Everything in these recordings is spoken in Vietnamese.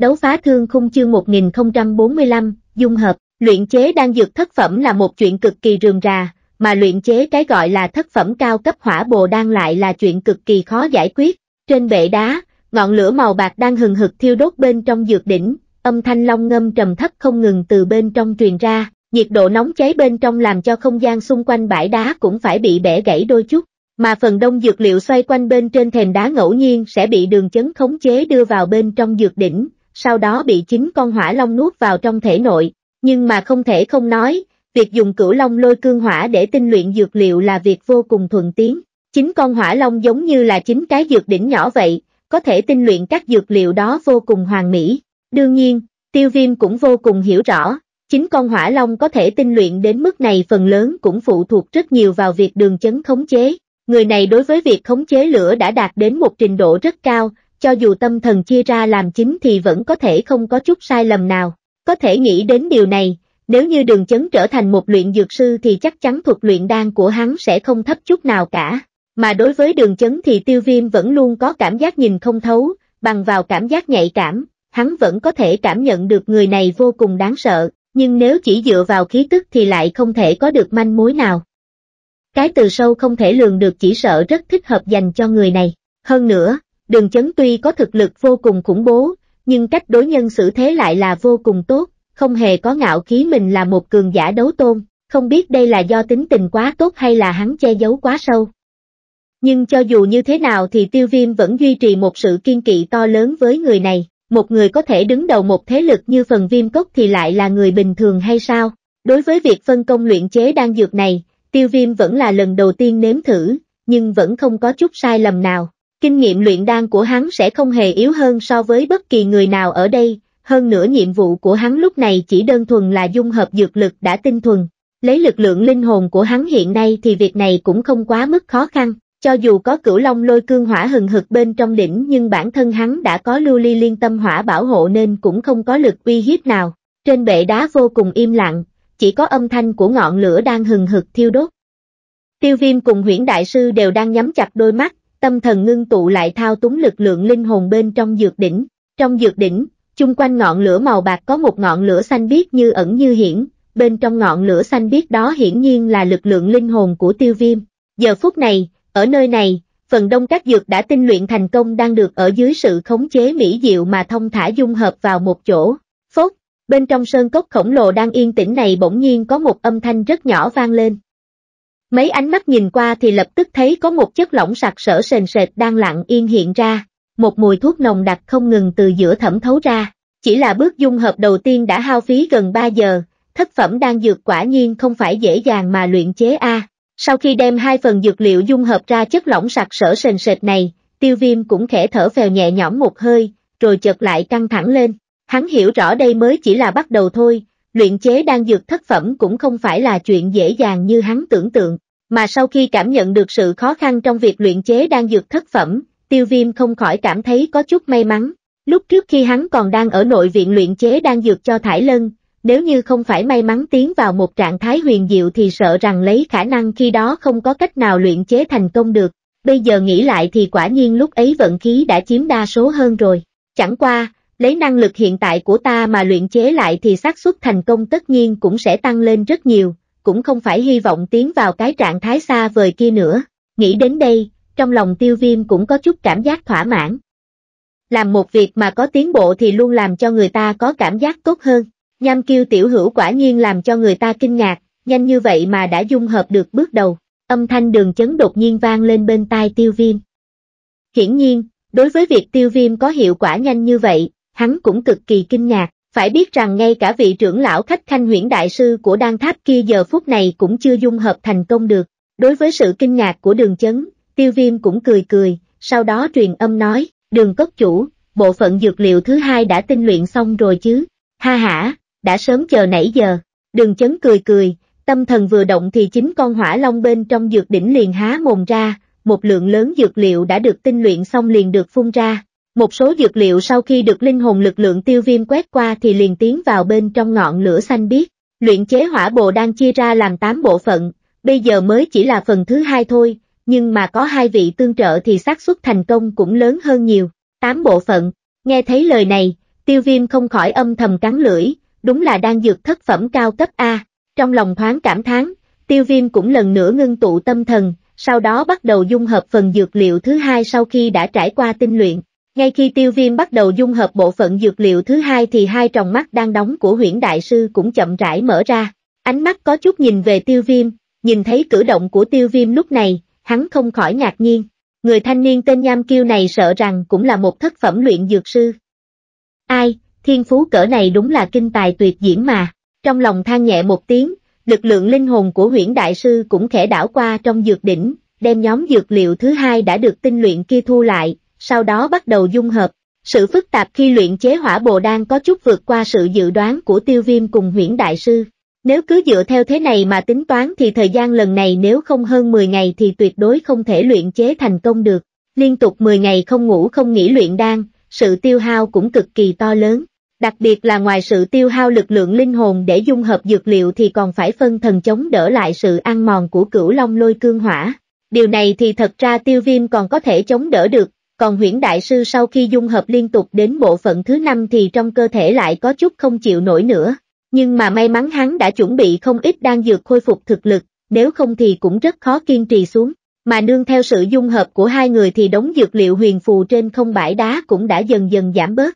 Đấu phá thương khung chương 1045, dung hợp, luyện chế đan dược thất phẩm là một chuyện cực kỳ rườm rà, mà luyện chế cái gọi là thất phẩm cao cấp hỏa bồ đan lại là chuyện cực kỳ khó giải quyết. Trên bệ đá, ngọn lửa màu bạc đang hừng hực thiêu đốt bên trong dược đỉnh, âm thanh long ngâm trầm thấp không ngừng từ bên trong truyền ra, nhiệt độ nóng cháy bên trong làm cho không gian xung quanh bãi đá cũng phải bị bẻ gãy đôi chút, mà phần đông dược liệu xoay quanh bên trên thềm đá ngẫu nhiên sẽ bị đường chấn khống chế đưa vào bên trong dược đỉnh, sau đó bị chính con hỏa long nuốt vào trong thể nội, nhưng mà không thể không nói, việc dùng cửu long lôi cương hỏa để tinh luyện dược liệu là việc vô cùng thuận tiến. Chính con hỏa long giống như là chính cái dược đỉnh nhỏ vậy, có thể tinh luyện các dược liệu đó vô cùng hoàn mỹ. Đương nhiên, tiêu viêm cũng vô cùng hiểu rõ, chính con hỏa long có thể tinh luyện đến mức này phần lớn cũng phụ thuộc rất nhiều vào việc đường chấn khống chế. Người này đối với việc khống chế lửa đã đạt đến một trình độ rất cao, cho dù tâm thần chia ra làm chính thì vẫn có thể không có chút sai lầm nào. Có thể nghĩ đến điều này, nếu như đường chấn trở thành một luyện dược sư thì chắc chắn thuật luyện đan của hắn sẽ không thấp chút nào cả. Mà đối với đường chấn thì tiêu viêm vẫn luôn có cảm giác nhìn không thấu, bằng vào cảm giác nhạy cảm, hắn vẫn có thể cảm nhận được người này vô cùng đáng sợ, nhưng nếu chỉ dựa vào khí tức thì lại không thể có được manh mối nào. Cái từ sâu không thể lường được chỉ sợ rất thích hợp dành cho người này. Hơn nữa, đường chấn tuy có thực lực vô cùng khủng bố, nhưng cách đối nhân xử thế lại là vô cùng tốt, không hề có ngạo khí mình là một cường giả đấu tôn, không biết đây là do tính tình quá tốt hay là hắn che giấu quá sâu. Nhưng cho dù như thế nào thì tiêu viêm vẫn duy trì một sự kiên kỵ to lớn với người này, một người có thể đứng đầu một thế lực như phần viêm cốc thì lại là người bình thường hay sao? Đối với việc phân công luyện chế đan dược này, tiêu viêm vẫn là lần đầu tiên nếm thử, nhưng vẫn không có chút sai lầm nào. Kinh nghiệm luyện đan của hắn sẽ không hề yếu hơn so với bất kỳ người nào ở đây, hơn nữa nhiệm vụ của hắn lúc này chỉ đơn thuần là dung hợp dược lực đã tinh thuần. Lấy lực lượng linh hồn của hắn hiện nay thì việc này cũng không quá mức khó khăn, cho dù có cửu long lôi cương hỏa hừng hực bên trong đỉnh nhưng bản thân hắn đã có lưu ly liên tâm hỏa bảo hộ nên cũng không có lực uy hiếp nào. Trên bệ đá vô cùng im lặng, chỉ có âm thanh của ngọn lửa đang hừng hực thiêu đốt. Tiêu viêm cùng huyển đại sư đều đang nhắm chặt đôi mắt, tâm thần ngưng tụ lại thao túng lực lượng linh hồn bên trong dược đỉnh. Trong dược đỉnh, chung quanh ngọn lửa màu bạc có một ngọn lửa xanh biếc như ẩn như hiển, bên trong ngọn lửa xanh biếc đó hiển nhiên là lực lượng linh hồn của tiêu viêm. Giờ phút này, ở nơi này, phần đông các dược đã tinh luyện thành công đang được ở dưới sự khống chế mỹ diệu mà thông thả dung hợp vào một chỗ. Phốt, bên trong sơn cốc khổng lồ đang yên tĩnh này bỗng nhiên có một âm thanh rất nhỏ vang lên. Mấy ánh mắt nhìn qua thì lập tức thấy có một chất lỏng sặc sỡ sền sệt đang lặng yên hiện ra, một mùi thuốc nồng đặc không ngừng từ giữa thẩm thấu ra. Chỉ là bước dung hợp đầu tiên đã hao phí gần 3 giờ, thất phẩm đang dược quả nhiên không phải dễ dàng mà luyện chế A. Sau khi đem hai phần dược liệu dung hợp ra chất lỏng sặc sỡ sền sệt này, tiêu viêm cũng khẽ thở phèo nhẹ nhõm một hơi, rồi chợt lại căng thẳng lên. Hắn hiểu rõ đây mới chỉ là bắt đầu thôi, luyện chế đan dược thất phẩm cũng không phải là chuyện dễ dàng như hắn tưởng tượng. Mà sau khi cảm nhận được sự khó khăn trong việc luyện chế đang dược thất phẩm, tiêu viêm không khỏi cảm thấy có chút may mắn. Lúc trước khi hắn còn đang ở nội viện luyện chế đang dược cho Thải Lân, nếu như không phải may mắn tiến vào một trạng thái huyền diệu thì sợ rằng lấy khả năng khi đó không có cách nào luyện chế thành công được. Bây giờ nghĩ lại thì quả nhiên lúc ấy vận khí đã chiếm đa số hơn rồi. Chẳng qua, lấy năng lực hiện tại của ta mà luyện chế lại thì xác suất thành công tất nhiên cũng sẽ tăng lên rất nhiều, cũng không phải hy vọng tiến vào cái trạng thái xa vời kia nữa. Nghĩ đến đây, trong lòng tiêu viêm cũng có chút cảm giác thỏa mãn. Làm một việc mà có tiến bộ thì luôn làm cho người ta có cảm giác tốt hơn. Nham kiêu tiểu hữu quả nhiên làm cho người ta kinh ngạc, nhanh như vậy mà đã dung hợp được bước đầu. Âm thanh đường chấn đột nhiên vang lên bên tai tiêu viêm. Hiển nhiên, đối với việc tiêu viêm có hiệu quả nhanh như vậy, hắn cũng cực kỳ kinh ngạc. Phải biết rằng ngay cả vị trưởng lão khách khanh huyễn đại sư của đan tháp kia giờ phút này cũng chưa dung hợp thành công được. Đối với sự kinh ngạc của đường chấn, tiêu viêm cũng cười cười, sau đó truyền âm nói, đường cốc chủ, bộ phận dược liệu thứ hai đã tinh luyện xong rồi chứ, ha hả, đã sớm chờ nãy giờ, đường chấn cười cười, tâm thần vừa động thì chính con hỏa long bên trong dược đỉnh liền há mồm ra, một lượng lớn dược liệu đã được tinh luyện xong liền được phun ra, một số dược liệu sau khi được linh hồn lực lượng tiêu viêm quét qua thì liền tiến vào bên trong ngọn lửa xanh biếc. Luyện chế hỏa bộ đang chia ra làm 8 bộ phận, bây giờ mới chỉ là phần thứ hai thôi, nhưng mà có hai vị tương trợ thì xác suất thành công cũng lớn hơn nhiều. 8 bộ phận, nghe thấy lời này, tiêu viêm không khỏi âm thầm cắn lưỡi, đúng là đang dược thất phẩm cao cấp A. Trong lòng thoáng cảm thán, tiêu viêm cũng lần nữa ngưng tụ tâm thần, sau đó bắt đầu dung hợp phần dược liệu thứ hai sau khi đã trải qua tinh luyện. Ngay khi tiêu viêm bắt đầu dung hợp bộ phận dược liệu thứ hai thì hai tròng mắt đang đóng của huyển đại sư cũng chậm rãi mở ra. Ánh mắt có chút nhìn về tiêu viêm, nhìn thấy cử động của tiêu viêm lúc này, hắn không khỏi ngạc nhiên. Người thanh niên tên Nham Kiêu này sợ rằng cũng là một thất phẩm luyện dược sư. Ai, thiên phú cỡ này đúng là kinh tài tuyệt diễm mà. Trong lòng than nhẹ một tiếng, lực lượng linh hồn của huyển đại sư cũng khẽ đảo qua trong dược đỉnh, đem nhóm dược liệu thứ hai đã được tinh luyện kia thu lại, sau đó bắt đầu dung hợp. Sự phức tạp khi luyện chế hỏa bồ đan có chút vượt qua sự dự đoán của tiêu viêm cùng huyễn đại sư. Nếu cứ dựa theo thế này mà tính toán thì thời gian lần này nếu không hơn 10 ngày thì tuyệt đối không thể luyện chế thành công được. Liên tục 10 ngày không ngủ không nghỉ luyện đan, sự tiêu hao cũng cực kỳ to lớn. Đặc biệt là ngoài sự tiêu hao lực lượng linh hồn để dung hợp dược liệu thì còn phải phân thần chống đỡ lại sự ăn mòn của cửu long lôi cương hỏa. Điều này thì thật ra tiêu viêm còn có thể chống đỡ được, còn huyển đại sư sau khi dung hợp liên tục đến bộ phận thứ năm thì trong cơ thể lại có chút không chịu nổi nữa. Nhưng mà may mắn hắn đã chuẩn bị không ít đang dược khôi phục thực lực, nếu không thì cũng rất khó kiên trì xuống. Mà nương theo sự dung hợp của hai người thì đống dược liệu huyền phù trên không bãi đá cũng đã dần dần giảm bớt.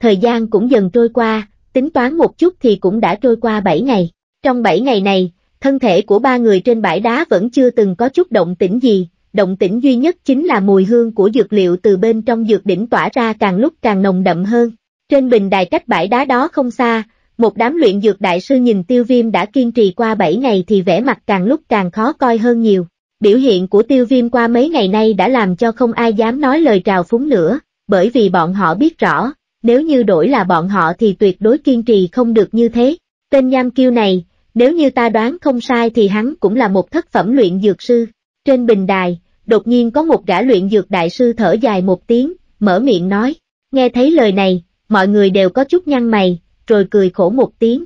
Thời gian cũng dần trôi qua, tính toán một chút thì cũng đã trôi qua 7 ngày. Trong 7 ngày này, thân thể của ba người trên bãi đá vẫn chưa từng có chút động tĩnh gì, động tĩnh duy nhất chính là mùi hương của dược liệu từ bên trong dược đỉnh tỏa ra càng lúc càng nồng đậm hơn. Trên bình đài cách bãi đá đó không xa, một đám luyện dược đại sư nhìn tiêu viêm đã kiên trì qua 7 ngày thì vẻ mặt càng lúc càng khó coi hơn nhiều. Biểu hiện của tiêu viêm qua mấy ngày nay đã làm cho không ai dám nói lời trào phúng nữa, bởi vì bọn họ biết rõ, nếu như đổi là bọn họ thì tuyệt đối kiên trì không được như thế. Tên nham kiêu này, nếu như ta đoán không sai thì hắn cũng là một thất phẩm luyện dược sư. Trên bình đài, đột nhiên có một gã luyện dược đại sư thở dài một tiếng, mở miệng nói. Nghe thấy lời này, mọi người đều có chút nhăn mày, rồi cười khổ một tiếng.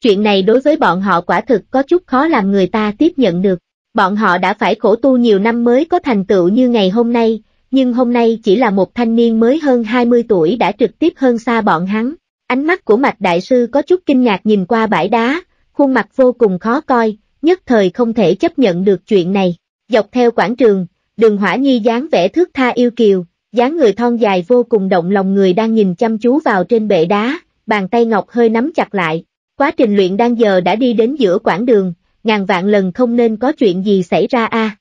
Chuyện này đối với bọn họ quả thực có chút khó làm người ta tiếp nhận được. Bọn họ đã phải khổ tu nhiều năm mới có thành tựu như ngày hôm nay, nhưng hôm nay chỉ là một thanh niên mới hơn 20 tuổi đã trực tiếp hơn xa bọn hắn. Ánh mắt của mạch đại sư có chút kinh ngạc nhìn qua bãi đá, khuôn mặt vô cùng khó coi, nhất thời không thể chấp nhận được chuyện này. Dọc theo quảng trường, đường hỏa nhi dáng vẻ thước tha yêu kiều, dáng người thon dài vô cùng động lòng người đang nhìn chăm chú vào trên bệ đá, bàn tay ngọc hơi nắm chặt lại. Quá trình luyện đang giờ đã đi đến giữa quảng đường, ngàn vạn lần không nên có chuyện gì xảy ra a.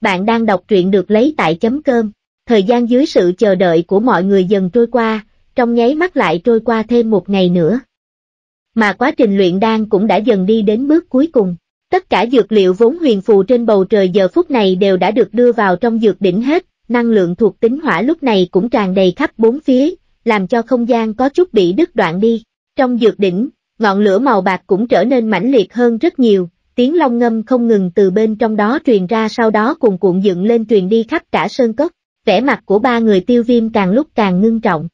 Bạn đang đọc truyện được lấy tại chấm cơm, thời gian dưới sự chờ đợi của mọi người dần trôi qua, trong nháy mắt lại trôi qua thêm một ngày nữa. Mà quá trình luyện đan cũng đã dần đi đến bước cuối cùng. Tất cả dược liệu vốn huyền phù trên bầu trời giờ phút này đều đã được đưa vào trong dược đỉnh hết, năng lượng thuộc tính hỏa lúc này cũng tràn đầy khắp bốn phía, làm cho không gian có chút bị đứt đoạn đi. Trong dược đỉnh, ngọn lửa màu bạc cũng trở nên mãnh liệt hơn rất nhiều, tiếng long ngâm không ngừng từ bên trong đó truyền ra sau đó cùng cuộn dựng lên truyền đi khắp cả sơn cốc, vẻ mặt của ba người tiêu viêm càng lúc càng ngưng trọng.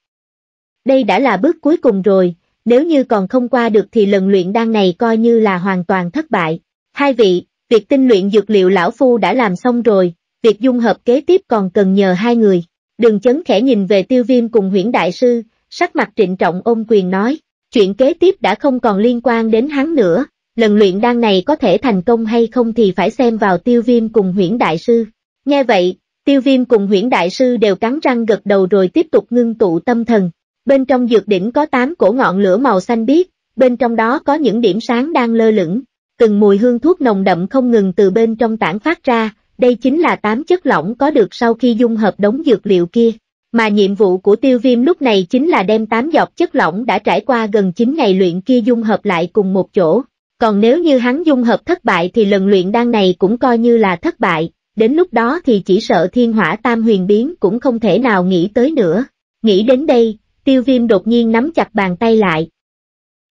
Đây đã là bước cuối cùng rồi, nếu như còn không qua được thì lần luyện đan này coi như là hoàn toàn thất bại. Hai vị, việc tinh luyện dược liệu lão phu đã làm xong rồi, việc dung hợp kế tiếp còn cần nhờ hai người. Đường chấn khẽ nhìn về tiêu viêm cùng huyển đại sư, sắc mặt trịnh trọng ôm quyền nói, chuyện kế tiếp đã không còn liên quan đến hắn nữa, lần luyện đan này có thể thành công hay không thì phải xem vào tiêu viêm cùng huyển đại sư. Nghe vậy, tiêu viêm cùng huyển đại sư đều cắn răng gật đầu rồi tiếp tục ngưng tụ tâm thần. Bên trong dược đỉnh có tám cổ ngọn lửa màu xanh biếc, bên trong đó có những điểm sáng đang lơ lửng, từng mùi hương thuốc nồng đậm không ngừng từ bên trong tảng phát ra, đây chính là tám chất lỏng có được sau khi dung hợp đống dược liệu kia. Mà nhiệm vụ của tiêu viêm lúc này chính là đem tám giọt chất lỏng đã trải qua gần 9 ngày luyện kia dung hợp lại cùng một chỗ. Còn nếu như hắn dung hợp thất bại thì lần luyện đan này cũng coi như là thất bại, đến lúc đó thì chỉ sợ thiên hỏa tam huyền biến cũng không thể nào nghĩ tới nữa. Nghĩ đến đây, tiêu viêm đột nhiên nắm chặt bàn tay lại.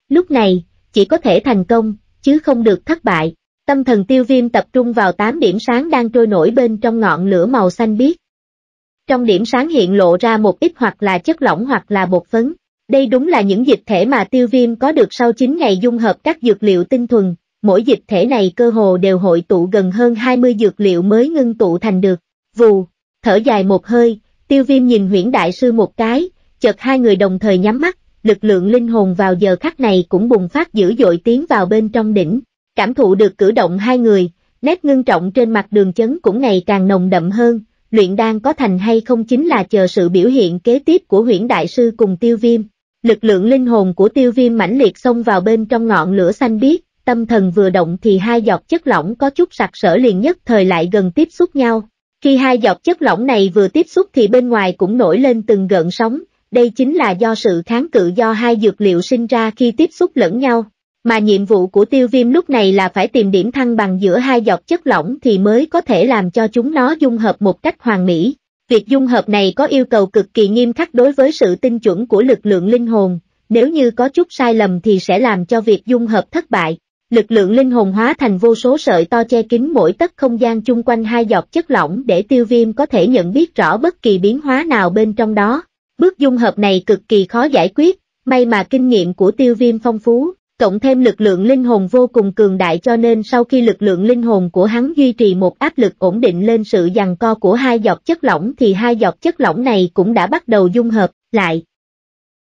Lúc này, chỉ có thể thành công, chứ không được thất bại. Tâm thần tiêu viêm tập trung vào tám điểm sáng đang trôi nổi bên trong ngọn lửa màu xanh biếc. Trong điểm sáng hiện lộ ra một ít hoặc là chất lỏng hoặc là bột phấn. Đây đúng là những dịch thể mà tiêu viêm có được sau 9 ngày dung hợp các dược liệu tinh thuần, mỗi dịch thể này cơ hồ đều hội tụ gần hơn 20 dược liệu mới ngưng tụ thành được. Vù, thở dài một hơi, tiêu viêm nhìn huyễn đại sư một cái, chợt hai người đồng thời nhắm mắt, lực lượng linh hồn vào giờ khắc này cũng bùng phát dữ dội tiến vào bên trong đỉnh, cảm thụ được cử động hai người, nét ngưng trọng trên mặt đường chấn cũng ngày càng nồng đậm hơn, luyện đan có thành hay không chính là chờ sự biểu hiện kế tiếp của huyển đại sư cùng tiêu viêm. Lực lượng linh hồn của tiêu viêm mãnh liệt xông vào bên trong ngọn lửa xanh biếc, tâm thần vừa động thì hai giọt chất lỏng có chút sặc sỡ liền nhất thời lại gần tiếp xúc nhau. Khi hai giọt chất lỏng này vừa tiếp xúc thì bên ngoài cũng nổi lên từng gợn sóng, đây chính là do sự kháng cự do hai dược liệu sinh ra khi tiếp xúc lẫn nhau, mà nhiệm vụ của tiêu viêm lúc này là phải tìm điểm thăng bằng giữa hai giọt chất lỏng thì mới có thể làm cho chúng nó dung hợp một cách hoàn mỹ. Việc dung hợp này có yêu cầu cực kỳ nghiêm khắc đối với sự tinh chuẩn của lực lượng linh hồn, nếu như có chút sai lầm thì sẽ làm cho việc dung hợp thất bại. Lực lượng linh hồn hóa thành vô số sợi to che kín mỗi tấc không gian chung quanh hai giọt chất lỏng để tiêu viêm có thể nhận biết rõ bất kỳ biến hóa nào bên trong đó. Bước dung hợp này cực kỳ khó giải quyết, may mà kinh nghiệm của tiêu viêm phong phú, cộng thêm lực lượng linh hồn vô cùng cường đại cho nên sau khi lực lượng linh hồn của hắn duy trì một áp lực ổn định lên sự giằng co của hai giọt chất lỏng thì hai giọt chất lỏng này cũng đã bắt đầu dung hợp lại.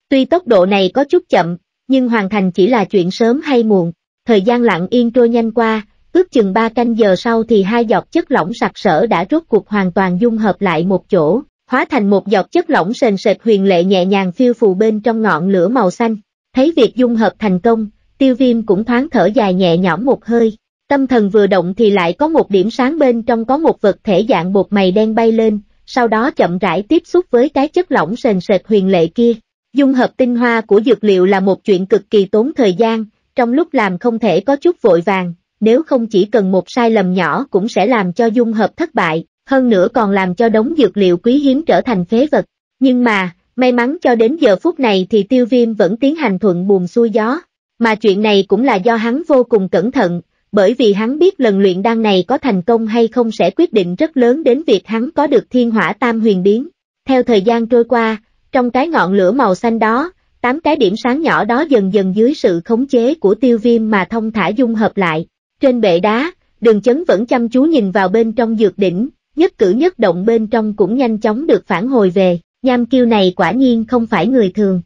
Tuy tốc độ này có chút chậm, nhưng hoàn thành chỉ là chuyện sớm hay muộn, thời gian lặng yên trôi nhanh qua, ước chừng 3 canh giờ sau thì hai giọt chất lỏng sặc sỡ đã rốt cuộc hoàn toàn dung hợp lại một chỗ, hóa thành một giọt chất lỏng sền sệt huyền lệ nhẹ nhàng phiêu phù bên trong ngọn lửa màu xanh. Thấy việc dung hợp thành công, tiêu viêm cũng thoáng thở dài nhẹ nhõm một hơi. Tâm thần vừa động thì lại có một điểm sáng bên trong có một vật thể dạng bột mày đen bay lên, sau đó chậm rãi tiếp xúc với cái chất lỏng sền sệt huyền lệ kia. Dung hợp tinh hoa của dược liệu là một chuyện cực kỳ tốn thời gian, trong lúc làm không thể có chút vội vàng, nếu không chỉ cần một sai lầm nhỏ cũng sẽ làm cho dung hợp thất bại, hơn nữa còn làm cho đống dược liệu quý hiếm trở thành phế vật. Nhưng mà, may mắn cho đến giờ phút này thì tiêu viêm vẫn tiến hành thuận buồm xuôi gió, mà chuyện này cũng là do hắn vô cùng cẩn thận, bởi vì hắn biết lần luyện đan này có thành công hay không sẽ quyết định rất lớn đến việc hắn có được thiên hỏa tam huyền biến. Theo thời gian trôi qua, trong cái ngọn lửa màu xanh đó, tám cái điểm sáng nhỏ đó dần dần dưới sự khống chế của tiêu viêm mà thông thả dung hợp lại. Trên bệ đá, đường chấn vẫn chăm chú nhìn vào bên trong dược đỉnh, nhất cử nhất động bên trong cũng nhanh chóng được phản hồi về, nham kiêu này quả nhiên không phải người thường.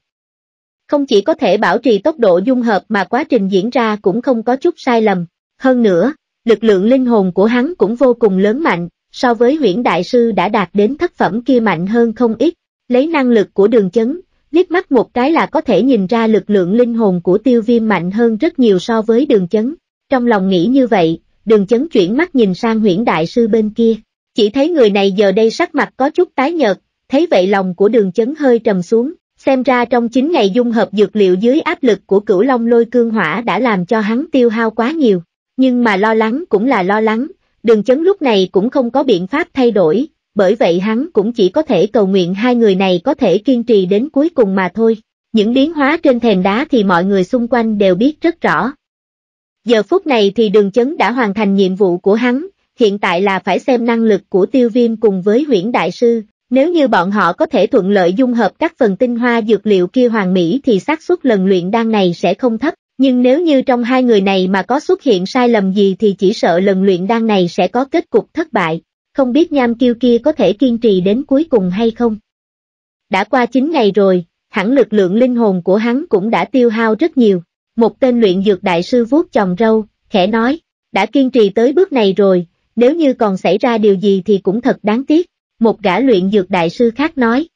Không chỉ có thể bảo trì tốc độ dung hợp mà quá trình diễn ra cũng không có chút sai lầm, hơn nữa, lực lượng linh hồn của hắn cũng vô cùng lớn mạnh, so với huyễn đại sư đã đạt đến thất phẩm kia mạnh hơn không ít, lấy năng lực của đường chấn, liếc mắt một cái là có thể nhìn ra lực lượng linh hồn của tiêu viêm mạnh hơn rất nhiều so với đường chấn, trong lòng nghĩ như vậy, đường chấn chuyển mắt nhìn sang huyễn đại sư bên kia, chỉ thấy người này giờ đây sắc mặt có chút tái nhợt, thấy vậy lòng của đường chấn hơi trầm xuống, xem ra trong 9 ngày dung hợp dược liệu dưới áp lực của cửu long lôi cương hỏa đã làm cho hắn tiêu hao quá nhiều. Nhưng mà lo lắng cũng là lo lắng, đường chấn lúc này cũng không có biện pháp thay đổi, bởi vậy hắn cũng chỉ có thể cầu nguyện hai người này có thể kiên trì đến cuối cùng mà thôi. Những biến hóa trên thềm đá thì mọi người xung quanh đều biết rất rõ. Giờ phút này thì đường chấn đã hoàn thành nhiệm vụ của hắn, hiện tại là phải xem năng lực của tiêu viêm cùng với huyển đại sư, nếu như bọn họ có thể thuận lợi dung hợp các phần tinh hoa dược liệu kia hoàn mỹ thì xác suất lần luyện đan này sẽ không thấp, nhưng nếu như trong hai người này mà có xuất hiện sai lầm gì thì chỉ sợ lần luyện đan này sẽ có kết cục thất bại, không biết nham kiêu kia có thể kiên trì đến cuối cùng hay không. Đã qua 9 ngày rồi, hẳn lực lượng linh hồn của hắn cũng đã tiêu hao rất nhiều, một tên luyện dược đại sư vuốt chồng râu, khẽ nói, đã kiên trì tới bước này rồi, nếu như còn xảy ra điều gì thì cũng thật đáng tiếc, một gã luyện dược đại sư khác nói.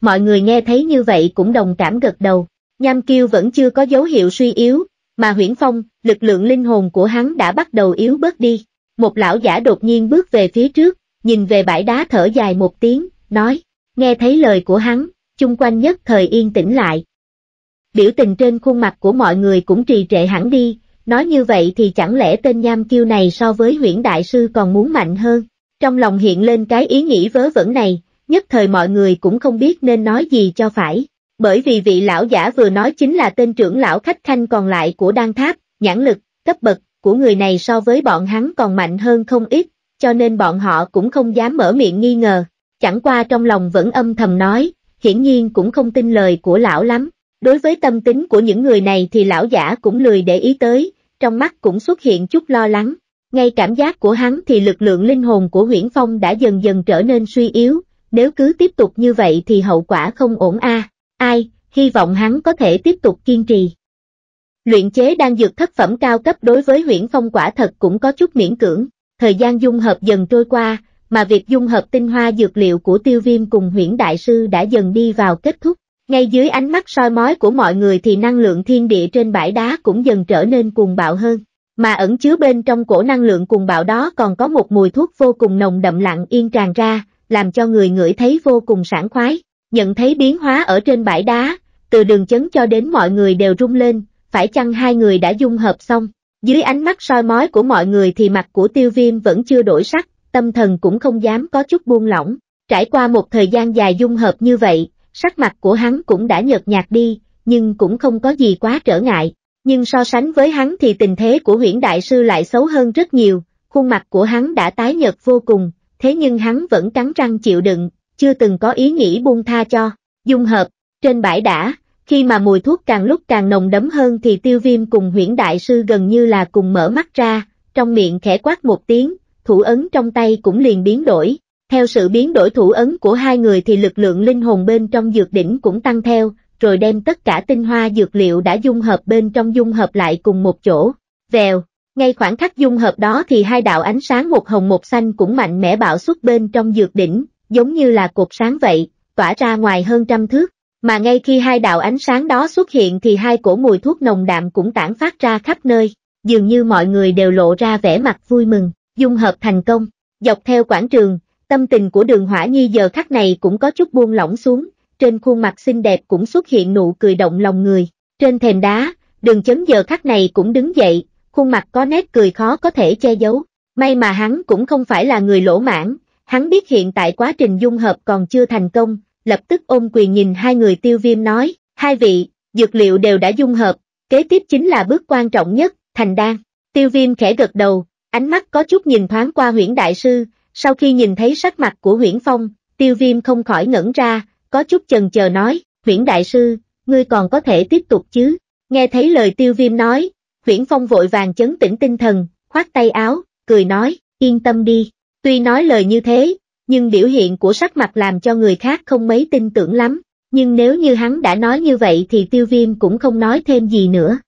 Mọi người nghe thấy như vậy cũng đồng cảm gật đầu, Nham Kiêu vẫn chưa có dấu hiệu suy yếu, mà huyển phong, lực lượng linh hồn của hắn đã bắt đầu yếu bớt đi. Một lão giả đột nhiên bước về phía trước, nhìn về bãi đá thở dài một tiếng, nói, nghe thấy lời của hắn, chung quanh nhất thời yên tĩnh lại. Biểu tình trên khuôn mặt của mọi người cũng trì trệ hẳn đi, Nói như vậy thì chẳng lẽ tên nham kiêu này so với huyển đại sư còn muốn mạnh hơn? Trong lòng hiện lên cái ý nghĩ vớ vẩn này, nhất thời mọi người cũng không biết nên nói gì cho phải. Bởi vì vị lão giả vừa nói chính là tên trưởng lão khách khanh còn lại của đan tháp, nhãn lực, cấp bậc của người này so với bọn hắn còn mạnh hơn không ít, cho nên bọn họ cũng không dám mở miệng nghi ngờ. Chẳng qua trong lòng vẫn âm thầm nói, hiển nhiên cũng không tin lời của lão lắm. Đối với tâm tính của những người này thì lão giả cũng lười để ý tới, trong mắt cũng xuất hiện chút lo lắng. Ngay cảm giác của hắn thì lực lượng linh hồn của Huyễn Phong đã dần dần trở nên suy yếu, nếu cứ tiếp tục như vậy thì hậu quả không ổn a. Ai, hy vọng hắn có thể tiếp tục kiên trì. Luyện chế đang dược thất phẩm cao cấp đối với Huyễn Phong quả thật cũng có chút miễn cưỡng, thời gian dung hợp dần trôi qua, mà việc dung hợp tinh hoa dược liệu của Tiêu Viêm cùng Huyễn Đại sư đã dần đi vào kết thúc. Ngay dưới ánh mắt soi mói của mọi người thì năng lượng thiên địa trên bãi đá cũng dần trở nên cuồng bạo hơn. Mà ẩn chứa bên trong cổ năng lượng cuồng bạo đó còn có một mùi thuốc vô cùng nồng đậm lặng yên tràn ra, làm cho người ngửi thấy vô cùng sảng khoái. Nhận thấy biến hóa ở trên bãi đá, từ đường chấn cho đến mọi người đều rung lên, phải chăng hai người đã dung hợp xong. Dưới ánh mắt soi mói của mọi người thì mặt của tiêu viêm vẫn chưa đổi sắc, tâm thần cũng không dám có chút buông lỏng. Trải qua một thời gian dài dung hợp như vậy, sắc mặt của hắn cũng đã nhợt nhạt đi, nhưng cũng không có gì quá trở ngại. Nhưng so sánh với hắn thì tình thế của huyển đại sư lại xấu hơn rất nhiều, khuôn mặt của hắn đã tái nhợt vô cùng, thế nhưng hắn vẫn cắn răng chịu đựng, chưa từng có ý nghĩ buông tha cho. Dung hợp, trên bãi đã, khi mà mùi thuốc càng lúc càng nồng đấm hơn thì tiêu viêm cùng huyển đại sư gần như là cùng mở mắt ra, trong miệng khẽ quát một tiếng, thủ ấn trong tay cũng liền biến đổi, theo sự biến đổi thủ ấn của hai người thì lực lượng linh hồn bên trong dược đỉnh cũng tăng theo, rồi đem tất cả tinh hoa dược liệu đã dung hợp bên trong dung hợp lại cùng một chỗ. Vèo, ngay khoảng khắc dung hợp đó thì hai đạo ánh sáng một hồng một xanh cũng mạnh mẽ bạo xuất bên trong dược đỉnh, giống như là cột sáng vậy, tỏa ra ngoài hơn trăm thước. Mà ngay khi hai đạo ánh sáng đó xuất hiện thì hai cổ mùi thuốc nồng đạm cũng tản phát ra khắp nơi, dường như mọi người đều lộ ra vẻ mặt vui mừng, dung hợp thành công. Dọc theo quảng trường, Tâm tình của đường hỏa nhi giờ khắc này cũng có chút buông lỏng xuống, trên khuôn mặt xinh đẹp cũng xuất hiện nụ cười động lòng người. Trên thềm đá, đường chấn giờ khắc này cũng đứng dậy, khuôn mặt có nét cười khó có thể che giấu. May mà hắn cũng không phải là người lỗ mãn, hắn biết hiện tại quá trình dung hợp còn chưa thành công, lập tức ôm quyền nhìn hai người tiêu viêm nói, hai vị, dược liệu đều đã dung hợp, kế tiếp chính là bước quan trọng nhất, thành đan. Tiêu viêm khẽ gật đầu, ánh mắt có chút nhìn thoáng qua huyển đại sư, sau khi nhìn thấy sắc mặt của Huyễn Phong, tiêu viêm không khỏi ngẩn ra, có chút chần chờ nói, Huyễn Đại Sư, ngươi còn có thể tiếp tục chứ? Nghe thấy lời tiêu viêm nói, Huyễn Phong vội vàng chấn tĩnh tinh thần, khoát tay áo, cười nói, yên tâm đi. Tuy nói lời như thế, nhưng biểu hiện của sắc mặt làm cho người khác không mấy tin tưởng lắm. Nhưng nếu như hắn đã nói như vậy thì tiêu viêm cũng không nói thêm gì nữa.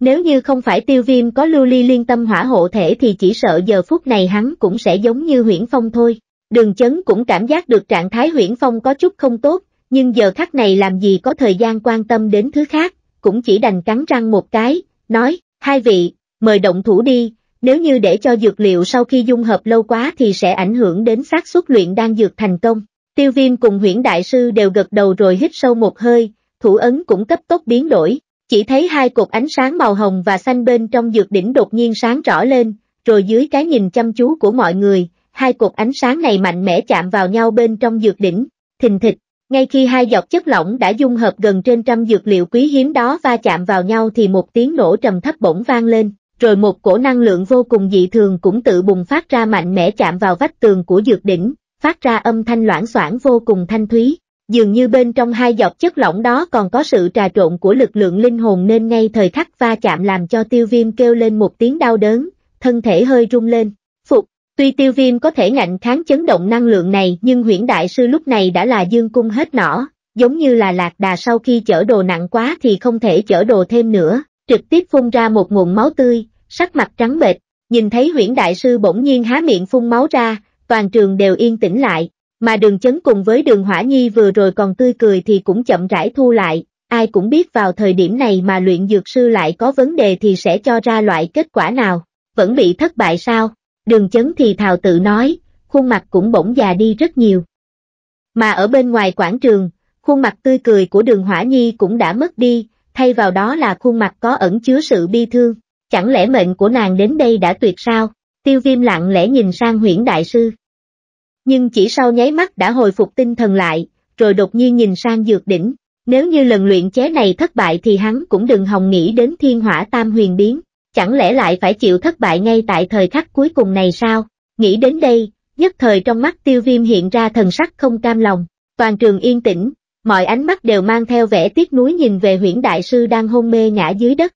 Nếu như không phải tiêu viêm có lưu ly liên tâm hỏa hộ thể thì chỉ sợ giờ phút này hắn cũng sẽ giống như huyển phong thôi. Đường chấn cũng cảm giác được trạng thái huyển phong có chút không tốt, nhưng giờ khắc này làm gì có thời gian quan tâm đến thứ khác, cũng chỉ đành cắn răng một cái, nói, hai vị, mời động thủ đi, nếu như để cho dược liệu sau khi dung hợp lâu quá thì sẽ ảnh hưởng đến xác suất luyện đan dược thành công. Tiêu viêm cùng huyển đại sư đều gật đầu rồi hít sâu một hơi, thủ ấn cũng cấp tốc biến đổi, chỉ thấy hai cột ánh sáng màu hồng và xanh bên trong dược đỉnh đột nhiên sáng rõ lên, rồi dưới cái nhìn chăm chú của mọi người, hai cột ánh sáng này mạnh mẽ chạm vào nhau bên trong dược đỉnh, thình thịch. Ngay khi hai giọt chất lỏng đã dung hợp gần trên trăm dược liệu quý hiếm đó va chạm vào nhau thì một tiếng nổ trầm thấp bỗng vang lên, rồi một cổ năng lượng vô cùng dị thường cũng tự bùng phát ra mạnh mẽ chạm vào vách tường của dược đỉnh, phát ra âm thanh loãng xoảng vô cùng thanh thúy dường như bên trong hai giọt chất lỏng đó còn có sự trà trộn của lực lượng linh hồn nên ngay thời khắc va chạm làm cho tiêu viêm kêu lên một tiếng đau đớn, thân thể hơi rung lên, phục. Tuy tiêu viêm có thể ngạnh kháng chấn động năng lượng này nhưng huyển đại sư lúc này đã là dương cung hết nỏ, giống như là lạc đà sau khi chở đồ nặng quá thì không thể chở đồ thêm nữa, trực tiếp phun ra một nguồn máu tươi, sắc mặt trắng bệch, nhìn thấy huyển đại sư bỗng nhiên há miệng phun máu ra, toàn trường đều yên tĩnh lại, mà đường chấn cùng với đường hỏa nhi vừa rồi còn tươi cười thì cũng chậm rãi thu lại, ai cũng biết vào thời điểm này mà luyện dược sư lại có vấn đề thì sẽ cho ra loại kết quả nào, vẫn bị thất bại sao, đường chấn thì thào tự nói, khuôn mặt cũng bỗng già đi rất nhiều. Mà ở bên ngoài quảng trường, khuôn mặt tươi cười của đường hỏa nhi cũng đã mất đi, thay vào đó là khuôn mặt có ẩn chứa sự bi thương, chẳng lẽ mệnh của nàng đến đây đã tuyệt sao, tiêu viêm lặng lẽ nhìn sang huyển đại sư nhưng chỉ sau nháy mắt đã hồi phục tinh thần lại, rồi đột nhiên nhìn sang dược đỉnh. Nếu như lần luyện chế này thất bại thì hắn cũng đừng hòng nghĩ đến thiên hỏa tam huyền biến, chẳng lẽ lại phải chịu thất bại ngay tại thời khắc cuối cùng này sao? Nghĩ đến đây, nhất thời trong mắt tiêu viêm hiện ra thần sắc không cam lòng, toàn trường yên tĩnh, mọi ánh mắt đều mang theo vẻ tiếc nuối nhìn về huyển đại sư đang hôn mê ngã dưới đất.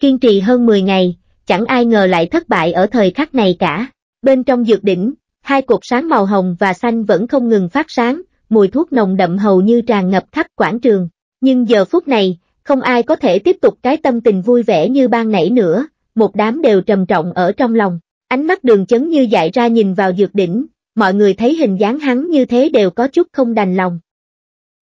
Kiên trì hơn 10 ngày, chẳng ai ngờ lại thất bại ở thời khắc này cả. Bên trong dược đỉnh, hai cột sáng màu hồng và xanh vẫn không ngừng phát sáng, mùi thuốc nồng đậm hầu như tràn ngập khắp quảng trường. Nhưng giờ phút này, không ai có thể tiếp tục cái tâm tình vui vẻ như ban nãy nữa, một đám đều trầm trọng ở trong lòng. Ánh mắt đường chấn như dại ra nhìn vào dược đỉnh, mọi người thấy hình dáng hắn như thế đều có chút không đành lòng.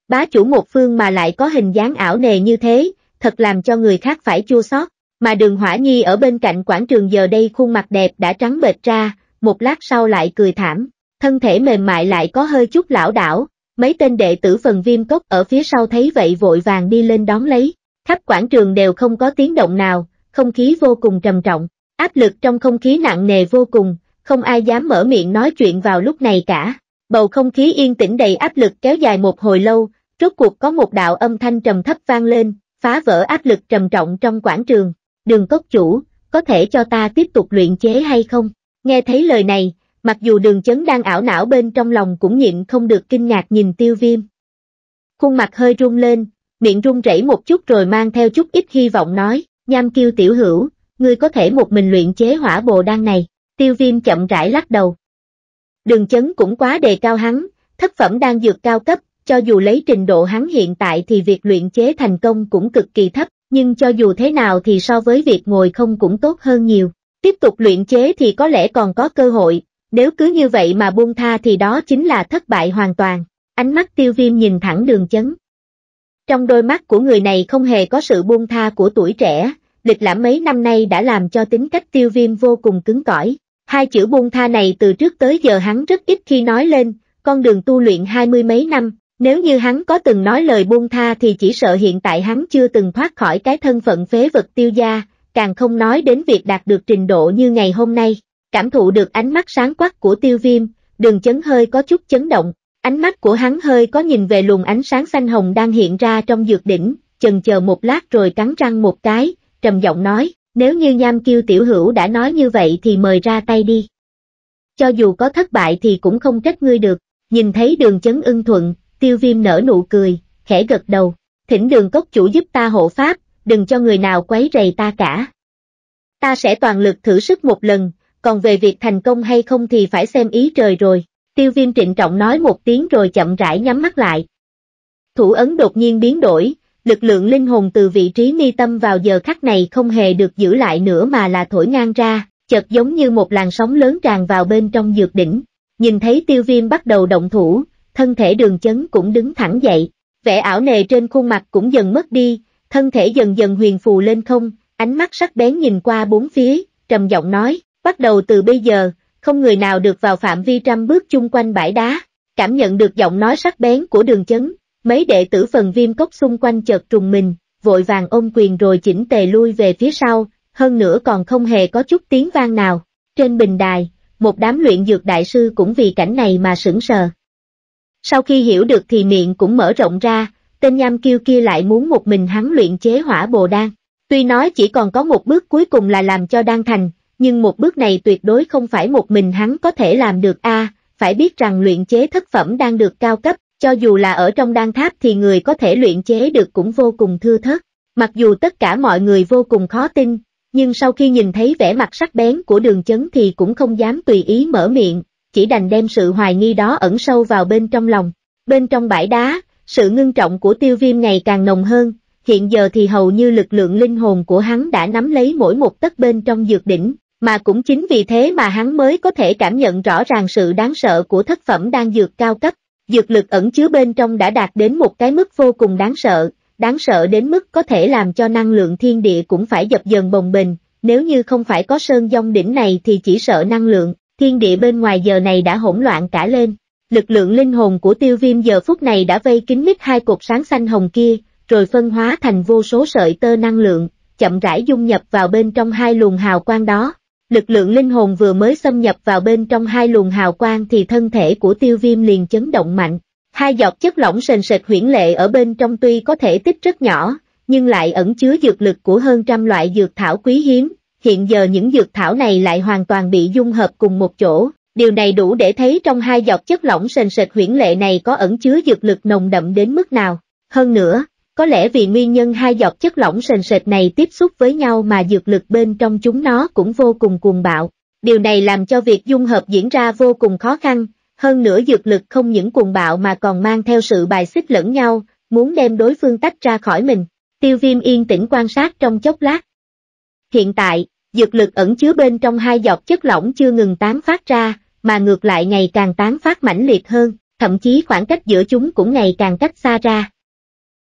Bá chủ một phương mà lại có hình dáng ảo nề như thế, thật làm cho người khác phải chua xót. Mà đường Hỏa Nhi ở bên cạnh quảng trường giờ đây khuôn mặt đẹp đã trắng bệch ra, một lát sau lại cười thảm, thân thể mềm mại lại có hơi chút lão đảo, mấy tên đệ tử phần viêm cốc ở phía sau thấy vậy vội vàng đi lên đón lấy, khắp quảng trường đều không có tiếng động nào, không khí vô cùng trầm trọng, áp lực trong không khí nặng nề vô cùng, không ai dám mở miệng nói chuyện vào lúc này cả, bầu không khí yên tĩnh đầy áp lực kéo dài một hồi lâu, rốt cuộc có một đạo âm thanh trầm thấp vang lên, phá vỡ áp lực trầm trọng trong quảng trường, đường cốc chủ, có thể cho ta tiếp tục luyện chế hay không? Nghe thấy lời này, mặc dù đường chấn đang ảo não bên trong lòng cũng nhịn không được kinh ngạc nhìn tiêu viêm. Khuôn mặt hơi rung lên, miệng rung rẩy một chút rồi mang theo chút ít hy vọng nói, nham kiêu tiểu hữu, ngươi có thể một mình luyện chế hỏa bồ đan này, tiêu viêm chậm rãi lắc đầu. Đường chấn cũng quá đề cao hắn, thất phẩm đang dược cao cấp, cho dù lấy trình độ hắn hiện tại thì việc luyện chế thành công cũng cực kỳ thấp, nhưng cho dù thế nào thì so với việc ngồi không cũng tốt hơn nhiều tiếp tục luyện chế thì có lẽ còn có cơ hội, nếu cứ như vậy mà buông tha thì đó chính là thất bại hoàn toàn. Ánh mắt tiêu viêm nhìn thẳng đường chấn. Trong đôi mắt của người này không hề có sự buông tha của tuổi trẻ, lịch lãm mấy năm nay đã làm cho tính cách tiêu viêm vô cùng cứng cỏi. Hai chữ buông tha này từ trước tới giờ hắn rất ít khi nói lên, con đường tu luyện hai mươi mấy năm, nếu như hắn có từng nói lời buông tha thì chỉ sợ hiện tại hắn chưa từng thoát khỏi cái thân phận phế vật tiêu gia, càng không nói đến việc đạt được trình độ như ngày hôm nay. Cảm thụ được ánh mắt sáng quắc của tiêu viêm, đường chấn hơi có chút chấn động, ánh mắt của hắn hơi có nhìn về luồng ánh sáng xanh hồng đang hiện ra trong dược đỉnh, chần chờ một lát rồi cắn răng một cái, trầm giọng nói, nếu như nham kiêu tiểu hữu đã nói như vậy thì mời ra tay đi. Cho dù có thất bại thì cũng không trách ngươi được, nhìn thấy đường chấn ưng thuận, tiêu viêm nở nụ cười, khẽ gật đầu, thỉnh đường cốc chủ giúp ta hộ pháp, đừng cho người nào quấy rầy ta cả. Ta sẽ toàn lực thử sức một lần, còn về việc thành công hay không thì phải xem ý trời rồi. Tiêu viêm trịnh trọng nói một tiếng rồi chậm rãi nhắm mắt lại. Thủ ấn đột nhiên biến đổi, lực lượng linh hồn từ vị trí mi tâm vào giờ khắc này không hề được giữ lại nữa mà là thổi ngang ra, chợt giống như một làn sóng lớn tràn vào bên trong dược đỉnh. Nhìn thấy tiêu viêm bắt đầu động thủ, thân thể đường chấn cũng đứng thẳng dậy, vẻ ảo nề trên khuôn mặt cũng dần mất đi, thân thể dần dần huyền phù lên không, ánh mắt sắc bén nhìn qua bốn phía, trầm giọng nói, bắt đầu từ bây giờ, không người nào được vào phạm vi trăm bước chung quanh bãi đá, cảm nhận được giọng nói sắc bén của đường chấn, mấy đệ tử phần viêm cốc xung quanh chợt trùng mình, vội vàng ôm quyền rồi chỉnh tề lui về phía sau, hơn nữa còn không hề có chút tiếng vang nào. Trên bình đài, một đám luyện dược đại sư cũng vì cảnh này mà sững sờ. Sau khi hiểu được thì miệng cũng mở rộng ra, tên nham kiêu kia lại muốn một mình hắn luyện chế hỏa bồ đan. Tuy nói chỉ còn có một bước cuối cùng là làm cho đan thành, nhưng một bước này tuyệt đối không phải một mình hắn có thể làm được a. phải biết rằng luyện chế thất phẩm đang được cao cấp, cho dù là ở trong đan tháp thì người có thể luyện chế được cũng vô cùng thưa thớt. Mặc dù tất cả mọi người vô cùng khó tin, nhưng sau khi nhìn thấy vẻ mặt sắc bén của đường chấn thì cũng không dám tùy ý mở miệng, chỉ đành đem sự hoài nghi đó ẩn sâu vào bên trong lòng. Bên trong bãi đá, sự ngưng trọng của tiêu viêm ngày càng nồng hơn, hiện giờ thì hầu như lực lượng linh hồn của hắn đã nắm lấy mỗi một tấc bên trong dược đỉnh, mà cũng chính vì thế mà hắn mới có thể cảm nhận rõ ràng sự đáng sợ của thất phẩm đang dược cao cấp, dược lực ẩn chứa bên trong đã đạt đến một cái mức vô cùng đáng sợ, đáng sợ đến mức có thể làm cho năng lượng thiên địa cũng phải dập dần bồng bình. nếu như không phải có sơn dông đỉnh này thì chỉ sợ năng lượng, thiên địa bên ngoài giờ này đã hỗn loạn cả lên lực lượng linh hồn của tiêu viêm giờ phút này đã vây kín mít hai cột sáng xanh hồng kia, rồi phân hóa thành vô số sợi tơ năng lượng, chậm rãi dung nhập vào bên trong hai luồng hào quang đó. Lực lượng linh hồn vừa mới xâm nhập vào bên trong hai luồng hào quang thì thân thể của tiêu viêm liền chấn động mạnh. Hai giọt chất lỏng sền sệt huyển lệ ở bên trong tuy có thể tích rất nhỏ, nhưng lại ẩn chứa dược lực của hơn trăm loại dược thảo quý hiếm. Hiện giờ những dược thảo này lại hoàn toàn bị dung hợp cùng một chỗ, điều này đủ để thấy trong hai giọt chất lỏng sền sệt huyễn lệ này có ẩn chứa dược lực nồng đậm đến mức nào. Hơn nữa, có lẽ vì nguyên nhân hai giọt chất lỏng sền sệt này tiếp xúc với nhau mà dược lực bên trong chúng nó cũng vô cùng cuồng bạo. Điều này làm cho việc dung hợp diễn ra vô cùng khó khăn, hơn nữa dược lực không những cuồng bạo mà còn mang theo sự bài xích lẫn nhau, muốn đem đối phương tách ra khỏi mình. Tiêu viêm yên tĩnh quan sát trong chốc lát. Hiện tại, Dược lực ẩn chứa bên trong hai giọt chất lỏng chưa ngừng tán phát ra, mà ngược lại ngày càng tán phát mãnh liệt hơn, thậm chí khoảng cách giữa chúng cũng ngày càng cách xa ra.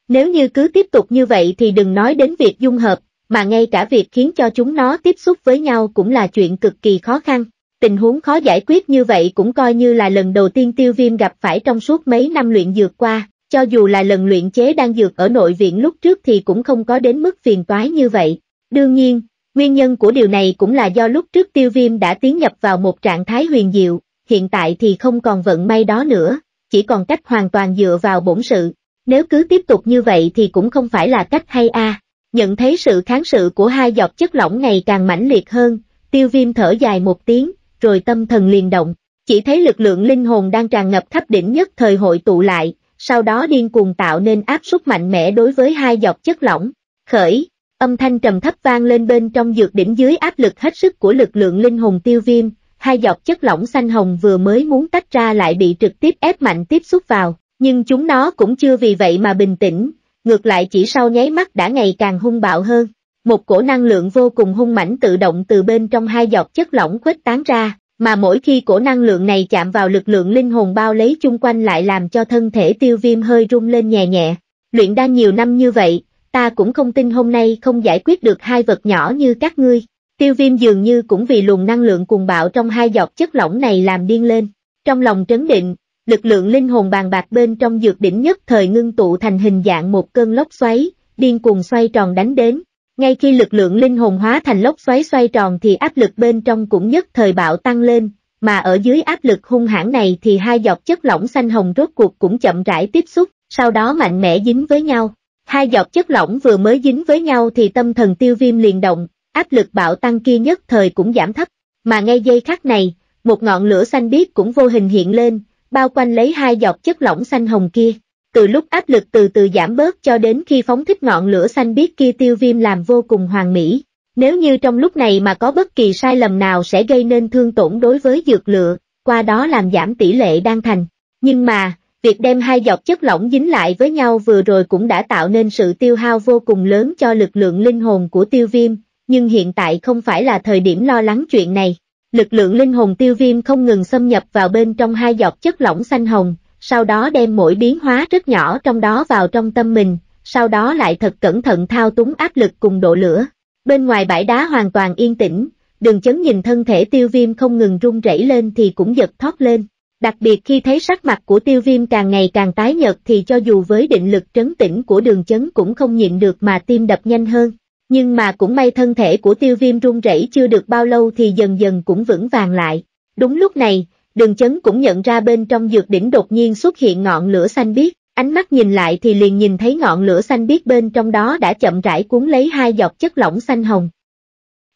Nếu như cứ tiếp tục như vậy thì đừng nói đến việc dung hợp, mà ngay cả việc khiến cho chúng nó tiếp xúc với nhau cũng là chuyện cực kỳ khó khăn. Tình huống khó giải quyết như vậy cũng coi như là lần đầu tiên tiêu viêm gặp phải trong suốt mấy năm luyện dược qua, cho dù là lần luyện chế đang dược ở nội viện lúc trước thì cũng không có đến mức phiền toái như vậy. Đương nhiên, Nguyên nhân của điều này cũng là do lúc trước tiêu viêm đã tiến nhập vào một trạng thái huyền diệu, hiện tại thì không còn vận may đó nữa, chỉ còn cách hoàn toàn dựa vào bổn sự. Nếu cứ tiếp tục như vậy thì cũng không phải là cách hay a. À. Nhận thấy sự kháng sự của hai giọt chất lỏng ngày càng mãnh liệt hơn, tiêu viêm thở dài một tiếng, rồi tâm thần liền động, chỉ thấy lực lượng linh hồn đang tràn ngập khắp đỉnh nhất thời hội tụ lại, sau đó điên cuồng tạo nên áp suất mạnh mẽ đối với hai giọt chất lỏng. Khởi Âm thanh trầm thấp vang lên bên trong dược đỉnh dưới áp lực hết sức của lực lượng linh hồn tiêu viêm, hai giọt chất lỏng xanh hồng vừa mới muốn tách ra lại bị trực tiếp ép mạnh tiếp xúc vào, nhưng chúng nó cũng chưa vì vậy mà bình tĩnh, ngược lại chỉ sau nháy mắt đã ngày càng hung bạo hơn. Một cổ năng lượng vô cùng hung mãnh tự động từ bên trong hai giọt chất lỏng khuếch tán ra, mà mỗi khi cổ năng lượng này chạm vào lực lượng linh hồn bao lấy chung quanh lại làm cho thân thể tiêu viêm hơi rung lên nhẹ nhẹ. Luyện đa nhiều năm như vậy, ta cũng không tin hôm nay không giải quyết được hai vật nhỏ như các ngươi. Tiêu viêm dường như cũng vì luồng năng lượng cuồng bạo trong hai giọt chất lỏng này làm điên lên. Trong lòng trấn định, lực lượng linh hồn bàn bạc bên trong dược đỉnh nhất thời ngưng tụ thành hình dạng một cơn lốc xoáy, điên cuồng xoay tròn đánh đến. Ngay khi lực lượng linh hồn hóa thành lốc xoáy xoay tròn thì áp lực bên trong cũng nhất thời bạo tăng lên, mà ở dưới áp lực hung hãn này thì hai giọt chất lỏng xanh hồng rốt cuộc cũng chậm rãi tiếp xúc, sau đó mạnh mẽ dính với nhau. Hai giọt chất lỏng vừa mới dính với nhau thì tâm thần tiêu viêm liền động, áp lực bạo tăng kia nhất thời cũng giảm thấp. Mà ngay giây khắc này, một ngọn lửa xanh biếc cũng vô hình hiện lên, bao quanh lấy hai giọt chất lỏng xanh hồng kia. Từ lúc áp lực từ từ giảm bớt cho đến khi phóng thích ngọn lửa xanh biếc kia tiêu viêm làm vô cùng hoàn mỹ. Nếu như trong lúc này mà có bất kỳ sai lầm nào sẽ gây nên thương tổn đối với dược lựa, qua đó làm giảm tỷ lệ đang thành. Nhưng mà, việc đem hai giọt chất lỏng dính lại với nhau vừa rồi cũng đã tạo nên sự tiêu hao vô cùng lớn cho lực lượng linh hồn của tiêu viêm, nhưng hiện tại không phải là thời điểm lo lắng chuyện này. Lực lượng linh hồn tiêu viêm không ngừng xâm nhập vào bên trong hai giọt chất lỏng xanh hồng, sau đó đem mỗi biến hóa rất nhỏ trong đó vào trong tâm mình, sau đó lại thật cẩn thận thao túng áp lực cùng độ lửa. Bên ngoài bãi đá hoàn toàn yên tĩnh, đường chấn nhìn thân thể tiêu viêm không ngừng rung rẩy lên thì cũng giật thoát lên. Đặc biệt khi thấy sắc mặt của tiêu viêm càng ngày càng tái nhợt thì cho dù với định lực trấn tĩnh của đường chấn cũng không nhịn được mà tim đập nhanh hơn. Nhưng mà cũng may thân thể của tiêu viêm run rẩy chưa được bao lâu thì dần dần cũng vững vàng lại. Đúng lúc này, đường chấn cũng nhận ra bên trong dược đỉnh đột nhiên xuất hiện ngọn lửa xanh biếc. Ánh mắt nhìn lại thì liền nhìn thấy ngọn lửa xanh biếc bên trong đó đã chậm rãi cuốn lấy hai giọt chất lỏng xanh hồng.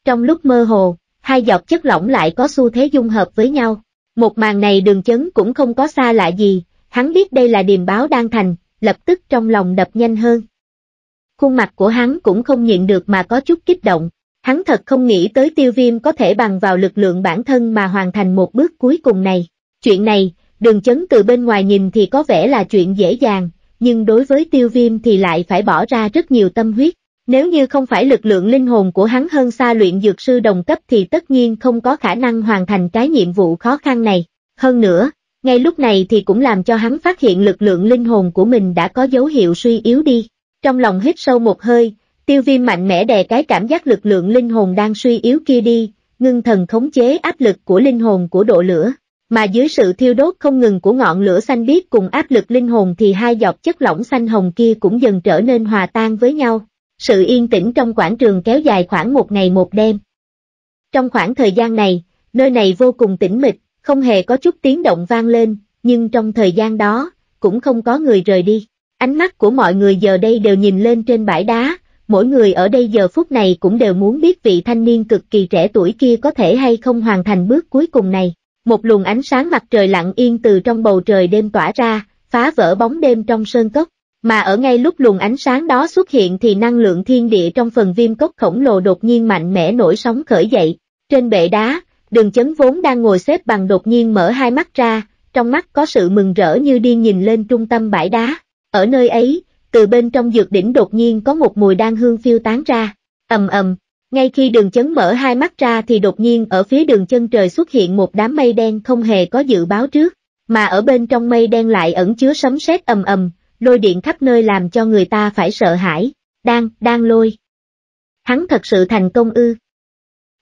Trong lúc mơ hồ, hai giọt chất lỏng lại có xu thế dung hợp với nhau. Một màn này đường chấn cũng không có xa lạ gì, hắn biết đây là điềm báo đang thành, lập tức trong lòng đập nhanh hơn. Khuôn mặt của hắn cũng không nhịn được mà có chút kích động, hắn thật không nghĩ tới tiêu viêm có thể bằng vào lực lượng bản thân mà hoàn thành một bước cuối cùng này. Chuyện này, đường chấn từ bên ngoài nhìn thì có vẻ là chuyện dễ dàng, nhưng đối với tiêu viêm thì lại phải bỏ ra rất nhiều tâm huyết. Nếu như không phải lực lượng linh hồn của hắn hơn xa luyện dược sư đồng cấp thì tất nhiên không có khả năng hoàn thành cái nhiệm vụ khó khăn này. Hơn nữa, ngay lúc này thì cũng làm cho hắn phát hiện lực lượng linh hồn của mình đã có dấu hiệu suy yếu đi. Trong lòng hít sâu một hơi, tiêu viêm mạnh mẽ đè cái cảm giác lực lượng linh hồn đang suy yếu kia đi, ngưng thần khống chế áp lực của linh hồn của độ lửa. Mà dưới sự thiêu đốt không ngừng của ngọn lửa xanh biếc cùng áp lực linh hồn thì hai giọt chất lỏng xanh hồng kia cũng dần trở nên hòa tan với nhau. Sự yên tĩnh trong quảng trường kéo dài khoảng một ngày một đêm. Trong khoảng thời gian này, nơi này vô cùng tĩnh mịch, không hề có chút tiếng động vang lên, nhưng trong thời gian đó, cũng không có người rời đi. Ánh mắt của mọi người giờ đây đều nhìn lên trên bãi đá, mỗi người ở đây giờ phút này cũng đều muốn biết vị thanh niên cực kỳ trẻ tuổi kia có thể hay không hoàn thành bước cuối cùng này. Một luồng ánh sáng mặt trời lặng yên từ trong bầu trời đêm tỏa ra, phá vỡ bóng đêm trong sơn cốc mà ở ngay lúc luồng ánh sáng đó xuất hiện thì năng lượng thiên địa trong phần viêm cốc khổng lồ đột nhiên mạnh mẽ nổi sóng khởi dậy. Trên bệ đá, đường chấn vốn đang ngồi xếp bằng đột nhiên mở hai mắt ra, trong mắt có sự mừng rỡ như điên nhìn lên trung tâm bãi đá. Ở nơi ấy, từ bên trong dược đỉnh đột nhiên có một mùi đan hương phiêu tán ra. ầm ầm, ngay khi đường chấn mở hai mắt ra thì đột nhiên ở phía đường chân trời xuất hiện một đám mây đen không hề có dự báo trước, mà ở bên trong mây đen lại ẩn chứa sấm sét ầm ầm lôi điện khắp nơi làm cho người ta phải sợ hãi, đang, đang lôi. Hắn thật sự thành công ư.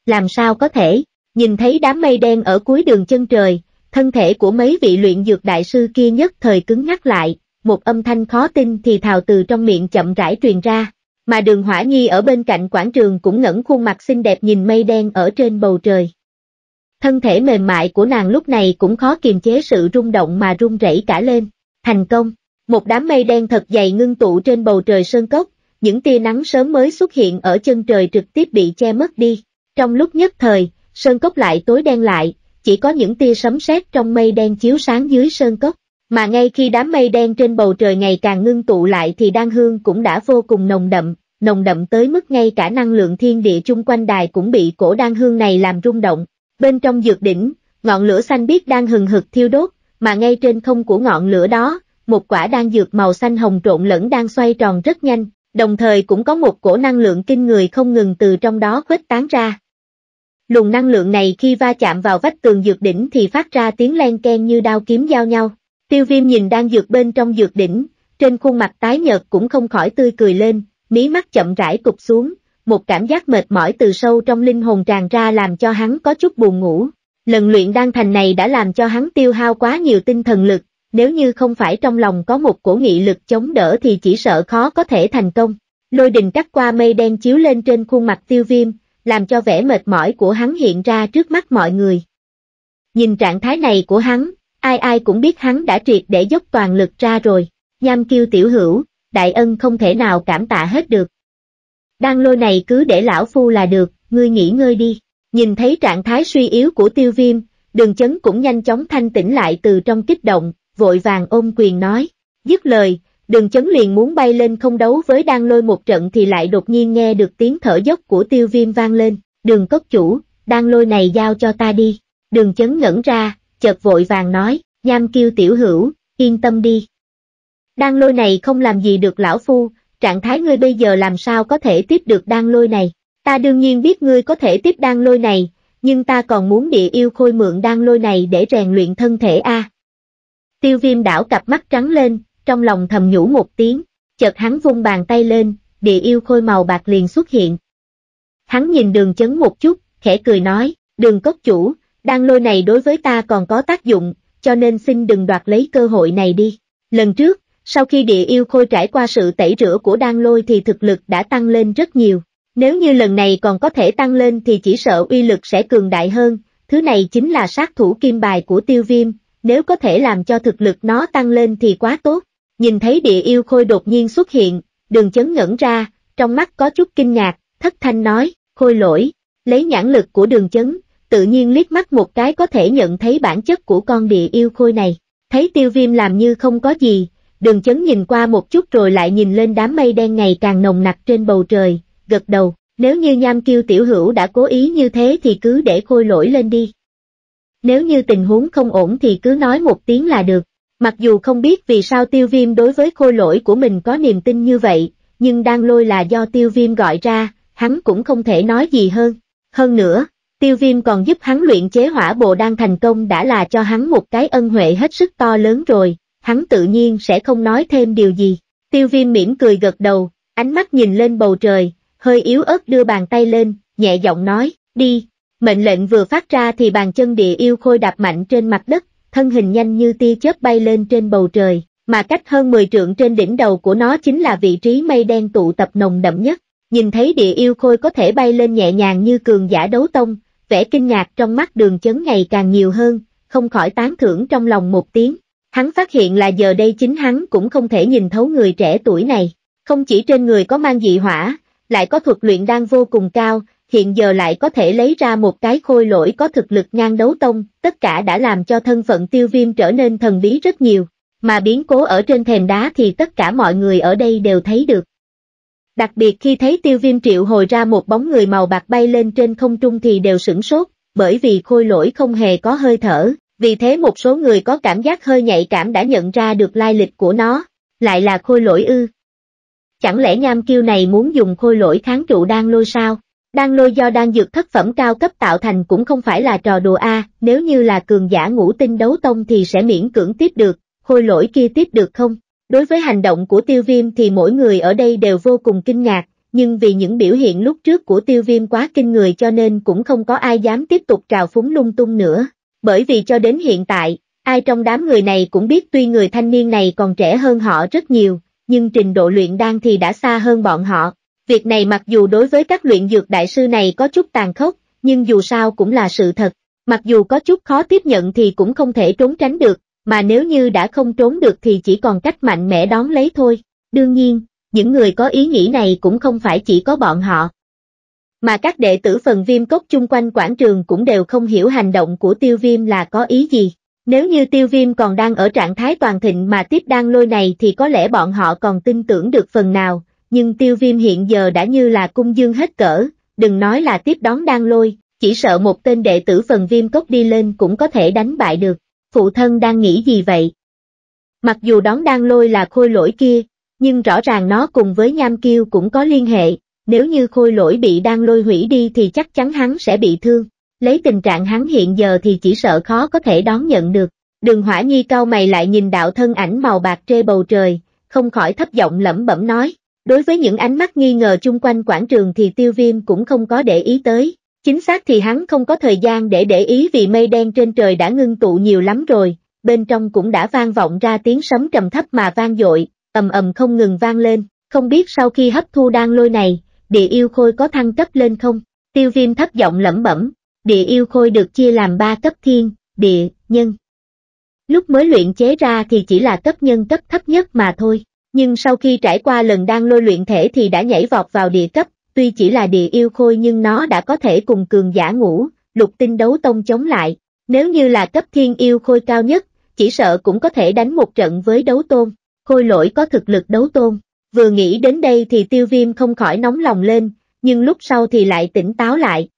Làm sao có thể, nhìn thấy đám mây đen ở cuối đường chân trời, thân thể của mấy vị luyện dược đại sư kia nhất thời cứng ngắc lại, một âm thanh khó tin thì thào từ trong miệng chậm rãi truyền ra, mà đường hỏa nhi ở bên cạnh quảng trường cũng ngẩng khuôn mặt xinh đẹp nhìn mây đen ở trên bầu trời. Thân thể mềm mại của nàng lúc này cũng khó kiềm chế sự rung động mà run rẩy cả lên, thành công. Một đám mây đen thật dày ngưng tụ trên bầu trời sơn cốc, những tia nắng sớm mới xuất hiện ở chân trời trực tiếp bị che mất đi. Trong lúc nhất thời, sơn cốc lại tối đen lại, chỉ có những tia sấm sét trong mây đen chiếu sáng dưới sơn cốc. Mà ngay khi đám mây đen trên bầu trời ngày càng ngưng tụ lại thì đan hương cũng đã vô cùng nồng đậm, nồng đậm tới mức ngay cả năng lượng thiên địa chung quanh đài cũng bị cổ đan hương này làm rung động. Bên trong dược đỉnh, ngọn lửa xanh biếc đang hừng hực thiêu đốt, mà ngay trên không của ngọn lửa đó, một quả đan dược màu xanh hồng trộn lẫn đang xoay tròn rất nhanh, đồng thời cũng có một cổ năng lượng kinh người không ngừng từ trong đó khuếch tán ra. Luồng năng lượng này khi va chạm vào vách tường dược đỉnh thì phát ra tiếng len ken như đao kiếm giao nhau. Tiêu viêm nhìn đan dược bên trong dược đỉnh, trên khuôn mặt tái nhợt cũng không khỏi tươi cười lên, mí mắt chậm rãi cụp xuống, một cảm giác mệt mỏi từ sâu trong linh hồn tràn ra làm cho hắn có chút buồn ngủ. Lần luyện đan thành này đã làm cho hắn tiêu hao quá nhiều tinh thần lực, nếu như không phải trong lòng có một cổ nghị lực chống đỡ thì chỉ sợ khó có thể thành công. Lôi đình cắt qua mây đen chiếu lên trên khuôn mặt tiêu viêm, làm cho vẻ mệt mỏi của hắn hiện ra trước mắt mọi người. Nhìn trạng thái này của hắn, ai ai cũng biết hắn đã triệt để dốc toàn lực ra rồi, nham kiêu tiểu hữu, đại ân không thể nào cảm tạ hết được. Đang lôi này cứ để lão phu là được, ngươi nghỉ ngơi đi. Nhìn thấy trạng thái suy yếu của tiêu viêm, đường chấn cũng nhanh chóng thanh tĩnh lại từ trong kích động, vội vàng ôm quyền nói, dứt lời, đường chấn liền muốn bay lên không đấu với đang lôi một trận thì lại đột nhiên nghe được tiếng thở dốc của tiêu viêm vang lên, đường cốc chủ, đang lôi này giao cho ta đi, đường chấn ngẩn ra, chợt vội vàng nói, nham kiêu tiểu hữu, yên tâm đi. Đang lôi này không làm gì được lão phu, trạng thái ngươi bây giờ làm sao có thể tiếp được đang lôi này, ta đương nhiên biết ngươi có thể tiếp đang lôi này, nhưng ta còn muốn địa yêu khôi mượn đang lôi này để rèn luyện thân thể a. À. Tiêu viêm đảo cặp mắt trắng lên, trong lòng thầm nhủ một tiếng, chợt hắn vung bàn tay lên, địa yêu khôi màu bạc liền xuất hiện. Hắn nhìn đường chấn một chút, khẽ cười nói, đường cốc chủ, đan lôi này đối với ta còn có tác dụng, cho nên xin đừng đoạt lấy cơ hội này đi. Lần trước, sau khi địa yêu khôi trải qua sự tẩy rửa của đan lôi thì thực lực đã tăng lên rất nhiều. Nếu như lần này còn có thể tăng lên thì chỉ sợ uy lực sẽ cường đại hơn, thứ này chính là sát thủ kim bài của tiêu viêm, nếu có thể làm cho thực lực nó tăng lên thì quá tốt. Nhìn thấy địa yêu khôi đột nhiên xuất hiện, đường chấn ngẩn ra, trong mắt có chút kinh ngạc, thất thanh nói, khôi lỗi, lấy nhãn lực của đường chấn, tự nhiên liếc mắt một cái có thể nhận thấy bản chất của con địa yêu khôi này. Thấy tiêu viêm làm như không có gì, đường chấn nhìn qua một chút rồi lại nhìn lên đám mây đen ngày càng nồng nặc trên bầu trời, gật đầu, nếu như nham kiêu tiểu hữu đã cố ý như thế thì cứ để khôi lỗi lên đi nếu như tình huống không ổn thì cứ nói một tiếng là được. Mặc dù không biết vì sao tiêu viêm đối với khôi lỗi của mình có niềm tin như vậy, nhưng đang lôi là do tiêu viêm gọi ra, hắn cũng không thể nói gì hơn. Hơn nữa, tiêu viêm còn giúp hắn luyện chế hỏa bộ đang thành công đã là cho hắn một cái ân huệ hết sức to lớn rồi, hắn tự nhiên sẽ không nói thêm điều gì. Tiêu viêm mỉm cười gật đầu, ánh mắt nhìn lên bầu trời, hơi yếu ớt đưa bàn tay lên, nhẹ giọng nói, đi, Mệnh lệnh vừa phát ra thì bàn chân địa yêu khôi đạp mạnh trên mặt đất, thân hình nhanh như tia chớp bay lên trên bầu trời, mà cách hơn 10 trượng trên đỉnh đầu của nó chính là vị trí mây đen tụ tập nồng đậm nhất. Nhìn thấy địa yêu khôi có thể bay lên nhẹ nhàng như cường giả đấu tông, vẻ kinh ngạc trong mắt đường chấn ngày càng nhiều hơn, không khỏi tán thưởng trong lòng một tiếng. Hắn phát hiện là giờ đây chính hắn cũng không thể nhìn thấu người trẻ tuổi này. Không chỉ trên người có mang dị hỏa, lại có thuật luyện đang vô cùng cao, hiện giờ lại có thể lấy ra một cái khôi lỗi có thực lực ngang đấu tông, tất cả đã làm cho thân phận tiêu viêm trở nên thần bí rất nhiều, mà biến cố ở trên thềm đá thì tất cả mọi người ở đây đều thấy được. Đặc biệt khi thấy tiêu viêm triệu hồi ra một bóng người màu bạc bay lên trên không trung thì đều sửng sốt, bởi vì khôi lỗi không hề có hơi thở, vì thế một số người có cảm giác hơi nhạy cảm đã nhận ra được lai lịch của nó, lại là khôi lỗi ư. Chẳng lẽ nham kiêu này muốn dùng khôi lỗi kháng trụ đang lôi sao? Đang lôi do đang dược thất phẩm cao cấp tạo thành cũng không phải là trò đùa A, nếu như là cường giả ngũ tinh đấu tông thì sẽ miễn cưỡng tiếp được, hôi lỗi kia tiếp được không? Đối với hành động của tiêu viêm thì mỗi người ở đây đều vô cùng kinh ngạc, nhưng vì những biểu hiện lúc trước của tiêu viêm quá kinh người cho nên cũng không có ai dám tiếp tục trào phúng lung tung nữa. Bởi vì cho đến hiện tại, ai trong đám người này cũng biết tuy người thanh niên này còn trẻ hơn họ rất nhiều, nhưng trình độ luyện đan thì đã xa hơn bọn họ, Việc này mặc dù đối với các luyện dược đại sư này có chút tàn khốc, nhưng dù sao cũng là sự thật. Mặc dù có chút khó tiếp nhận thì cũng không thể trốn tránh được, mà nếu như đã không trốn được thì chỉ còn cách mạnh mẽ đón lấy thôi. Đương nhiên, những người có ý nghĩ này cũng không phải chỉ có bọn họ. Mà các đệ tử phần viêm cốc chung quanh quảng trường cũng đều không hiểu hành động của tiêu viêm là có ý gì. Nếu như tiêu viêm còn đang ở trạng thái toàn thịnh mà tiếp đang lôi này thì có lẽ bọn họ còn tin tưởng được phần nào, nhưng tiêu viêm hiện giờ đã như là cung dương hết cỡ, đừng nói là tiếp đón đang lôi, chỉ sợ một tên đệ tử phần viêm cốc đi lên cũng có thể đánh bại được. Phụ thân đang nghĩ gì vậy? Mặc dù đón đang lôi là khôi lỗi kia, nhưng rõ ràng nó cùng với nham kiêu cũng có liên hệ, nếu như khôi lỗi bị đang lôi hủy đi thì chắc chắn hắn sẽ bị thương, lấy tình trạng hắn hiện giờ thì chỉ sợ khó có thể đón nhận được. Đường hỏa nhi cao mày lại nhìn đạo thân ảnh màu bạc trê bầu trời, không khỏi thấp giọng lẩm bẩm nói. Đối với những ánh mắt nghi ngờ chung quanh quảng trường thì tiêu viêm cũng không có để ý tới. Chính xác thì hắn không có thời gian để để ý vì mây đen trên trời đã ngưng tụ nhiều lắm rồi, bên trong cũng đã vang vọng ra tiếng sấm trầm thấp mà vang dội, ầm ầm không ngừng vang lên, không biết sau khi hấp thu đan lôi này, địa yêu khôi có thăng cấp lên không? Tiêu viêm thấp giọng lẩm bẩm, địa yêu khôi được chia làm ba cấp thiên, địa, nhân. Lúc mới luyện chế ra thì chỉ là cấp nhân cấp thấp nhất mà thôi. Nhưng sau khi trải qua lần đang lôi luyện thể thì đã nhảy vọt vào địa cấp, tuy chỉ là địa yêu khôi nhưng nó đã có thể cùng cường giả ngủ, lục tinh đấu tông chống lại. Nếu như là cấp thiên yêu khôi cao nhất, chỉ sợ cũng có thể đánh một trận với đấu tôn, khôi lỗi có thực lực đấu tôn. Vừa nghĩ đến đây thì tiêu viêm không khỏi nóng lòng lên, nhưng lúc sau thì lại tỉnh táo lại.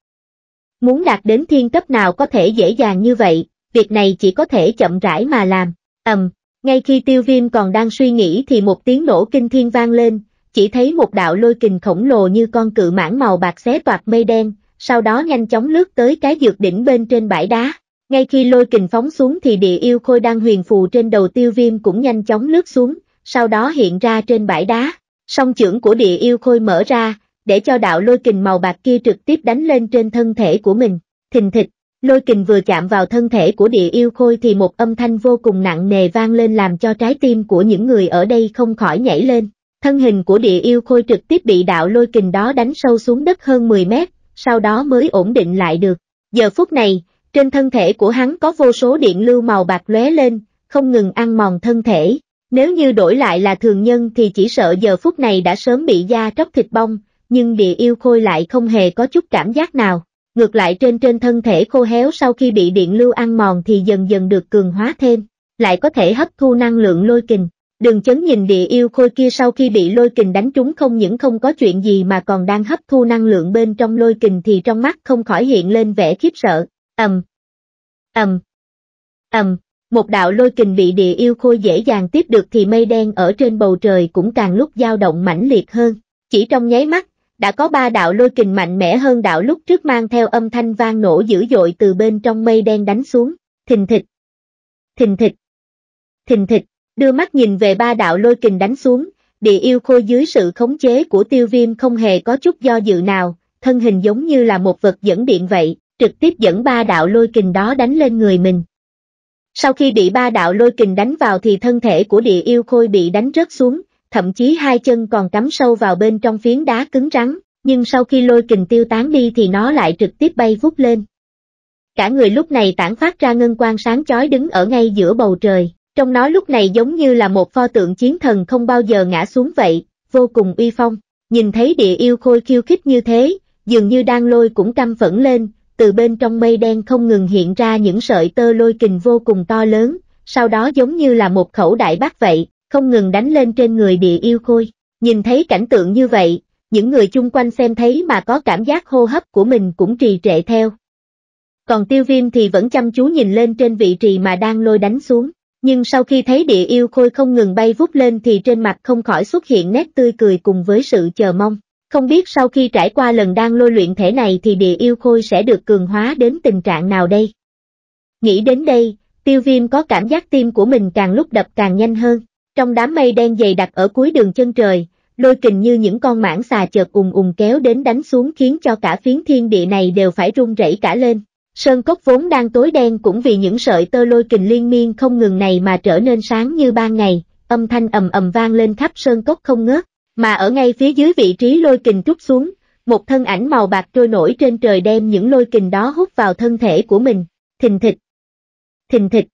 Muốn đạt đến thiên cấp nào có thể dễ dàng như vậy, việc này chỉ có thể chậm rãi mà làm. Ầm, ngay khi tiêu viêm còn đang suy nghĩ thì một tiếng nổ kinh thiên vang lên, chỉ thấy một đạo lôi kình khổng lồ như con cự mãng màu bạc xé toạc mây đen, sau đó nhanh chóng lướt tới cái dược đỉnh bên trên bãi đá. Ngay khi lôi kình phóng xuống thì địa yêu khôi đang huyền phù trên đầu tiêu viêm cũng nhanh chóng lướt xuống, sau đó hiện ra trên bãi đá. Song trưởng của địa yêu khôi mở ra, để cho đạo lôi kình màu bạc kia trực tiếp đánh lên trên thân thể của mình. Thình thịch, Lôi kình vừa chạm vào thân thể của địa yêu khôi thì một âm thanh vô cùng nặng nề vang lên làm cho trái tim của những người ở đây không khỏi nhảy lên. Thân hình của địa yêu khôi trực tiếp bị đạo lôi kình đó đánh sâu xuống đất hơn 10 mét, sau đó mới ổn định lại được. Giờ phút này, trên thân thể của hắn có vô số điện lưu màu bạc lóe lên, không ngừng ăn mòn thân thể. Nếu như đổi lại là thường nhân thì chỉ sợ giờ phút này đã sớm bị da tróc thịt bong, nhưng địa yêu khôi lại không hề có chút cảm giác nào ngược lại trên trên thân thể khô héo sau khi bị điện lưu ăn mòn thì dần dần được cường hóa thêm, lại có thể hấp thu năng lượng lôi kình. Đường chấn nhìn địa yêu khôi kia sau khi bị lôi kình đánh trúng không những không có chuyện gì mà còn đang hấp thu năng lượng bên trong lôi kình thì trong mắt không khỏi hiện lên vẻ khiếp sợ, ầm, um, ầm, ầm, một đạo lôi kình bị địa yêu khôi dễ dàng tiếp được thì mây đen ở trên bầu trời cũng càng lúc dao động mãnh liệt hơn, chỉ trong nháy mắt đã có ba đạo lôi kình mạnh mẽ hơn đạo lúc trước mang theo âm thanh vang nổ dữ dội từ bên trong mây đen đánh xuống, thình thịch, thình thịch, thình thịch, đưa mắt nhìn về ba đạo lôi kình đánh xuống, địa yêu khôi dưới sự khống chế của tiêu viêm không hề có chút do dự nào, thân hình giống như là một vật dẫn điện vậy, trực tiếp dẫn ba đạo lôi kình đó đánh lên người mình. Sau khi bị ba đạo lôi kình đánh vào thì thân thể của địa yêu khôi bị đánh rớt xuống, thậm chí hai chân còn cắm sâu vào bên trong phiến đá cứng rắn, nhưng sau khi lôi kình tiêu tán đi thì nó lại trực tiếp bay vút lên. Cả người lúc này tản phát ra ngân quang sáng chói đứng ở ngay giữa bầu trời, trong nó lúc này giống như là một pho tượng chiến thần không bao giờ ngã xuống vậy, vô cùng uy phong. Nhìn thấy địa yêu khôi khiêu khích như thế, dường như đang lôi cũng căm phẫn lên, từ bên trong mây đen không ngừng hiện ra những sợi tơ lôi kình vô cùng to lớn, sau đó giống như là một khẩu đại bác vậy, không ngừng đánh lên trên người địa yêu khôi. Nhìn thấy cảnh tượng như vậy, những người chung quanh xem thấy mà có cảm giác hô hấp của mình cũng trì trệ theo. Còn tiêu viêm thì vẫn chăm chú nhìn lên trên vị trì mà đang lôi đánh xuống, nhưng sau khi thấy địa yêu khôi không ngừng bay vút lên thì trên mặt không khỏi xuất hiện nét tươi cười cùng với sự chờ mong. Không biết sau khi trải qua lần đang lôi luyện thể này thì địa yêu khôi sẽ được cường hóa đến tình trạng nào đây? Nghĩ đến đây, tiêu viêm có cảm giác tim của mình càng lúc đập càng nhanh hơn. Trong đám mây đen dày đặc ở cuối đường chân trời, lôi kình như những con mãng xà chợt ùng ùng kéo đến đánh xuống khiến cho cả phiến thiên địa này đều phải rung rẩy cả lên. Sơn cốc vốn đang tối đen cũng vì những sợi tơ lôi kình liên miên không ngừng này mà trở nên sáng như ban ngày, âm thanh ầm ầm vang lên khắp sơn cốc không ngớt, mà ở ngay phía dưới vị trí lôi kình trút xuống, một thân ảnh màu bạc trôi nổi trên trời đem những lôi kình đó hút vào thân thể của mình, thình thịch, thình thịch,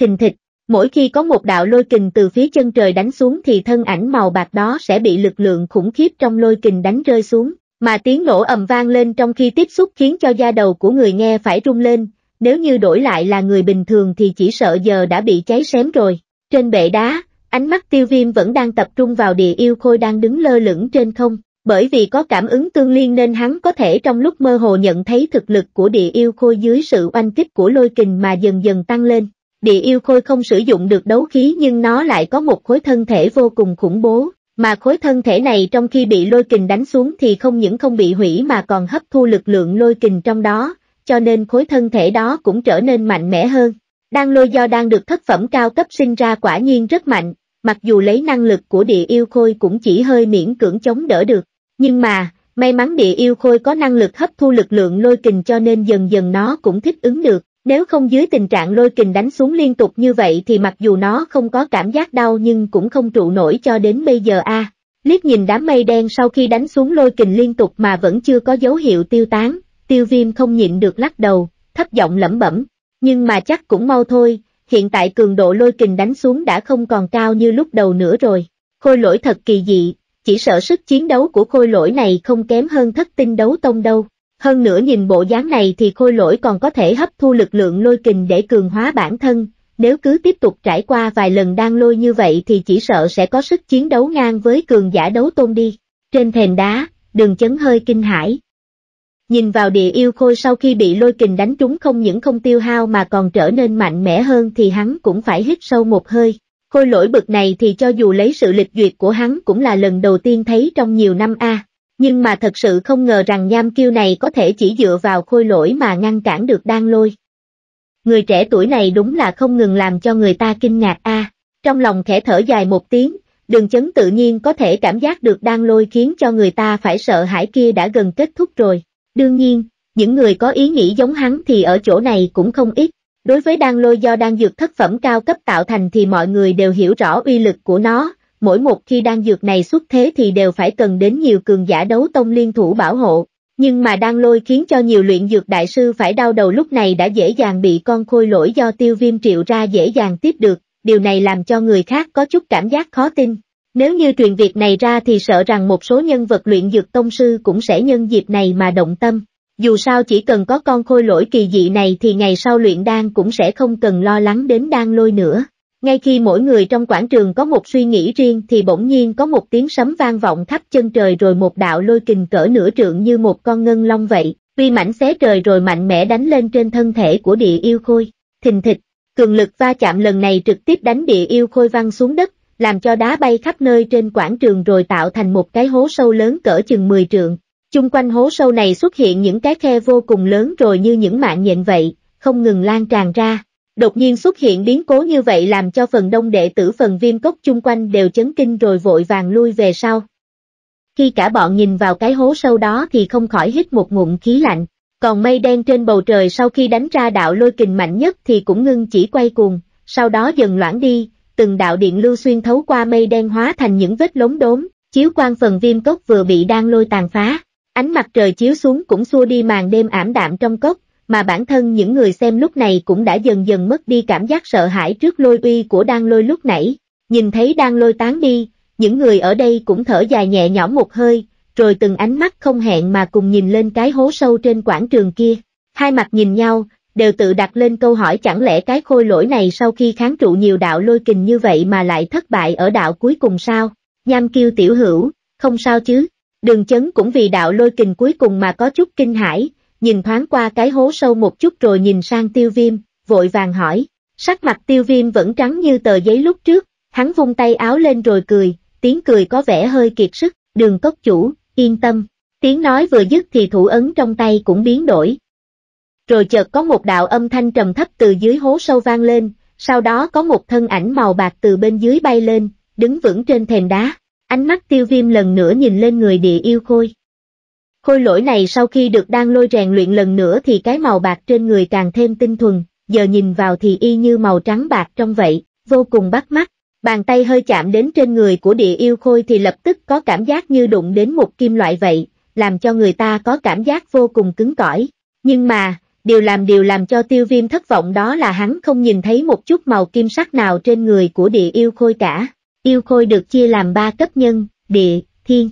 thình thịch. Mỗi khi có một đạo lôi kình từ phía chân trời đánh xuống thì thân ảnh màu bạc đó sẽ bị lực lượng khủng khiếp trong lôi kình đánh rơi xuống, mà tiếng nổ ầm vang lên trong khi tiếp xúc khiến cho da đầu của người nghe phải rung lên, nếu như đổi lại là người bình thường thì chỉ sợ giờ đã bị cháy xém rồi. Trên bệ đá, ánh mắt tiêu viêm vẫn đang tập trung vào địa yêu khôi đang đứng lơ lửng trên không, bởi vì có cảm ứng tương liên nên hắn có thể trong lúc mơ hồ nhận thấy thực lực của địa yêu khôi dưới sự oanh kích của lôi kình mà dần dần tăng lên địa yêu khôi không sử dụng được đấu khí nhưng nó lại có một khối thân thể vô cùng khủng bố, mà khối thân thể này trong khi bị lôi kình đánh xuống thì không những không bị hủy mà còn hấp thu lực lượng lôi kình trong đó, cho nên khối thân thể đó cũng trở nên mạnh mẽ hơn. Đang lôi do đang được thất phẩm cao cấp sinh ra quả nhiên rất mạnh, mặc dù lấy năng lực của địa yêu khôi cũng chỉ hơi miễn cưỡng chống đỡ được, nhưng mà, may mắn địa yêu khôi có năng lực hấp thu lực lượng lôi kình cho nên dần dần nó cũng thích ứng được, nếu không dưới tình trạng lôi kình đánh xuống liên tục như vậy thì mặc dù nó không có cảm giác đau nhưng cũng không trụ nổi cho đến bây giờ a. Liếc nhìn đám mây đen sau khi đánh xuống lôi kình liên tục mà vẫn chưa có dấu hiệu tiêu tán, tiêu viêm không nhịn được lắc đầu, thấp giọng lẩm bẩm. Nhưng mà chắc cũng mau thôi, hiện tại cường độ lôi kình đánh xuống đã không còn cao như lúc đầu nữa rồi. Khôi lỗi thật kỳ dị, chỉ sợ sức chiến đấu của khôi lỗi này không kém hơn thất tinh đấu tông đâu. Hơn nữa nhìn bộ dáng này thì khôi lỗi còn có thể hấp thu lực lượng lôi kình để cường hóa bản thân, nếu cứ tiếp tục trải qua vài lần đang lôi như vậy thì chỉ sợ sẽ có sức chiến đấu ngang với cường giả đấu tôn đi. Trên thềm đá, đường chấn hơi kinh hãi. Nhìn vào địa yêu khôi sau khi bị lôi kình đánh trúng không những không tiêu hao mà còn trở nên mạnh mẽ hơn thì hắn cũng phải hít sâu một hơi. Khôi lỗi bực này thì cho dù lấy sự lịch duyệt của hắn cũng là lần đầu tiên thấy trong nhiều năm a. À nhưng mà thật sự không ngờ rằng nham kiêu này có thể chỉ dựa vào khôi lỗi mà ngăn cản được đang lôi. Người trẻ tuổi này đúng là không ngừng làm cho người ta kinh ngạc a. trong lòng khẽ thở dài một tiếng, đường chấn tự nhiên có thể cảm giác được đang lôi khiến cho người ta phải sợ hãi kia đã gần kết thúc rồi. Đương nhiên, những người có ý nghĩ giống hắn thì ở chỗ này cũng không ít. Đối với đang lôi do đang dược thất phẩm cao cấp tạo thành thì mọi người đều hiểu rõ uy lực của nó, mỗi một khi đan dược này xuất thế thì đều phải cần đến nhiều cường giả đấu tông liên thủ bảo hộ, nhưng mà đan lôi khiến cho nhiều luyện dược đại sư phải đau đầu lúc này đã dễ dàng bị con khôi lỗi do tiêu viêm triệu ra dễ dàng tiếp được, điều này làm cho người khác có chút cảm giác khó tin. Nếu như truyền việc này ra thì sợ rằng một số nhân vật luyện dược tông sư cũng sẽ nhân dịp này mà động tâm. Dù sao chỉ cần có con khôi lỗi kỳ dị này thì ngày sau luyện đan cũng sẽ không cần lo lắng đến đan lôi nữa. Ngay khi mỗi người trong quảng trường có một suy nghĩ riêng thì bỗng nhiên có một tiếng sấm vang vọng khắp chân trời rồi một đạo lôi kình cỡ nửa trượng như một con ngân long vậy, vi mảnh xé trời rồi mạnh mẽ đánh lên trên thân thể của địa yêu khôi. Thình thịch, cường lực va chạm lần này trực tiếp đánh địa yêu khôi văng xuống đất, làm cho đá bay khắp nơi trên quảng trường rồi tạo thành một cái hố sâu lớn cỡ chừng 10 trượng. Chung quanh hố sâu này xuất hiện những cái khe vô cùng lớn rồi như những mạng nhện vậy, không ngừng lan tràn ra, Đột nhiên xuất hiện biến cố như vậy làm cho phần đông đệ tử phần viêm cốc chung quanh đều chấn kinh rồi vội vàng lui về sau. Khi cả bọn nhìn vào cái hố sâu đó thì không khỏi hít một ngụm khí lạnh, còn mây đen trên bầu trời sau khi đánh ra đạo lôi kình mạnh nhất thì cũng ngưng chỉ quay cuồng, sau đó dần loãng đi, từng đạo điện lưu xuyên thấu qua mây đen hóa thành những vết lốm đốm, chiếu quang phần viêm cốc vừa bị đang lôi tàn phá. Ánh mặt trời chiếu xuống cũng xua đi màn đêm ảm đạm trong cốc, mà bản thân những người xem lúc này cũng đã dần dần mất đi cảm giác sợ hãi trước lôi uy của Đang lôi lúc nãy. Nhìn thấy Đang lôi tán đi, những người ở đây cũng thở dài nhẹ nhõm một hơi, rồi từng ánh mắt không hẹn mà cùng nhìn lên cái hố sâu trên quảng trường kia. Hai mặt nhìn nhau, đều tự đặt lên câu hỏi chẳng lẽ cái khôi lỗi này sau khi kháng trụ nhiều đạo lôi kình như vậy mà lại thất bại ở đạo cuối cùng sao? Nham kiêu tiểu hữu, không sao chứ. Đường chấn cũng vì đạo lôi kình cuối cùng mà có chút kinh hãi, nhìn thoáng qua cái hố sâu một chút rồi nhìn sang tiêu viêm, vội vàng hỏi. Sắc mặt tiêu viêm vẫn trắng như tờ giấy lúc trước, hắn vung tay áo lên rồi cười, tiếng cười có vẻ hơi kiệt sức, đường cốc chủ, yên tâm. Tiếng nói vừa dứt thì thủ ấn trong tay cũng biến đổi. Rồi chợt có một đạo âm thanh trầm thấp từ dưới hố sâu vang lên, sau đó có một thân ảnh màu bạc từ bên dưới bay lên, đứng vững trên thềm đá. Ánh mắt tiêu viêm lần nữa nhìn lên người địa yêu khôi. Khôi lỗi này sau khi được đang lôi rèn luyện lần nữa thì cái màu bạc trên người càng thêm tinh thuần, giờ nhìn vào thì y như màu trắng bạc trong vậy, vô cùng bắt mắt. Bàn tay hơi chạm đến trên người của địa yêu khôi thì lập tức có cảm giác như đụng đến một kim loại vậy, làm cho người ta có cảm giác vô cùng cứng cỏi. Nhưng mà, điều làm điều làm cho tiêu viêm thất vọng đó là hắn không nhìn thấy một chút màu kim sắc nào trên người của địa yêu khôi cả. Yêu khôi được chia làm ba cấp nhân, địa, thiên,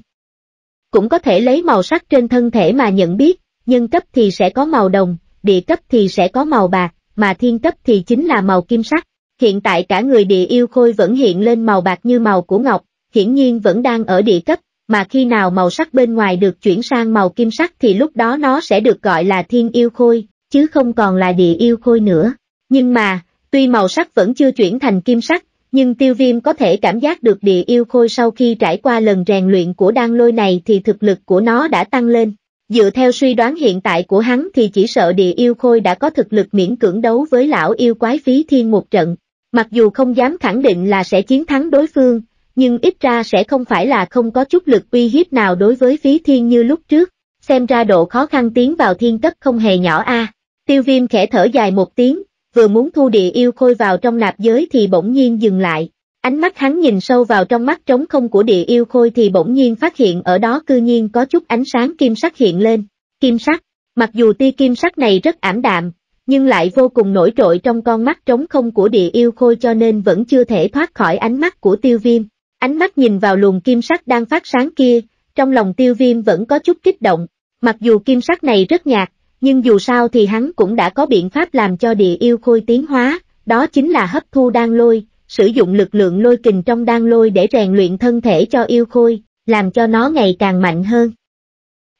cũng có thể lấy màu sắc trên thân thể mà nhận biết, nhân cấp thì sẽ có màu đồng, địa cấp thì sẽ có màu bạc, mà thiên cấp thì chính là màu kim sắc. Hiện tại cả người địa yêu khôi vẫn hiện lên màu bạc như màu của ngọc, hiển nhiên vẫn đang ở địa cấp, mà khi nào màu sắc bên ngoài được chuyển sang màu kim sắc thì lúc đó nó sẽ được gọi là thiên yêu khôi, chứ không còn là địa yêu khôi nữa. Nhưng mà, tuy màu sắc vẫn chưa chuyển thành kim sắc, nhưng tiêu viêm có thể cảm giác được địa yêu khôi sau khi trải qua lần rèn luyện của đan lôi này thì thực lực của nó đã tăng lên. Dựa theo suy đoán hiện tại của hắn thì chỉ sợ địa yêu khôi đã có thực lực miễn cưỡng đấu với lão yêu quái phí thiên một trận. Mặc dù không dám khẳng định là sẽ chiến thắng đối phương, nhưng ít ra sẽ không phải là không có chút lực uy hiếp nào đối với phí thiên như lúc trước. Xem ra độ khó khăn tiến vào thiên cấp không hề nhỏ a. Tiêu viêm khẽ thở dài một tiếng, vừa muốn thu địa yêu khôi vào trong nạp giới thì bỗng nhiên dừng lại. Ánh mắt hắn nhìn sâu vào trong mắt trống không của địa yêu khôi thì bỗng nhiên phát hiện ở đó cư nhiên có chút ánh sáng kim sắc hiện lên. Kim sắc, mặc dù tia kim sắc này rất ảm đạm, nhưng lại vô cùng nổi trội trong con mắt trống không của địa yêu khôi cho nên vẫn chưa thể thoát khỏi ánh mắt của tiêu viêm. Ánh mắt nhìn vào luồng kim sắc đang phát sáng kia, trong lòng tiêu viêm vẫn có chút kích động. Mặc dù kim sắc này rất nhạt, nhưng dù sao thì hắn cũng đã có biện pháp làm cho địa yêu khôi tiến hóa, đó chính là hấp thu đan lôi, sử dụng lực lượng lôi kình trong đan lôi để rèn luyện thân thể cho yêu khôi, làm cho nó ngày càng mạnh hơn.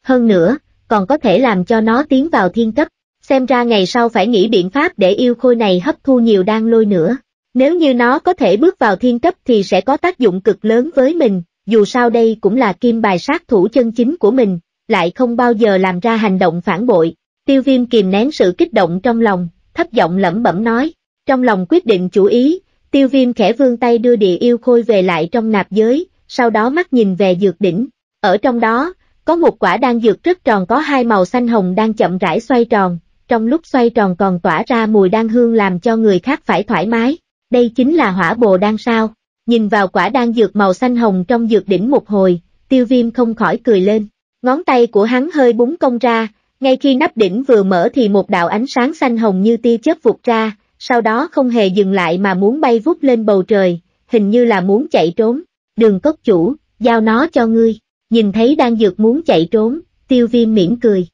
Hơn nữa, còn có thể làm cho nó tiến vào thiên cấp, xem ra ngày sau phải nghĩ biện pháp để yêu khôi này hấp thu nhiều đan lôi nữa. Nếu như nó có thể bước vào thiên cấp thì sẽ có tác dụng cực lớn với mình, dù sao đây cũng là kim bài sát thủ chân chính của mình, lại không bao giờ làm ra hành động phản bội, Tiêu viêm kìm nén sự kích động trong lòng, thấp giọng lẩm bẩm nói. Trong lòng quyết định chủ ý, tiêu viêm khẽ vương tay đưa địa yêu khôi về lại trong nạp giới, sau đó mắt nhìn về dược đỉnh. Ở trong đó, có một quả đan dược rất tròn có hai màu xanh hồng đang chậm rãi xoay tròn, trong lúc xoay tròn còn tỏa ra mùi đan hương làm cho người khác phải thoải mái. Đây chính là hỏa bồ đan sao. Nhìn vào quả đan dược màu xanh hồng trong dược đỉnh một hồi, tiêu viêm không khỏi cười lên. Ngón tay của hắn hơi búng công ra, ngay khi nắp đỉnh vừa mở thì một đạo ánh sáng xanh hồng như tia chớp vụt ra, sau đó không hề dừng lại mà muốn bay vút lên bầu trời, hình như là muốn chạy trốn. Đường cốc chủ, giao nó cho ngươi. Nhìn thấy đang dược muốn chạy trốn, tiêu viêm mỉm cười.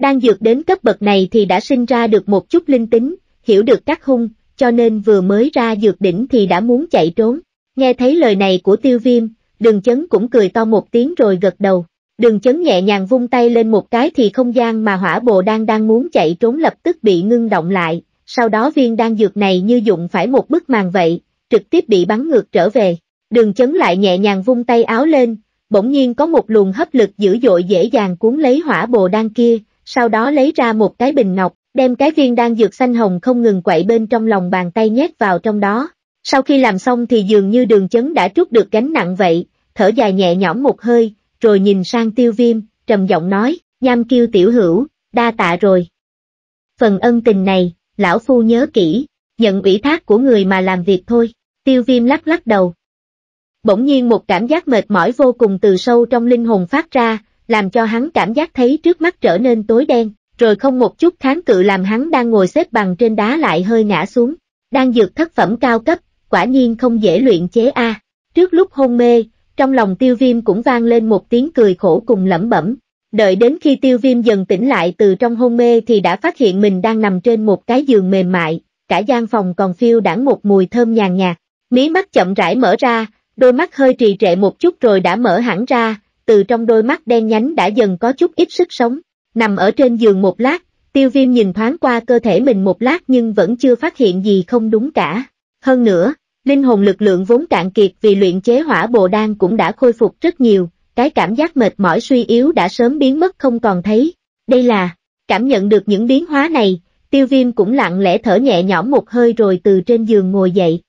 Đang dược đến cấp bậc này thì đã sinh ra được một chút linh tính, hiểu được các hung, cho nên vừa mới ra dược đỉnh thì đã muốn chạy trốn. Nghe thấy lời này của tiêu viêm, đường chấn cũng cười to một tiếng rồi gật đầu. Đường chấn nhẹ nhàng vung tay lên một cái thì không gian mà hỏa bồ đang đang muốn chạy trốn lập tức bị ngưng động lại, sau đó viên đan dược này như dụng phải một bức màn vậy, trực tiếp bị bắn ngược trở về. Đường chấn lại nhẹ nhàng vung tay áo lên, bỗng nhiên có một luồng hấp lực dữ dội dễ dàng cuốn lấy hỏa bồ đan kia, sau đó lấy ra một cái bình ngọc, đem cái viên đan dược xanh hồng không ngừng quậy bên trong lòng bàn tay nhét vào trong đó. Sau khi làm xong thì dường như đường chấn đã trút được gánh nặng vậy, thở dài nhẹ nhõm một hơi, rồi nhìn sang tiêu viêm, trầm giọng nói, nham kiêu tiểu hữu, đa tạ rồi. Phần ân tình này, lão phu nhớ kỹ, nhận ủy thác của người mà làm việc thôi, tiêu viêm lắc lắc đầu. Bỗng nhiên một cảm giác mệt mỏi vô cùng từ sâu trong linh hồn phát ra, làm cho hắn cảm giác thấy trước mắt trở nên tối đen, rồi không một chút kháng cự làm hắn đang ngồi xếp bằng trên đá lại hơi ngã xuống. Đang dược thất phẩm cao cấp, quả nhiên không dễ luyện chế a. Trước lúc hôn mê, trong lòng tiêu viêm cũng vang lên một tiếng cười khổ cùng lẩm bẩm. Đợi đến khi tiêu viêm dần tỉnh lại từ trong hôn mê thì đã phát hiện mình đang nằm trên một cái giường mềm mại, cả gian phòng còn phiêu đãng một mùi thơm nhàn nhạt. Mí mắt chậm rãi mở ra, đôi mắt hơi trì trệ một chút rồi đã mở hẳn ra, từ trong đôi mắt đen nhánh đã dần có chút ít sức sống. Nằm ở trên giường một lát, tiêu viêm nhìn thoáng qua cơ thể mình một lát nhưng vẫn chưa phát hiện gì không đúng cả. Hơn nữa, Linh hồn lực lượng vốn cạn kiệt vì luyện chế hỏa bồ đan cũng đã khôi phục rất nhiều, cái cảm giác mệt mỏi suy yếu đã sớm biến mất không còn thấy. Đây là, cảm nhận được những biến hóa này, tiêu viêm cũng lặng lẽ thở nhẹ nhõm một hơi rồi từ trên giường ngồi dậy.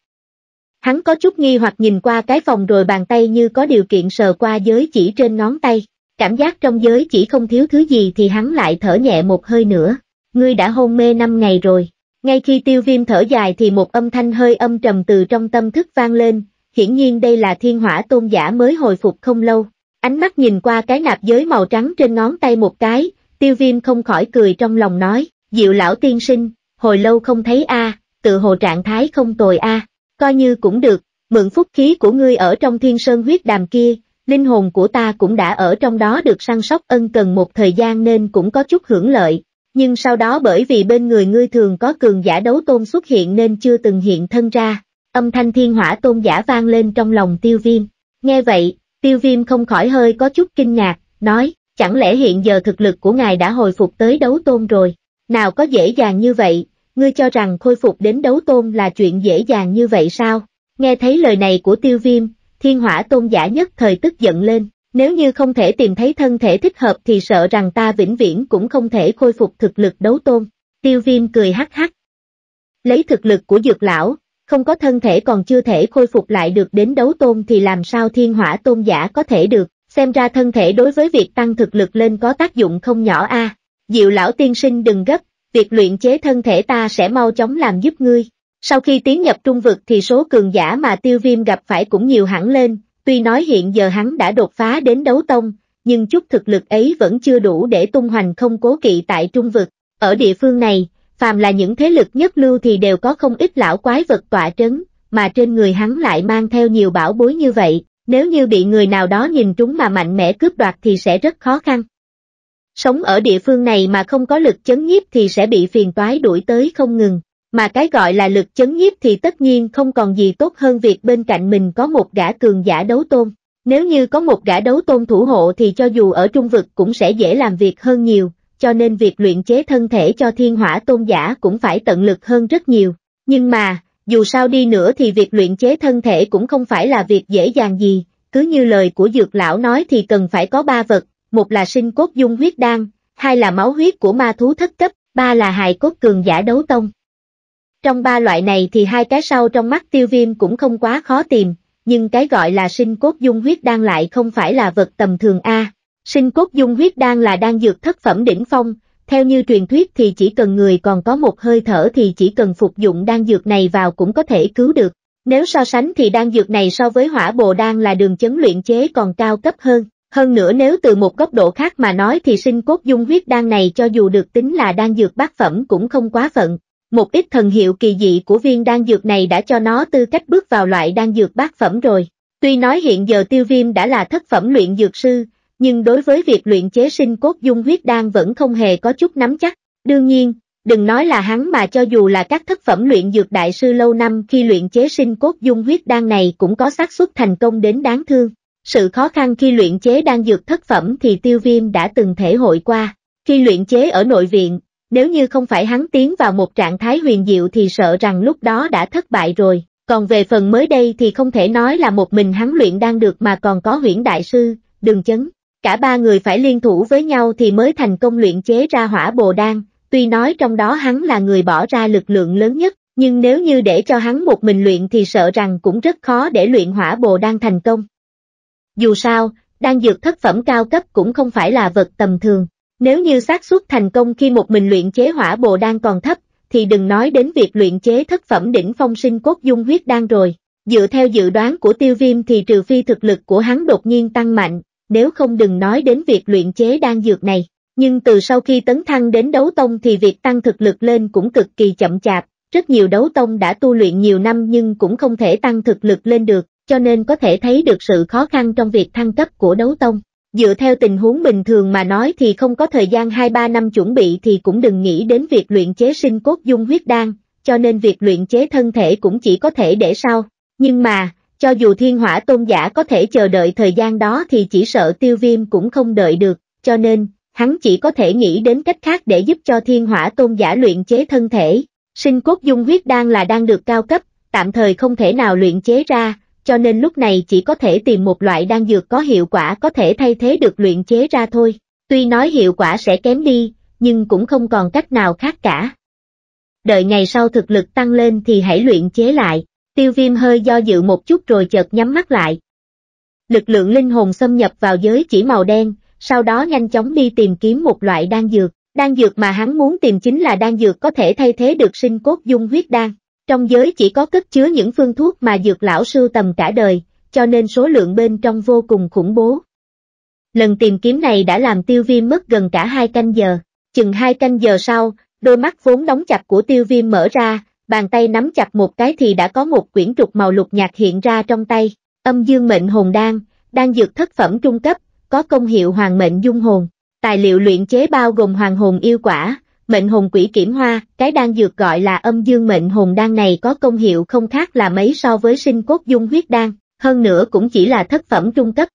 Hắn có chút nghi hoặc nhìn qua cái phòng rồi bàn tay như có điều kiện sờ qua giới chỉ trên ngón tay, cảm giác trong giới chỉ không thiếu thứ gì thì hắn lại thở nhẹ một hơi nữa. Ngươi đã hôn mê năm ngày rồi. Ngay khi tiêu viêm thở dài thì một âm thanh hơi âm trầm từ trong tâm thức vang lên, hiển nhiên đây là thiên hỏa tôn giả mới hồi phục không lâu. Ánh mắt nhìn qua cái nạp giới màu trắng trên ngón tay một cái, tiêu viêm không khỏi cười trong lòng nói, diệu lão tiên sinh, hồi lâu không thấy a, tự hồ trạng thái không tồi a, coi như cũng được, mượn phúc khí của ngươi ở trong thiên sơn huyết đàm kia, linh hồn của ta cũng đã ở trong đó được săn sóc ân cần một thời gian nên cũng có chút hưởng lợi, nhưng sau đó bởi vì bên người ngươi thường có cường giả đấu tôn xuất hiện nên chưa từng hiện thân ra, âm thanh thiên hỏa tôn giả vang lên trong lòng tiêu viêm. Nghe vậy, tiêu viêm không khỏi hơi có chút kinh ngạc, nói, chẳng lẽ hiện giờ thực lực của ngài đã hồi phục tới đấu tôn rồi, nào có dễ dàng như vậy, ngươi cho rằng khôi phục đến đấu tôn là chuyện dễ dàng như vậy sao? Nghe thấy lời này của tiêu viêm, thiên hỏa tôn giả nhất thời tức giận lên, nếu như không thể tìm thấy thân thể thích hợp thì sợ rằng ta vĩnh viễn cũng không thể khôi phục thực lực đấu tôn. Tiêu viêm cười hắc hắc. Lấy thực lực của dược lão, không có thân thể còn chưa thể khôi phục lại được đến đấu tôn thì làm sao thiên hỏa tôn giả có thể được, xem ra thân thể đối với việc tăng thực lực lên có tác dụng không nhỏ a Diệu lão tiên sinh đừng gấp, việc luyện chế thân thể ta sẽ mau chóng làm giúp ngươi. Sau khi tiến nhập trung vực thì số cường giả mà tiêu viêm gặp phải cũng nhiều hẳn lên, Tuy nói hiện giờ hắn đã đột phá đến đấu tông, nhưng chút thực lực ấy vẫn chưa đủ để tung hoành không cố kỵ tại trung vực. Ở địa phương này, phàm là những thế lực nhất lưu thì đều có không ít lão quái vật tọa trấn, mà trên người hắn lại mang theo nhiều bảo bối như vậy, nếu như bị người nào đó nhìn trúng mà mạnh mẽ cướp đoạt thì sẽ rất khó khăn. Sống ở địa phương này mà không có lực chấn nhiếp thì sẽ bị phiền toái đuổi tới không ngừng mà cái gọi là lực chấn nhiếp thì tất nhiên không còn gì tốt hơn việc bên cạnh mình có một gã cường giả đấu tôn. Nếu như có một gã đấu tôn thủ hộ thì cho dù ở trung vực cũng sẽ dễ làm việc hơn nhiều, cho nên việc luyện chế thân thể cho thiên hỏa tôn giả cũng phải tận lực hơn rất nhiều. Nhưng mà, dù sao đi nữa thì việc luyện chế thân thể cũng không phải là việc dễ dàng gì, cứ như lời của dược lão nói thì cần phải có ba vật, một là sinh cốt dung huyết đan, hai là máu huyết của ma thú thất cấp, ba là hài cốt cường giả đấu tông. Trong ba loại này thì hai cái sau trong mắt tiêu viêm cũng không quá khó tìm, nhưng cái gọi là sinh cốt dung huyết đan lại không phải là vật tầm thường A. Sinh cốt dung huyết đan là đan dược thất phẩm đỉnh phong, theo như truyền thuyết thì chỉ cần người còn có một hơi thở thì chỉ cần phục dụng đan dược này vào cũng có thể cứu được. Nếu so sánh thì đan dược này so với hỏa bồ đan là đường chấn luyện chế còn cao cấp hơn. Hơn nữa nếu từ một góc độ khác mà nói thì sinh cốt dung huyết đan này cho dù được tính là đan dược bát phẩm cũng không quá phận, một ít thần hiệu kỳ dị của viên đan dược này đã cho nó tư cách bước vào loại đan dược bát phẩm rồi. Tuy nói hiện giờ tiêu viêm đã là thất phẩm luyện dược sư, nhưng đối với việc luyện chế sinh cốt dung huyết đan vẫn không hề có chút nắm chắc. Đương nhiên, đừng nói là hắn mà cho dù là các thất phẩm luyện dược đại sư lâu năm khi luyện chế sinh cốt dung huyết đan này cũng có xác suất thành công đến đáng thương. Sự khó khăn khi luyện chế đan dược thất phẩm thì tiêu viêm đã từng thể hội qua. Khi luyện chế ở nội viện, nếu như không phải hắn tiến vào một trạng thái huyền diệu thì sợ rằng lúc đó đã thất bại rồi. Còn về phần mới đây thì không thể nói là một mình hắn luyện đang được mà còn có huyển đại sư, đường chấn. Cả ba người phải liên thủ với nhau thì mới thành công luyện chế ra hỏa bồ đan, tuy nói trong đó hắn là người bỏ ra lực lượng lớn nhất, nhưng nếu như để cho hắn một mình luyện thì sợ rằng cũng rất khó để luyện hỏa bồ đan thành công. Dù sao, đan dược thất phẩm cao cấp cũng không phải là vật tầm thường, nếu như xác suất thành công khi một mình luyện chế hỏa bồ đan còn thấp, thì đừng nói đến việc luyện chế thất phẩm đỉnh phong sinh cốt dung huyết đan rồi. Dựa theo dự đoán của tiêu viêm thì trừ phi thực lực của hắn đột nhiên tăng mạnh, nếu không đừng nói đến việc luyện chế đan dược này. Nhưng từ sau khi tấn thăng đến đấu tông thì việc tăng thực lực lên cũng cực kỳ chậm chạp, rất nhiều đấu tông đã tu luyện nhiều năm nhưng cũng không thể tăng thực lực lên được, cho nên có thể thấy được sự khó khăn trong việc thăng cấp của đấu tông. Dựa theo tình huống bình thường mà nói thì không có thời gian 2-3 năm chuẩn bị thì cũng đừng nghĩ đến việc luyện chế sinh cốt dung huyết đan, cho nên việc luyện chế thân thể cũng chỉ có thể để sau. Nhưng mà, cho dù thiên hỏa tôn giả có thể chờ đợi thời gian đó thì chỉ sợ tiêu viêm cũng không đợi được, cho nên, hắn chỉ có thể nghĩ đến cách khác để giúp cho thiên hỏa tôn giả luyện chế thân thể. Sinh cốt dung huyết đan là đang được cao cấp, tạm thời không thể nào luyện chế ra, cho nên lúc này chỉ có thể tìm một loại đan dược có hiệu quả có thể thay thế được luyện chế ra thôi. Tuy nói hiệu quả sẽ kém đi, nhưng cũng không còn cách nào khác cả. Đợi ngày sau thực lực tăng lên thì hãy luyện chế lại, tiêu viêm hơi do dự một chút rồi chợt nhắm mắt lại. Lực lượng linh hồn xâm nhập vào giới chỉ màu đen, sau đó nhanh chóng đi tìm kiếm một loại đan dược. Đan dược mà hắn muốn tìm chính là đan dược có thể thay thế được sinh cốt dung huyết đan. Trong giới chỉ có cất chứa những phương thuốc mà dược lão sưu tầm cả đời, cho nên số lượng bên trong vô cùng khủng bố. Lần tìm kiếm này đã làm tiêu viêm mất gần cả hai canh giờ. Chừng hai canh giờ sau, đôi mắt vốn đóng chặt của tiêu viêm mở ra, bàn tay nắm chặt một cái thì đã có một quyển trục màu lục nhạt hiện ra trong tay. Âm dương mệnh hồn đan, đan dược thất phẩm trung cấp, có công hiệu hoàng mệnh dung hồn. Tài liệu luyện chế bao gồm hoàng hồn yêu quả, mệnh hồn quỷ kiểm hoa, cái đan dược gọi là âm dương mệnh hồn đan này có công hiệu không khác là mấy so với sinh cốt dung huyết đan, hơn nữa cũng chỉ là thất phẩm trung cấp.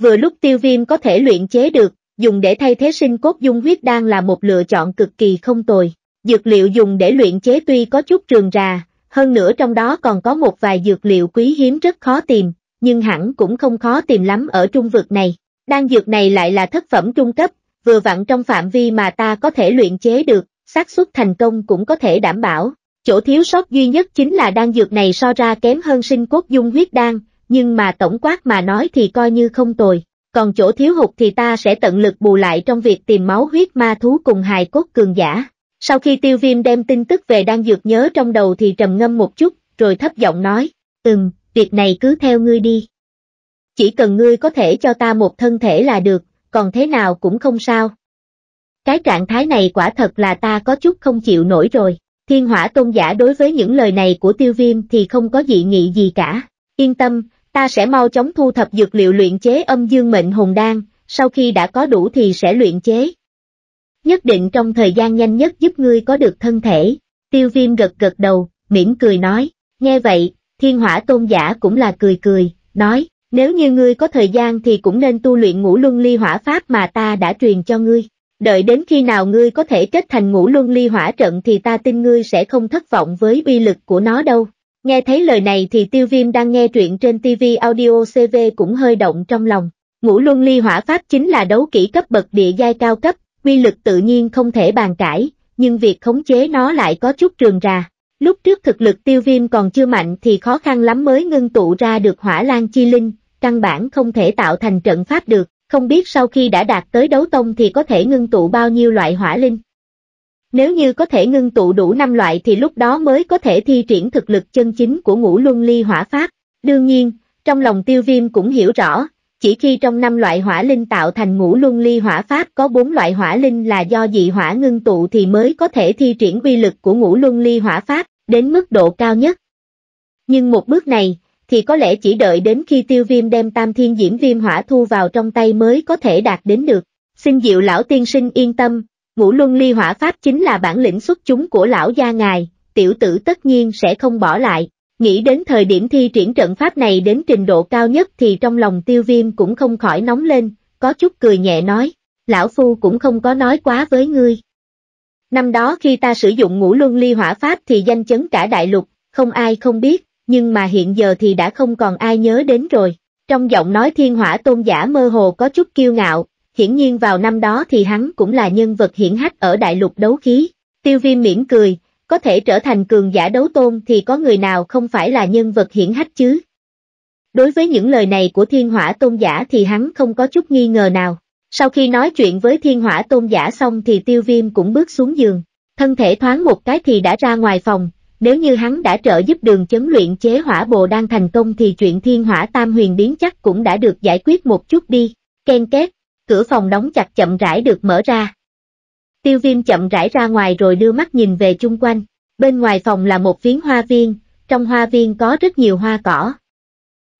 Vừa lúc tiêu viêm có thể luyện chế được, dùng để thay thế sinh cốt dung huyết đan là một lựa chọn cực kỳ không tồi. Dược liệu dùng để luyện chế tuy có chút trường ra, hơn nữa trong đó còn có một vài dược liệu quý hiếm rất khó tìm, nhưng hẳn cũng không khó tìm lắm ở trung vực này. Đan dược này lại là thất phẩm trung cấp, vừa vặn trong phạm vi mà ta có thể luyện chế được, xác suất thành công cũng có thể đảm bảo. Chỗ thiếu sót duy nhất chính là đan dược này so ra kém hơn sinh cốt dung huyết đan, nhưng mà tổng quát mà nói thì coi như không tồi. Còn chỗ thiếu hụt thì ta sẽ tận lực bù lại trong việc tìm máu huyết ma thú cùng hài cốt cường giả. Sau khi tiêu viêm đem tin tức về đan dược nhớ trong đầu thì trầm ngâm một chút, rồi thấp giọng nói, ừm, việc này cứ theo ngươi đi. Chỉ cần ngươi có thể cho ta một thân thể là được, còn thế nào cũng không sao. Cái trạng thái này quả thật là ta có chút không chịu nổi rồi. Thiên hỏa tôn giả đối với những lời này của tiêu viêm thì không có dị nghị gì cả. Yên tâm, ta sẽ mau chóng thu thập dược liệu luyện chế âm dương mệnh hồn đan, sau khi đã có đủ thì sẽ luyện chế. Nhất định trong thời gian nhanh nhất giúp ngươi có được thân thể. Tiêu viêm gật gật đầu, mỉm cười nói, nghe vậy, thiên hỏa tôn giả cũng là cười cười, nói, nếu như ngươi có thời gian thì cũng nên tu luyện ngũ luân ly hỏa pháp mà ta đã truyền cho ngươi. Đợi đến khi nào ngươi có thể kết thành ngũ luân ly hỏa trận thì ta tin ngươi sẽ không thất vọng với uy lực của nó đâu. Nghe thấy lời này thì tiêu viêm đang nghe truyện trên TV audio CV cũng hơi động trong lòng. Ngũ luân ly hỏa pháp chính là đấu kỹ cấp bậc địa giai cao cấp, uy lực tự nhiên không thể bàn cãi, nhưng việc khống chế nó lại có chút trường ra. Lúc trước thực lực tiêu viêm còn chưa mạnh thì khó khăn lắm mới ngưng tụ ra được hỏa lan chi linh, căn bản không thể tạo thành trận pháp được, không biết sau khi đã đạt tới đấu tông thì có thể ngưng tụ bao nhiêu loại hỏa linh. Nếu như có thể ngưng tụ đủ 5 loại thì lúc đó mới có thể thi triển thực lực chân chính của ngũ luân ly hỏa pháp. Đương nhiên, trong lòng tiêu viêm cũng hiểu rõ, chỉ khi trong 5 loại hỏa linh tạo thành ngũ luân ly hỏa pháp có 4 loại hỏa linh là do dị hỏa ngưng tụ thì mới có thể thi triển uy lực của ngũ luân ly hỏa pháp đến mức độ cao nhất. Nhưng một bước này, thì có lẽ chỉ đợi đến khi tiêu viêm đem tam thiên diễm viêm hỏa thu vào trong tay mới có thể đạt đến được. Xin diệu lão tiên sinh yên tâm, ngũ luân ly hỏa pháp chính là bản lĩnh xuất chúng của lão gia ngài, tiểu tử tất nhiên sẽ không bỏ lại. Nghĩ đến thời điểm thi triển trận pháp này đến trình độ cao nhất thì trong lòng tiêu viêm cũng không khỏi nóng lên, có chút cười nhẹ nói, lão phu cũng không có nói quá với ngươi. Năm đó khi ta sử dụng ngũ luân ly hỏa pháp thì danh chấn cả đại lục, không ai không biết, nhưng mà hiện giờ thì đã không còn ai nhớ đến rồi. Trong giọng nói thiên hỏa tôn giả mơ hồ có chút kiêu ngạo, hiển nhiên vào năm đó thì hắn cũng là nhân vật hiển hách ở đại lục đấu khí. Tiêu viêm mỉm cười, có thể trở thành cường giả đấu tôn thì có người nào không phải là nhân vật hiển hách chứ? Đối với những lời này của thiên hỏa tôn giả thì hắn không có chút nghi ngờ nào. Sau khi nói chuyện với thiên hỏa tôn giả xong thì tiêu viêm cũng bước xuống giường, thân thể thoáng một cái thì đã ra ngoài phòng, nếu như hắn đã trợ giúp đường chấn luyện chế hỏa bồ đang thành công thì chuyện thiên hỏa tam huyền biến chắc cũng đã được giải quyết một chút đi. Ken két, cửa phòng đóng chặt chậm rãi được mở ra. Tiêu viêm chậm rãi ra ngoài rồi đưa mắt nhìn về chung quanh. Bên ngoài phòng là một phiến hoa viên, trong hoa viên có rất nhiều hoa cỏ.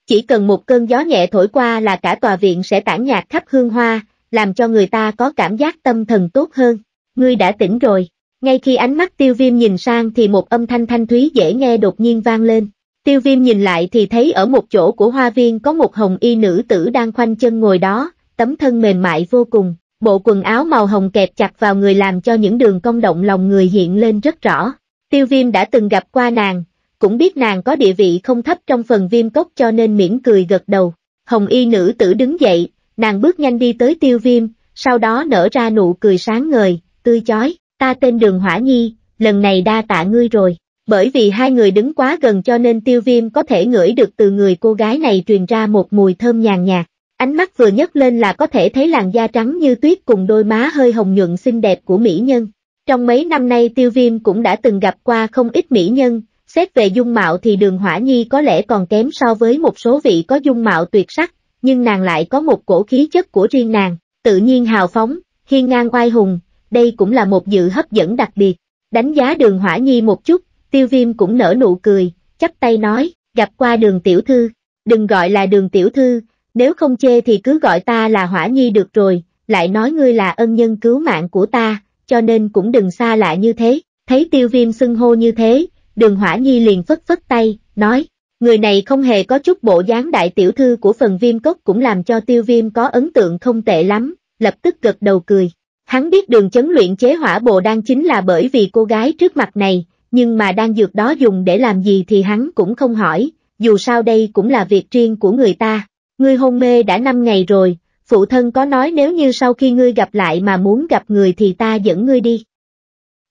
Chỉ cần một cơn gió nhẹ thổi qua là cả tòa viện sẽ tản nhạt khắp hương hoa, làm cho người ta có cảm giác tâm thần tốt hơn. Ngươi đã tỉnh rồi. Ngay khi ánh mắt tiêu viêm nhìn sang thì một âm thanh thanh thúy dễ nghe đột nhiên vang lên. Tiêu viêm nhìn lại thì thấy ở một chỗ của hoa viên có một hồng y nữ tử đang khoanh chân ngồi đó, tấm thân mềm mại vô cùng, bộ quần áo màu hồng kẹp chặt vào người làm cho những đường cong động lòng người hiện lên rất rõ. Tiêu viêm đã từng gặp qua nàng, cũng biết nàng có địa vị không thấp trong phần viêm cốc cho nên mỉm cười gật đầu. Hồng y nữ tử đứng dậy, nàng bước nhanh đi tới tiêu viêm, sau đó nở ra nụ cười sáng ngời, tươi chói ta tên Đường Hỏa Nhi, lần này đa tạ ngươi rồi. Bởi vì hai người đứng quá gần cho nên tiêu viêm có thể ngửi được từ người cô gái này truyền ra một mùi thơm nhàn nhạt. Ánh mắt vừa nhấc lên là có thể thấy làn da trắng như tuyết cùng đôi má hơi hồng nhuận xinh đẹp của mỹ nhân. Trong mấy năm nay tiêu viêm cũng đã từng gặp qua không ít mỹ nhân, xét về dung mạo thì đường hỏa nhi có lẽ còn kém so với một số vị có dung mạo tuyệt sắc, nhưng nàng lại có một cổ khí chất của riêng nàng, tự nhiên hào phóng, hiên ngang oai hùng, đây cũng là một dự hấp dẫn đặc biệt. Đánh giá đường Hỏa Nhi một chút, tiêu viêm cũng nở nụ cười, chắp tay nói, gặp qua đường tiểu thư, đừng gọi là đường tiểu thư, nếu không chê thì cứ gọi ta là Hỏa Nhi được rồi, lại nói ngươi là ân nhân cứu mạng của ta, cho nên cũng đừng xa lạ như thế, thấy tiêu viêm xưng hô như thế, đường Hỏa Nhi liền phất phất tay, nói, người này không hề có chút bộ dáng đại tiểu thư của phần viêm cốc cũng làm cho tiêu viêm có ấn tượng không tệ lắm, lập tức gật đầu cười. Hắn biết đường chấn luyện chế hỏa bồ đan chính là bởi vì cô gái trước mặt này, nhưng mà đang dược đó dùng để làm gì thì hắn cũng không hỏi, dù sao đây cũng là việc riêng của người ta. Ngươi hôn mê đã 5 ngày rồi, phụ thân có nói nếu như sau khi ngươi gặp lại mà muốn gặp người thì ta dẫn ngươi đi.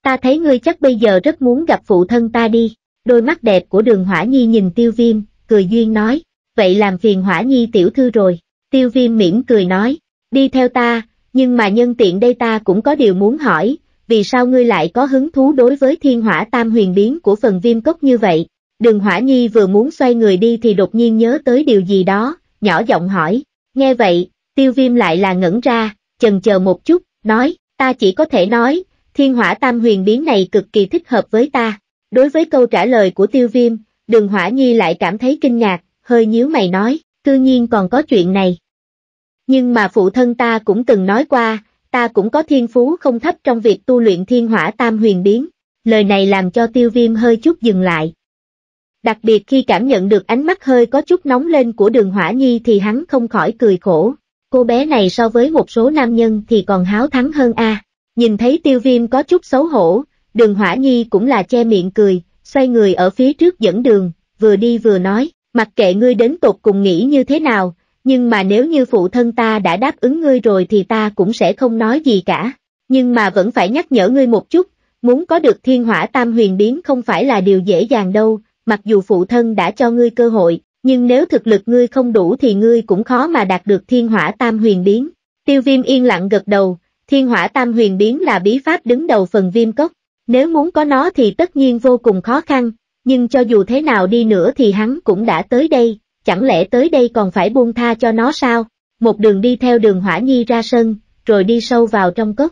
Ta thấy ngươi chắc bây giờ rất muốn gặp phụ thân ta đi, đôi mắt đẹp của đường Hỏa Nhi nhìn tiêu viêm, cười duyên nói, vậy làm phiền Hỏa Nhi tiểu thư rồi, tiêu viêm mỉm cười nói, đi theo ta, nhưng mà nhân tiện đây ta cũng có điều muốn hỏi, vì sao ngươi lại có hứng thú đối với thiên hỏa tam huyền biến của phần viêm cốc như vậy? Đường Hỏa Nhi vừa muốn xoay người đi thì đột nhiên nhớ tới điều gì đó, nhỏ giọng hỏi, nghe vậy, tiêu viêm lại là ngẩn ra, chần chờ một chút, nói, ta chỉ có thể nói, thiên hỏa tam huyền biến này cực kỳ thích hợp với ta. Đối với câu trả lời của tiêu viêm, đường Hỏa Nhi lại cảm thấy kinh ngạc, hơi nhíu mày nói, cư nhiên còn có chuyện này. Nhưng mà phụ thân ta cũng từng nói qua, ta cũng có thiên phú không thấp trong việc tu luyện thiên hỏa tam huyền biến. Lời này làm cho tiêu viêm hơi chút dừng lại. Đặc biệt khi cảm nhận được ánh mắt hơi có chút nóng lên của đường hỏa nhi thì hắn không khỏi cười khổ. Cô bé này so với một số nam nhân thì còn háo thắng hơn a. Nhìn thấy tiêu viêm có chút xấu hổ, đường hỏa nhi cũng là che miệng cười, xoay người ở phía trước dẫn đường, vừa đi vừa nói, mặc kệ ngươi đến tột cùng nghĩ như thế nào, nhưng mà nếu như phụ thân ta đã đáp ứng ngươi rồi thì ta cũng sẽ không nói gì cả, nhưng mà vẫn phải nhắc nhở ngươi một chút, muốn có được thiên hỏa tam huyền biến không phải là điều dễ dàng đâu, mặc dù phụ thân đã cho ngươi cơ hội, nhưng nếu thực lực ngươi không đủ thì ngươi cũng khó mà đạt được thiên hỏa tam huyền biến. Tiêu viêm yên lặng gật đầu, thiên hỏa tam huyền biến là bí pháp đứng đầu phần viêm cốc, nếu muốn có nó thì tất nhiên vô cùng khó khăn, nhưng cho dù thế nào đi nữa thì hắn cũng đã tới đây, chẳng lẽ tới đây còn phải buông tha cho nó sao? Một đường đi theo đường Hỏa Nhi ra sân, rồi đi sâu vào trong cốc.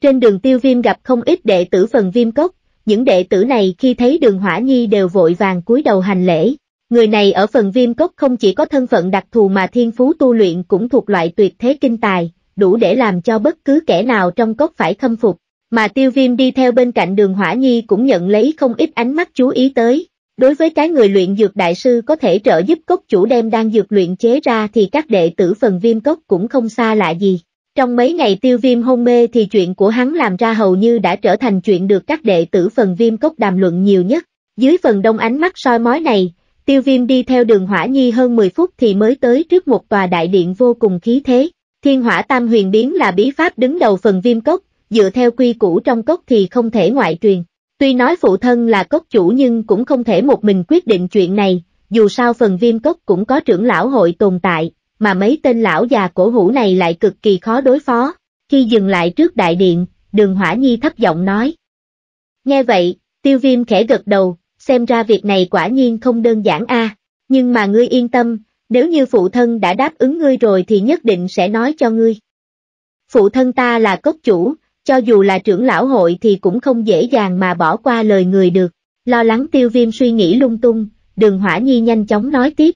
Trên đường tiêu viêm gặp không ít đệ tử phần viêm cốc, những đệ tử này khi thấy đường Hỏa Nhi đều vội vàng cúi đầu hành lễ. Người này ở phần viêm cốc không chỉ có thân phận đặc thù mà thiên phú tu luyện cũng thuộc loại tuyệt thế kinh tài, đủ để làm cho bất cứ kẻ nào trong cốc phải khâm phục. Mà tiêu viêm đi theo bên cạnh đường Hỏa Nhi cũng nhận lấy không ít ánh mắt chú ý tới, Đối với cái người luyện dược đại sư có thể trợ giúp cốc chủ đem đang dược luyện chế ra thì các đệ tử phần viêm cốc cũng không xa lạ gì. Trong mấy ngày tiêu viêm hôn mê thì chuyện của hắn làm ra hầu như đã trở thành chuyện được các đệ tử phần viêm cốc đàm luận nhiều nhất. Dưới phần đông ánh mắt soi mói này, tiêu viêm đi theo đường hỏa nhi hơn 10 phút thì mới tới trước một tòa đại điện vô cùng khí thế. Thiên hỏa tam huyền biến là bí pháp đứng đầu phần viêm cốc, dựa theo quy củ trong cốc thì không thể ngoại truyền. Tuy nói phụ thân là cốc chủ nhưng cũng không thể một mình quyết định chuyện này, dù sao phần viêm cốc cũng có trưởng lão hội tồn tại, mà mấy tên lão già cổ hủ này lại cực kỳ khó đối phó. Khi dừng lại trước đại điện, đường Hỏa Nhi thấp giọng nói. Nghe vậy, tiêu viêm khẽ gật đầu, xem ra việc này quả nhiên không đơn giản a nhưng mà ngươi yên tâm, nếu như phụ thân đã đáp ứng ngươi rồi thì nhất định sẽ nói cho ngươi. Phụ thân ta là cốc chủ, cho dù là trưởng lão hội thì cũng không dễ dàng mà bỏ qua lời người được. Lo lắng tiêu viêm suy nghĩ lung tung, đường hỏa nhi nhanh chóng nói tiếp.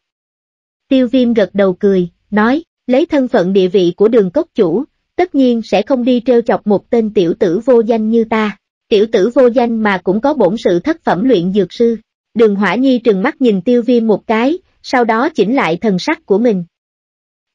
Tiêu viêm gật đầu cười, nói, lấy thân phận địa vị của đường cốc chủ, tất nhiên sẽ không đi trêu chọc một tên tiểu tử vô danh như ta. Tiểu tử vô danh mà cũng có bổn sự thất phẩm luyện dược sư. Đường hỏa nhi trừng mắt nhìn tiêu viêm một cái, sau đó chỉnh lại thần sắc của mình.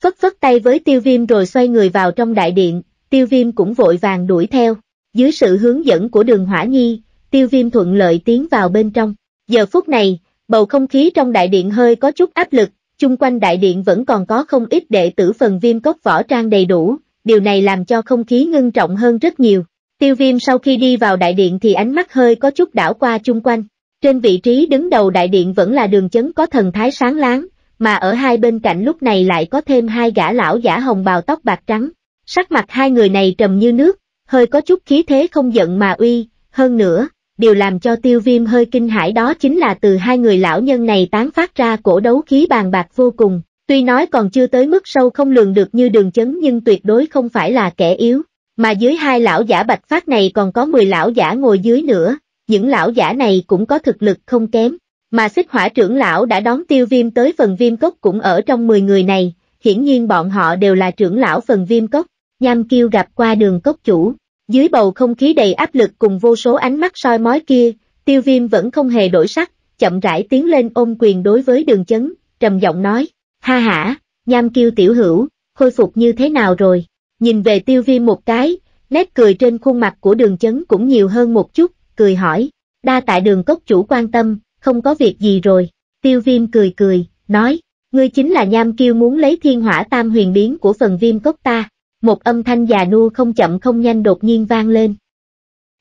Phất phất tay với tiêu viêm rồi xoay người vào trong đại điện, tiêu viêm cũng vội vàng đuổi theo. Dưới sự hướng dẫn của đường hỏa nhi, tiêu viêm thuận lợi tiến vào bên trong. Giờ phút này, bầu không khí trong đại điện hơi có chút áp lực, chung quanh đại điện vẫn còn có không ít đệ tử phần viêm cốc võ trang đầy đủ, điều này làm cho không khí ngưng trọng hơn rất nhiều. Tiêu viêm sau khi đi vào đại điện thì ánh mắt hơi có chút đảo qua chung quanh. Trên vị trí đứng đầu đại điện vẫn là đường chấn có thần thái sáng láng, mà ở hai bên cạnh lúc này lại có thêm hai gã lão giả hồng bào tóc bạc trắng, Sắc mặt hai người này trầm như nước, hơi có chút khí thế không giận mà uy, hơn nữa, điều làm cho tiêu viêm hơi kinh hãi đó chính là từ hai người lão nhân này tán phát ra cổ đấu khí bàn bạc vô cùng, tuy nói còn chưa tới mức sâu không lường được như đường chấn nhưng tuyệt đối không phải là kẻ yếu, mà dưới hai lão giả bạch phát này còn có 10 lão giả ngồi dưới nữa, những lão giả này cũng có thực lực không kém, mà xích hỏa trưởng lão đã đón tiêu viêm tới phần viêm cốc cũng ở trong 10 người này, hiển nhiên bọn họ đều là trưởng lão phần viêm cốc. Nham Kiêu gặp qua đường cốc chủ, dưới bầu không khí đầy áp lực cùng vô số ánh mắt soi mói kia, tiêu viêm vẫn không hề đổi sắc, chậm rãi tiến lên ôm quyền đối với đường chấn, trầm giọng nói, ha hả, Nham Kiêu tiểu hữu, khôi phục như thế nào rồi, nhìn về tiêu viêm một cái, nét cười trên khuôn mặt của đường chấn cũng nhiều hơn một chút, cười hỏi, đa tại đường cốc chủ quan tâm, không có việc gì rồi, tiêu viêm cười cười, nói, ngươi chính là Nham Kiêu muốn lấy thiên hỏa tam huyền biến của phần viêm cốc ta một âm thanh già nua không chậm không nhanh đột nhiên vang lên.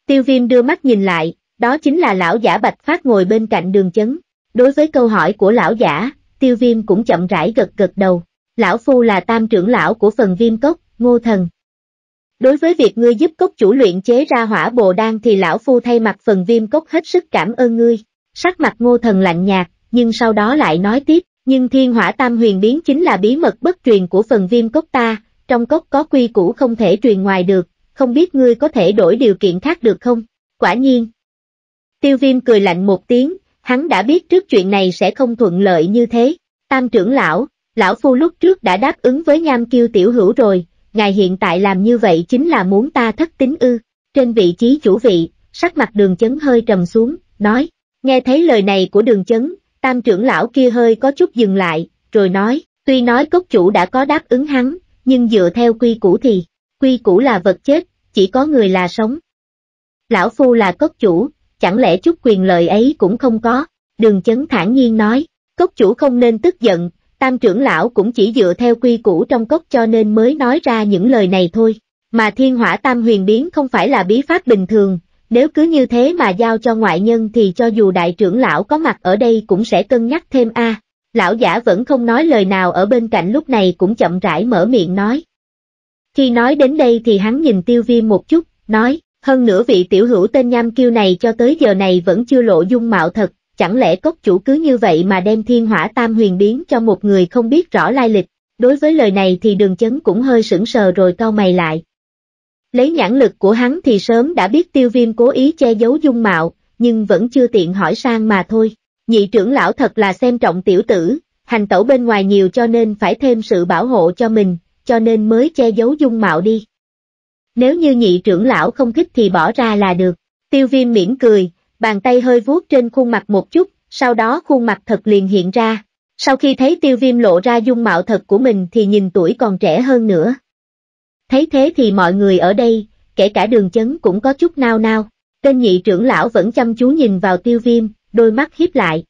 Tiêu viêm đưa mắt nhìn lại, đó chính là lão giả bạch phát ngồi bên cạnh đường chấn. Đối với câu hỏi của lão giả, tiêu viêm cũng chậm rãi gật gật đầu. Lão Phu là tam trưởng lão của phần viêm cốc, ngô thần. Đối với việc ngươi giúp cốc chủ luyện chế ra hỏa bồ đan thì lão Phu thay mặt phần viêm cốc hết sức cảm ơn ngươi. Sắc mặt ngô thần lạnh nhạt, nhưng sau đó lại nói tiếp, nhưng thiên hỏa tam huyền biến chính là bí mật bất truyền của phần viêm cốc ta, trong cốc có quy củ không thể truyền ngoài được, không biết ngươi có thể đổi điều kiện khác được không? Quả nhiên. Tiêu viêm cười lạnh một tiếng, hắn đã biết trước chuyện này sẽ không thuận lợi như thế. Tam trưởng lão, lão phu lúc trước đã đáp ứng với nham kiêu tiểu hữu rồi, ngài hiện tại làm như vậy chính là muốn ta thất tính ư. Trên vị trí chủ vị, sắc mặt đường chấn hơi trầm xuống, nói. Nghe thấy lời này của đường chấn, tam trưởng lão kia hơi có chút dừng lại, rồi nói, tuy nói cốc chủ đã có đáp ứng hắn, nhưng dựa theo quy củ thì, quy củ là vật chết, chỉ có người là sống. Lão Phu là cốc chủ, chẳng lẽ chút quyền lợi ấy cũng không có, đường chấn thản nhiên nói, cốc chủ không nên tức giận, tam trưởng lão cũng chỉ dựa theo quy củ trong cốc cho nên mới nói ra những lời này thôi, mà thiên hỏa tam huyền biến không phải là bí pháp bình thường, nếu cứ như thế mà giao cho ngoại nhân thì cho dù đại trưởng lão có mặt ở đây cũng sẽ cân nhắc thêm a. À. Lão giả vẫn không nói lời nào ở bên cạnh lúc này cũng chậm rãi mở miệng nói. Khi nói đến đây thì hắn nhìn tiêu viêm một chút, nói, hơn nữa vị tiểu hữu tên nham kiêu này cho tới giờ này vẫn chưa lộ dung mạo thật, chẳng lẽ cốc chủ cứ như vậy mà đem thiên hỏa tam huyền biến cho một người không biết rõ lai lịch, đối với lời này thì đường chấn cũng hơi sững sờ rồi cau mày lại. Lấy nhãn lực của hắn thì sớm đã biết tiêu viêm cố ý che giấu dung mạo, nhưng vẫn chưa tiện hỏi sang mà thôi. Nhị trưởng lão thật là xem trọng tiểu tử, hành tẩu bên ngoài nhiều cho nên phải thêm sự bảo hộ cho mình, cho nên mới che giấu dung mạo đi. Nếu như nhị trưởng lão không thích thì bỏ ra là được. Tiêu viêm mỉm cười, bàn tay hơi vuốt trên khuôn mặt một chút, sau đó khuôn mặt thật liền hiện ra. Sau khi thấy tiêu viêm lộ ra dung mạo thật của mình thì nhìn tuổi còn trẻ hơn nữa. Thấy thế thì mọi người ở đây, kể cả đường chấn cũng có chút nao nao. Tên nhị trưởng lão vẫn chăm chú nhìn vào tiêu viêm, đôi mắt hiếp lại.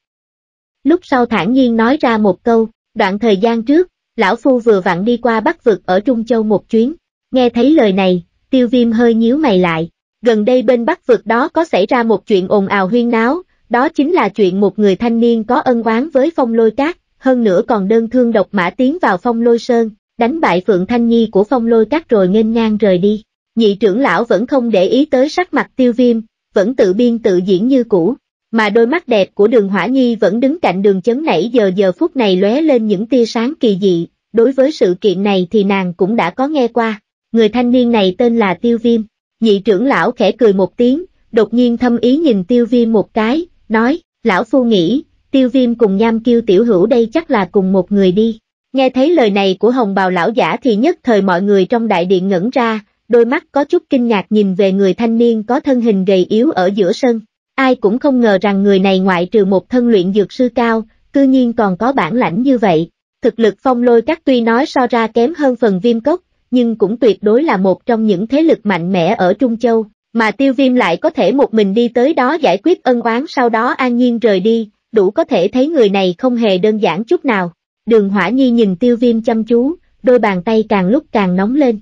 Lúc sau thản nhiên nói ra một câu, đoạn thời gian trước, lão phu vừa vặn đi qua bắc vực ở Trung Châu một chuyến, nghe thấy lời này, tiêu viêm hơi nhíu mày lại, gần đây bên bắc vực đó có xảy ra một chuyện ồn ào huyên náo, đó chính là chuyện một người thanh niên có ân oán với phong lôi cát, hơn nữa còn đơn thương độc mã tiến vào phong lôi sơn, đánh bại Phượng Thanh Nhi của phong lôi cát rồi nghênh ngang rời đi. Nhị trưởng lão vẫn không để ý tới sắc mặt tiêu viêm, vẫn tự biên tự diễn như cũ mà đôi mắt đẹp của đường Hỏa Nhi vẫn đứng cạnh đường chấn nãy giờ giờ phút này lóe lên những tia sáng kỳ dị, đối với sự kiện này thì nàng cũng đã có nghe qua, người thanh niên này tên là Tiêu Viêm, nhị trưởng lão khẽ cười một tiếng, đột nhiên thâm ý nhìn Tiêu Viêm một cái, nói, lão phu nghĩ, Tiêu Viêm cùng nham kiêu tiểu hữu đây chắc là cùng một người đi. Nghe thấy lời này của hồng bào lão giả thì nhất thời mọi người trong đại điện ngẩn ra, đôi mắt có chút kinh ngạc nhìn về người thanh niên có thân hình gầy yếu ở giữa sân. Ai cũng không ngờ rằng người này ngoại trừ một thân luyện dược sư cao, cư nhiên còn có bản lãnh như vậy. Thực lực phong lôi các tuy nói so ra kém hơn phần viêm cốc, nhưng cũng tuyệt đối là một trong những thế lực mạnh mẽ ở Trung Châu, mà tiêu viêm lại có thể một mình đi tới đó giải quyết ân oán sau đó an nhiên rời đi, đủ có thể thấy người này không hề đơn giản chút nào. Đường Hỏa Nhi nhìn tiêu viêm chăm chú, đôi bàn tay càng lúc càng nóng lên.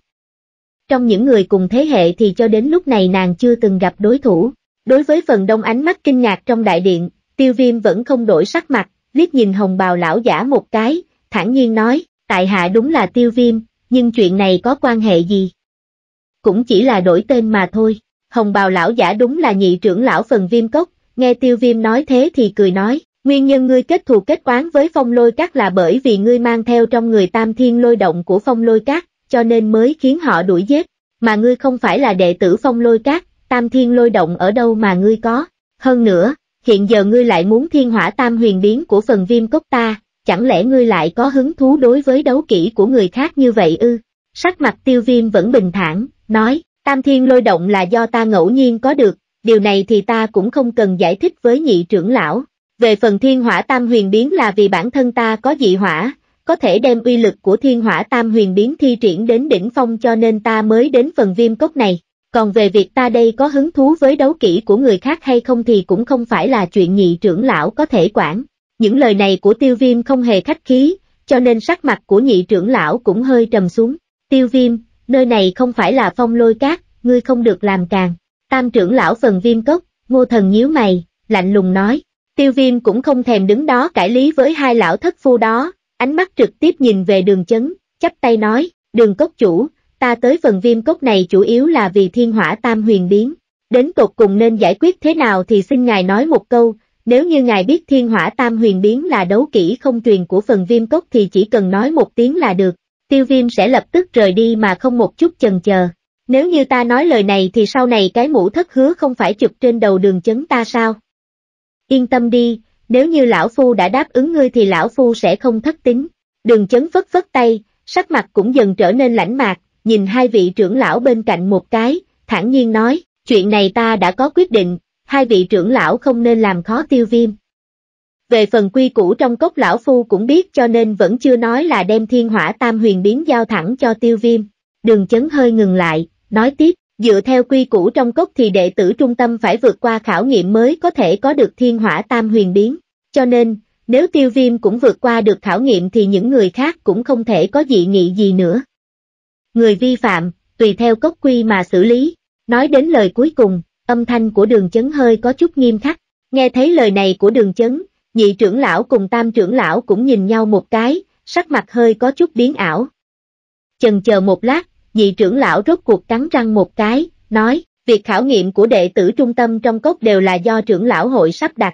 Trong những người cùng thế hệ thì cho đến lúc này nàng chưa từng gặp đối thủ. Đối với phần đông ánh mắt kinh ngạc trong đại điện, tiêu viêm vẫn không đổi sắc mặt, liếc nhìn hồng bào lão giả một cái, thản nhiên nói, tại hạ đúng là tiêu viêm, nhưng chuyện này có quan hệ gì? Cũng chỉ là đổi tên mà thôi, hồng bào lão giả đúng là nhị trưởng lão phần viêm cốc, nghe tiêu viêm nói thế thì cười nói, nguyên nhân ngươi kết thù kết oán với phong lôi các là bởi vì ngươi mang theo trong người tam thiên lôi động của phong lôi các, cho nên mới khiến họ đuổi giết, mà ngươi không phải là đệ tử phong lôi các, tam thiên lôi động ở đâu mà ngươi có. Hơn nữa, hiện giờ ngươi lại muốn thiên hỏa tam huyền biến của phần viêm cốc ta, chẳng lẽ ngươi lại có hứng thú đối với đấu kỹ của người khác như vậy ư? Sắc mặt tiêu viêm vẫn bình thản, nói, tam thiên lôi động là do ta ngẫu nhiên có được, điều này thì ta cũng không cần giải thích với nhị trưởng lão. Về phần thiên hỏa tam huyền biến là vì bản thân ta có dị hỏa, có thể đem uy lực của thiên hỏa tam huyền biến thi triển đến đỉnh phong cho nên ta mới đến phần viêm cốc này. Còn về việc ta đây có hứng thú với đấu kỹ của người khác hay không thì cũng không phải là chuyện nhị trưởng lão có thể quản. Những lời này của tiêu viêm không hề khách khí, cho nên sắc mặt của nhị trưởng lão cũng hơi trầm xuống. Tiêu viêm, nơi này không phải là phong lôi cát, ngươi không được làm càng. Tam trưởng lão phần viêm cốc, ngô thần nhíu mày, lạnh lùng nói. Tiêu viêm cũng không thèm đứng đó cãi lý với hai lão thất phu đó, ánh mắt trực tiếp nhìn về đường chấn, chắp tay nói, đường cốc chủ, ta tới phần viêm cốc này chủ yếu là vì thiên hỏa tam huyền biến, đến cột cùng nên giải quyết thế nào thì xin ngài nói một câu, nếu như ngài biết thiên hỏa tam huyền biến là đấu kỹ không truyền của phần viêm cốc thì chỉ cần nói một tiếng là được, tiêu viêm sẽ lập tức rời đi mà không một chút chần chờ. Nếu như ta nói lời này thì sau này cái mũ thất hứa không phải chụp trên đầu đường chấn ta sao? Yên tâm đi, nếu như lão phu đã đáp ứng ngươi thì lão phu sẽ không thất tính. Đường chấn phất phất tay, sắc mặt cũng dần trở nên lãnh mạc, nhìn hai vị trưởng lão bên cạnh một cái, thản nhiên nói, chuyện này ta đã có quyết định, hai vị trưởng lão không nên làm khó tiêu viêm. Về phần quy củ trong cốc lão phu cũng biết cho nên vẫn chưa nói là đem thiên hỏa tam huyền biến giao thẳng cho tiêu viêm. Đường chấn hơi ngừng lại, nói tiếp, dựa theo quy củ trong cốc thì đệ tử trung tâm phải vượt qua khảo nghiệm mới có thể có được thiên hỏa tam huyền biến. Cho nên, nếu tiêu viêm cũng vượt qua được khảo nghiệm thì những người khác cũng không thể có dị nghị gì nữa người vi phạm, tùy theo cốc quy mà xử lý. Nói đến lời cuối cùng, âm thanh của đường chấn hơi có chút nghiêm khắc. Nghe thấy lời này của đường chấn, nhị trưởng lão cùng tam trưởng lão cũng nhìn nhau một cái, sắc mặt hơi có chút biến ảo. Chần chờ một lát, nhị trưởng lão rốt cuộc cắn răng một cái, nói, việc khảo nghiệm của đệ tử trung tâm trong cốc đều là do trưởng lão hội sắp đặt.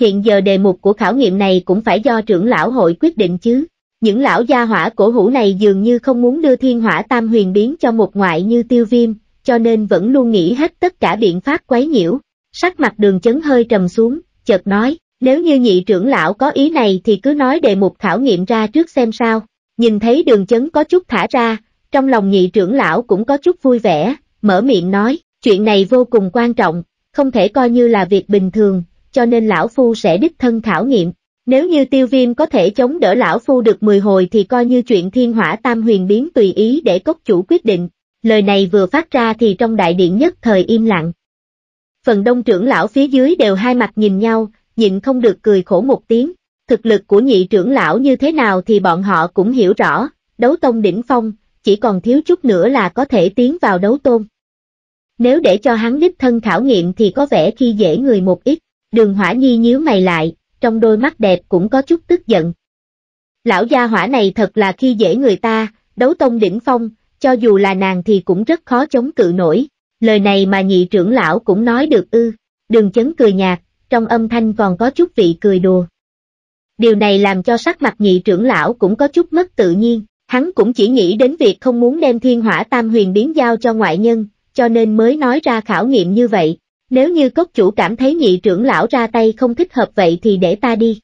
Hiện giờ đề mục của khảo nghiệm này cũng phải do trưởng lão hội quyết định chứ. Những lão gia hỏa cổ hủ này dường như không muốn đưa thiên hỏa tam huyền biến cho một ngoại như tiêu viêm, cho nên vẫn luôn nghĩ hết tất cả biện pháp quấy nhiễu. Sắc mặt đường chấn hơi trầm xuống, chợt nói, nếu như nhị trưởng lão có ý này thì cứ nói đề mục khảo nghiệm ra trước xem sao. Nhìn thấy đường chấn có chút thả ra, trong lòng nhị trưởng lão cũng có chút vui vẻ, mở miệng nói, chuyện này vô cùng quan trọng, không thể coi như là việc bình thường, cho nên lão phu sẽ đích thân khảo nghiệm. Nếu như tiêu viêm có thể chống đỡ lão phu được 10 hồi thì coi như chuyện thiên hỏa tam huyền biến tùy ý để cốc chủ quyết định, lời này vừa phát ra thì trong đại điện nhất thời im lặng. Phần đông trưởng lão phía dưới đều hai mặt nhìn nhau, nhịn không được cười khổ một tiếng, thực lực của nhị trưởng lão như thế nào thì bọn họ cũng hiểu rõ, đấu tông đỉnh phong, chỉ còn thiếu chút nữa là có thể tiến vào đấu tôn. Nếu để cho hắn đích thân khảo nghiệm thì có vẻ khi dễ người một ít, đường hỏa nhi nhíu mày lại, trong đôi mắt đẹp cũng có chút tức giận. Lão gia hỏa này thật là khi dễ người ta, đấu tông đỉnh phong, cho dù là nàng thì cũng rất khó chống cự nổi. Lời này mà nhị trưởng lão cũng nói được ư, đường chấn cười nhạt, trong âm thanh còn có chút vị cười đùa. Điều này làm cho sắc mặt nhị trưởng lão cũng có chút mất tự nhiên, hắn cũng chỉ nghĩ đến việc không muốn đem thiên hỏa tam huyền biến giao cho ngoại nhân, cho nên mới nói ra khảo nghiệm như vậy. Nếu như cốc chủ cảm thấy nhị trưởng lão ra tay không thích hợp vậy thì để ta đi.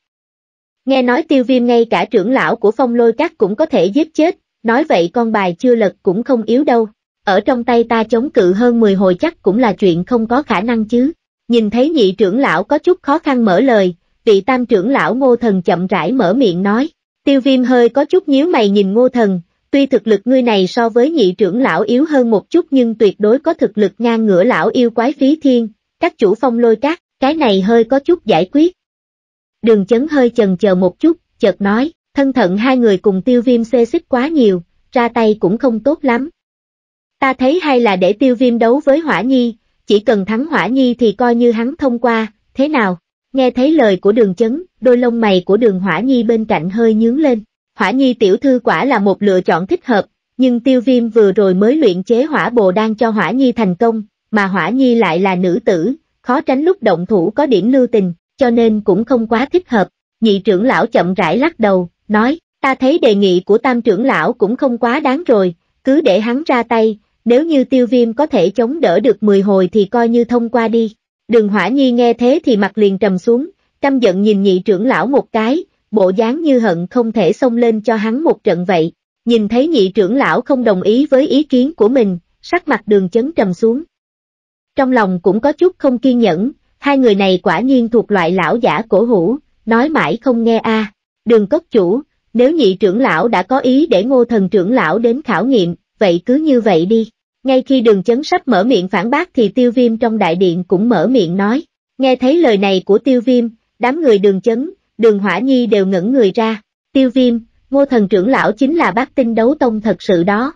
Nghe nói tiêu viêm ngay cả trưởng lão của phong lôi các cũng có thể giết chết, nói vậy con bài chưa lật cũng không yếu đâu. Ở trong tay ta chống cự hơn 10 hồi chắc cũng là chuyện không có khả năng chứ. Nhìn thấy nhị trưởng lão có chút khó khăn mở lời, vị tam trưởng lão ngô thần chậm rãi mở miệng nói. Tiêu viêm hơi có chút nhíu mày nhìn ngô thần, tuy thực lực ngươi này so với nhị trưởng lão yếu hơn một chút nhưng tuyệt đối có thực lực ngang ngửa lão yêu quái phí thiên, các chủ phong lôi các, cái này hơi có chút giải quyết. Đường chấn hơi chần chờ một chút, chợt nói, thân thận hai người cùng tiêu viêm xê xích quá nhiều, ra tay cũng không tốt lắm. Ta thấy hay là để tiêu viêm đấu với Hỏa Nhi, chỉ cần thắng Hỏa Nhi thì coi như hắn thông qua, thế nào? Nghe thấy lời của đường chấn, đôi lông mày của đường Hỏa Nhi bên cạnh hơi nhướng lên. Hỏa nhi tiểu thư quả là một lựa chọn thích hợp, nhưng tiêu viêm vừa rồi mới luyện chế hỏa bồ đang cho hỏa nhi thành công, mà hỏa nhi lại là nữ tử, khó tránh lúc động thủ có điểm lưu tình, cho nên cũng không quá thích hợp. Nhị trưởng lão chậm rãi lắc đầu, nói, ta thấy đề nghị của tam trưởng lão cũng không quá đáng rồi, cứ để hắn ra tay, nếu như tiêu viêm có thể chống đỡ được 10 hồi thì coi như thông qua đi. Đường hỏa nhi nghe thế thì mặt liền trầm xuống, căm giận nhìn nhị trưởng lão một cái, bộ dáng như hận không thể xông lên cho hắn một trận vậy. Nhìn thấy nhị trưởng lão không đồng ý với ý kiến của mình, sắc mặt đường chấn trầm xuống. Trong lòng cũng có chút không kiên nhẫn, hai người này quả nhiên thuộc loại lão giả cổ hủ, nói mãi không nghe a Đường cốc chủ, nếu nhị trưởng lão đã có ý để ngô thần trưởng lão đến khảo nghiệm, vậy cứ như vậy đi. Ngay khi đường chấn sắp mở miệng phản bác thì tiêu viêm trong đại điện cũng mở miệng nói. Nghe thấy lời này của tiêu viêm, đám người đường chấn, đường hỏa nhi đều ngẩn người ra, tiêu viêm, ngô thần trưởng lão chính là bác tinh đấu tông thật sự đó.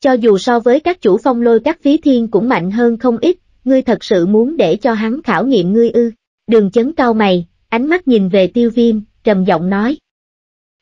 Cho dù so với các chủ phong lôi các phí thiên cũng mạnh hơn không ít, ngươi thật sự muốn để cho hắn khảo nghiệm ngươi ư, đường chấn cao mày, ánh mắt nhìn về tiêu viêm, trầm giọng nói.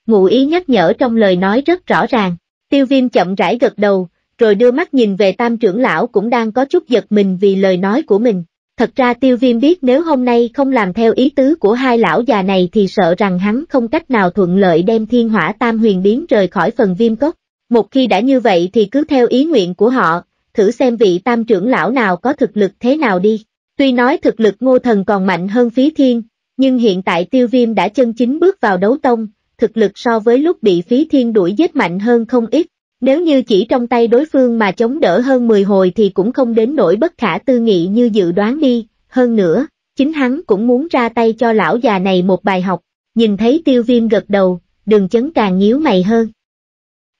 Ngụ ý nhắc nhở trong lời nói rất rõ ràng, tiêu viêm chậm rãi gật đầu, rồi đưa mắt nhìn về tam trưởng lão cũng đang có chút giật mình vì lời nói của mình. Thật ra tiêu viêm biết nếu hôm nay không làm theo ý tứ của hai lão già này thì sợ rằng hắn không cách nào thuận lợi đem thiên hỏa tam huyền biến rời khỏi phần viêm cốc. Một khi đã như vậy thì cứ theo ý nguyện của họ, thử xem vị tam trưởng lão nào có thực lực thế nào đi. Tuy nói thực lực ngô thần còn mạnh hơn phí thiên, nhưng hiện tại tiêu viêm đã chân chính bước vào đấu tông, thực lực so với lúc bị phí thiên đuổi giết mạnh hơn không ít, nếu như chỉ trong tay đối phương mà chống đỡ hơn 10 hồi thì cũng không đến nỗi bất khả tư nghị như dự đoán đi, hơn nữa, chính hắn cũng muốn ra tay cho lão già này một bài học, nhìn thấy tiêu viêm gật đầu, đường chấn càng nhíu mày hơn.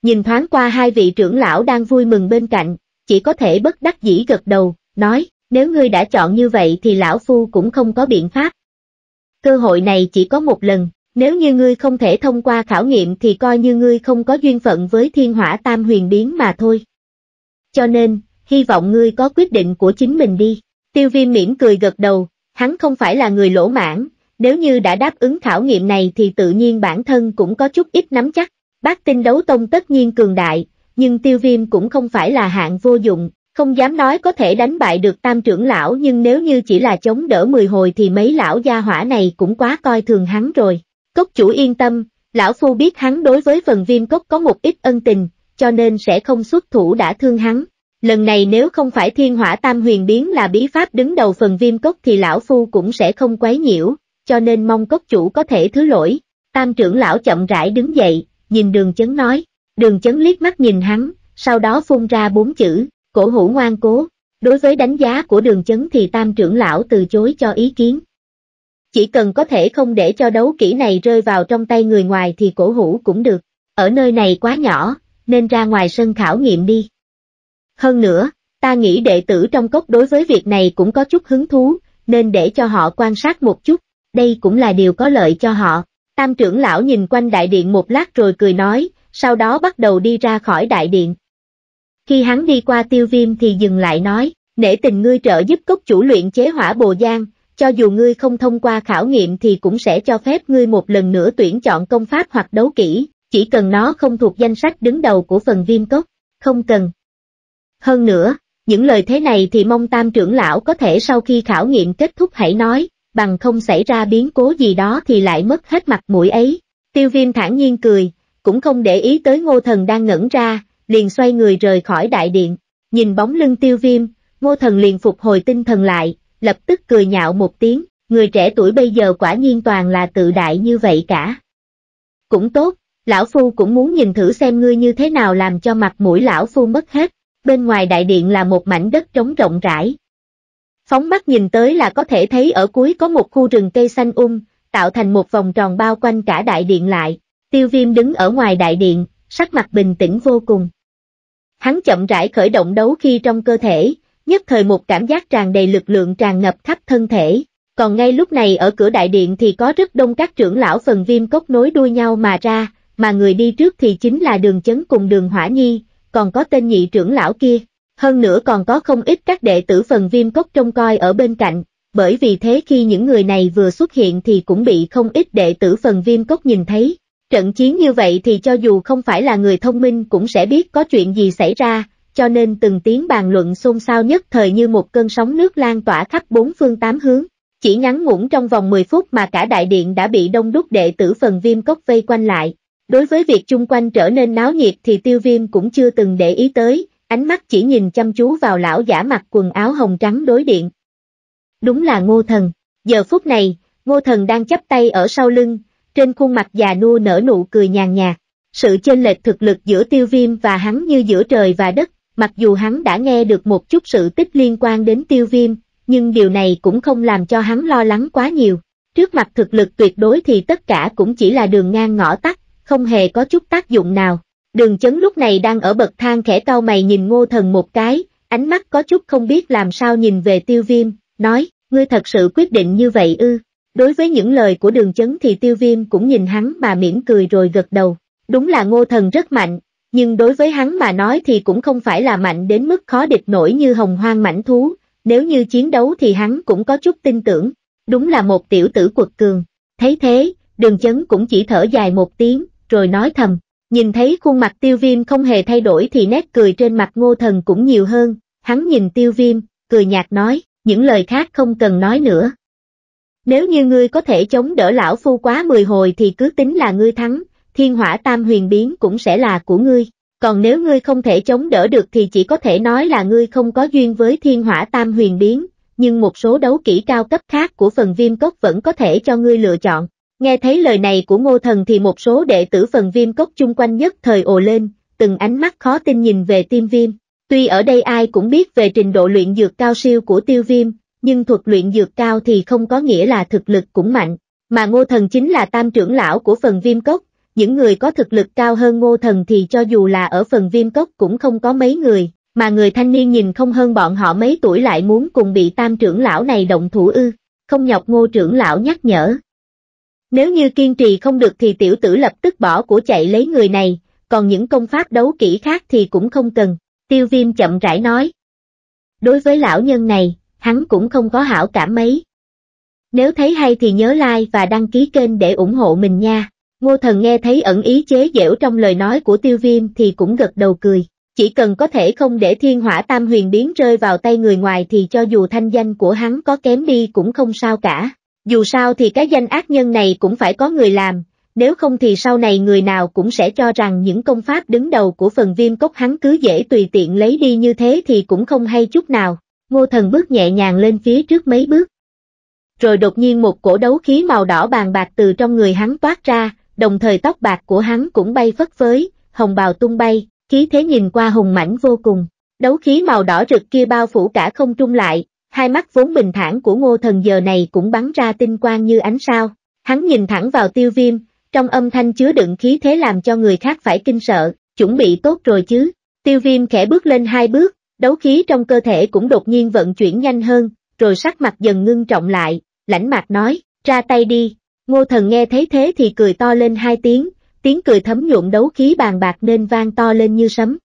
Nhìn thoáng qua hai vị trưởng lão đang vui mừng bên cạnh, chỉ có thể bất đắc dĩ gật đầu, nói, nếu ngươi đã chọn như vậy thì lão phu cũng không có biện pháp. Cơ hội này chỉ có một lần, nếu như ngươi không thể thông qua khảo nghiệm thì coi như ngươi không có duyên phận với thiên hỏa tam huyền biến mà thôi. Cho nên, hy vọng ngươi có quyết định của chính mình đi. Tiêu viêm mỉm cười gật đầu, hắn không phải là người lỗ mãn, nếu như đã đáp ứng khảo nghiệm này thì tự nhiên bản thân cũng có chút ít nắm chắc. Bác tinh đấu tông tất nhiên cường đại, nhưng tiêu viêm cũng không phải là hạng vô dụng, không dám nói có thể đánh bại được tam trưởng lão nhưng nếu như chỉ là chống đỡ 10 hồi thì mấy lão gia hỏa này cũng quá coi thường hắn rồi. Cốc chủ yên tâm, lão phu biết hắn đối với phần viêm cốc có một ít ân tình, cho nên sẽ không xuất thủ đã thương hắn. Lần này nếu không phải thiên hỏa tam huyền biến là bí pháp đứng đầu phần viêm cốc thì lão phu cũng sẽ không quấy nhiễu, cho nên mong cốc chủ có thể thứ lỗi. Tam trưởng lão chậm rãi đứng dậy, nhìn đường chấn nói, đường chấn liếc mắt nhìn hắn, sau đó phun ra bốn chữ, cổ hủ ngoan cố. Đối với đánh giá của đường chấn thì tam trưởng lão từ chối cho ý kiến chỉ cần có thể không để cho đấu kỹ này rơi vào trong tay người ngoài thì cổ hủ cũng được. Ở nơi này quá nhỏ, nên ra ngoài sân khảo nghiệm đi. Hơn nữa, ta nghĩ đệ tử trong cốc đối với việc này cũng có chút hứng thú, nên để cho họ quan sát một chút, đây cũng là điều có lợi cho họ. Tam trưởng lão nhìn quanh đại điện một lát rồi cười nói, sau đó bắt đầu đi ra khỏi đại điện. Khi hắn đi qua tiêu viêm thì dừng lại nói, nể tình ngươi trợ giúp cốc chủ luyện chế hỏa bồ giang, cho dù ngươi không thông qua khảo nghiệm thì cũng sẽ cho phép ngươi một lần nữa tuyển chọn công pháp hoặc đấu kỹ, chỉ cần nó không thuộc danh sách đứng đầu của phần viêm cốc, không cần. Hơn nữa, những lời thế này thì mong tam trưởng lão có thể sau khi khảo nghiệm kết thúc hãy nói, bằng không xảy ra biến cố gì đó thì lại mất hết mặt mũi ấy. Tiêu viêm thản nhiên cười, cũng không để ý tới ngô thần đang ngẩn ra, liền xoay người rời khỏi đại điện. Nhìn bóng lưng tiêu viêm, ngô thần liền phục hồi tinh thần lại, lập tức cười nhạo một tiếng, người trẻ tuổi bây giờ quả nhiên toàn là tự đại như vậy cả. Cũng tốt, lão phu cũng muốn nhìn thử xem ngươi như thế nào làm cho mặt mũi lão phu mất hết, bên ngoài đại điện là một mảnh đất trống rộng rãi. Phóng mắt nhìn tới là có thể thấy ở cuối có một khu rừng cây xanh um, tạo thành một vòng tròn bao quanh cả đại điện lại, tiêu viêm đứng ở ngoài đại điện, sắc mặt bình tĩnh vô cùng. Hắn chậm rãi khởi động đấu khi trong cơ thể, nhất thời một cảm giác tràn đầy lực lượng tràn ngập khắp thân thể. Còn ngay lúc này ở cửa đại điện thì có rất đông các trưởng lão phần viêm cốc nối đuôi nhau mà ra, mà người đi trước thì chính là đường chấn cùng đường hỏa nhi, còn có tên nhị trưởng lão kia. Hơn nữa còn có không ít các đệ tử phần viêm cốc trông coi ở bên cạnh, bởi vì thế khi những người này vừa xuất hiện thì cũng bị không ít đệ tử phần viêm cốc nhìn thấy. Trận chiến như vậy thì cho dù không phải là người thông minh cũng sẽ biết có chuyện gì xảy ra, cho nên từng tiếng bàn luận xôn xao nhất thời như một cơn sóng nước lan tỏa khắp bốn phương tám hướng. Chỉ ngắn ngủn trong vòng 10 phút mà cả đại điện đã bị đông đúc đệ tử phần viêm cốc vây quanh lại. Đối với việc chung quanh trở nên náo nhiệt thì tiêu viêm cũng chưa từng để ý tới, ánh mắt chỉ nhìn chăm chú vào lão giả mặc quần áo hồng trắng đối điện. Đúng là ngô thần. Giờ phút này, ngô thần đang chắp tay ở sau lưng, trên khuôn mặt già nua nở nụ cười nhàn nhạt. Sự chênh lệch thực lực giữa tiêu viêm và hắn như giữa trời và đất mặc dù hắn đã nghe được một chút sự tích liên quan đến tiêu viêm, nhưng điều này cũng không làm cho hắn lo lắng quá nhiều. Trước mặt thực lực tuyệt đối thì tất cả cũng chỉ là đường ngang ngõ tắt, không hề có chút tác dụng nào. Đường chấn lúc này đang ở bậc thang khẽ cau mày nhìn ngô thần một cái, ánh mắt có chút không biết làm sao nhìn về tiêu viêm, nói, ngươi thật sự quyết định như vậy ư. Đối với những lời của đường chấn thì tiêu viêm cũng nhìn hắn mà mỉm cười rồi gật đầu. Đúng là ngô thần rất mạnh, nhưng đối với hắn mà nói thì cũng không phải là mạnh đến mức khó địch nổi như hồng hoang mảnh thú, nếu như chiến đấu thì hắn cũng có chút tin tưởng, đúng là một tiểu tử quật cường. Thấy thế, đường chấn cũng chỉ thở dài một tiếng, rồi nói thầm, nhìn thấy khuôn mặt tiêu viêm không hề thay đổi thì nét cười trên mặt ngô thần cũng nhiều hơn, hắn nhìn tiêu viêm, cười nhạt nói, những lời khác không cần nói nữa. Nếu như ngươi có thể chống đỡ lão phu quá 10 hồi thì cứ tính là ngươi thắng, thiên hỏa tam huyền biến cũng sẽ là của ngươi. Còn nếu ngươi không thể chống đỡ được thì chỉ có thể nói là ngươi không có duyên với thiên hỏa tam huyền biến, nhưng một số đấu kỹ cao cấp khác của phần viêm cốc vẫn có thể cho ngươi lựa chọn. Nghe thấy lời này của ngô thần thì một số đệ tử phần viêm cốc chung quanh nhất thời ồ lên, từng ánh mắt khó tin nhìn về tiêm viêm. Tuy ở đây ai cũng biết về trình độ luyện dược cao siêu của tiêu viêm, nhưng thuật luyện dược cao thì không có nghĩa là thực lực cũng mạnh, mà ngô thần chính là tam trưởng lão của phần viêm cốc, những người có thực lực cao hơn ngô thần thì cho dù là ở phần viêm cốc cũng không có mấy người, mà người thanh niên nhìn không hơn bọn họ mấy tuổi lại muốn cùng bị tam trưởng lão này động thủ ư, không nhọc ngô trưởng lão nhắc nhở. Nếu như kiên trì không được thì tiểu tử lập tức bỏ của chạy lấy người này, còn những công pháp đấu kỹ khác thì cũng không cần, tiêu viêm chậm rãi nói. Đối với lão nhân này, hắn cũng không có hảo cảm mấy. Nếu thấy hay thì nhớ like và đăng ký kênh để ủng hộ mình nha. Ngô thần nghe thấy ẩn ý chế giễu trong lời nói của tiêu viêm thì cũng gật đầu cười. Chỉ cần có thể không để thiên hỏa tam huyền biến rơi vào tay người ngoài thì cho dù thanh danh của hắn có kém đi cũng không sao cả. Dù sao thì cái danh ác nhân này cũng phải có người làm, nếu không thì sau này người nào cũng sẽ cho rằng những công pháp đứng đầu của phần viêm cốc hắn cứ dễ tùy tiện lấy đi như thế thì cũng không hay chút nào. Ngô thần bước nhẹ nhàng lên phía trước mấy bước. Rồi đột nhiên một cổ đấu khí màu đỏ bàn bạc từ trong người hắn toát ra, đồng thời tóc bạc của hắn cũng bay phất phới, hồng bào tung bay, khí thế nhìn qua hùng mãnh vô cùng. Đấu khí màu đỏ rực kia bao phủ cả không trung lại, hai mắt vốn bình thản của ngô thần giờ này cũng bắn ra tinh quang như ánh sao. Hắn nhìn thẳng vào tiêu viêm, trong âm thanh chứa đựng khí thế làm cho người khác phải kinh sợ, chuẩn bị tốt rồi chứ. Tiêu viêm khẽ bước lên hai bước, đấu khí trong cơ thể cũng đột nhiên vận chuyển nhanh hơn, rồi sắc mặt dần ngưng trọng lại, lãnh mặt nói, ra tay đi, Ngô thần nghe thấy thế thì cười to lên hai tiếng, tiếng cười thấm nhuộm đấu khí bàn bạc nên vang to lên như sấm.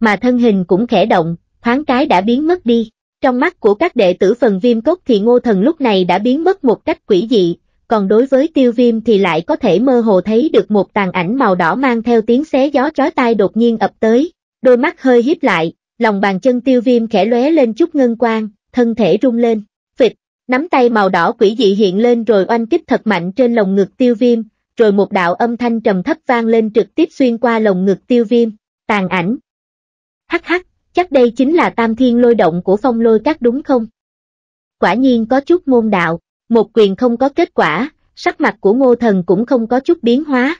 Mà thân hình cũng khẽ động, thoáng cái đã biến mất đi. Trong mắt của các đệ tử phần viêm cốc thì ngô thần lúc này đã biến mất một cách quỷ dị, còn đối với tiêu viêm thì lại có thể mơ hồ thấy được một tàn ảnh màu đỏ mang theo tiếng xé gió chói tai đột nhiên ập tới, đôi mắt hơi híp lại, lòng bàn chân tiêu viêm khẽ lóe lên chút ngân quang, thân thể rung lên, Nắm tay màu đỏ quỷ dị hiện lên rồi oanh kích thật mạnh trên lồng ngực tiêu viêm, rồi một đạo âm thanh trầm thấp vang lên trực tiếp xuyên qua lồng ngực tiêu viêm, tàn ảnh. Hắc hắc, chắc đây chính là tam thiên lôi động của phong lôi các đúng không? Quả nhiên có chút môn đạo, một quyền không có kết quả, sắc mặt của ngô thần cũng không có chút biến hóa.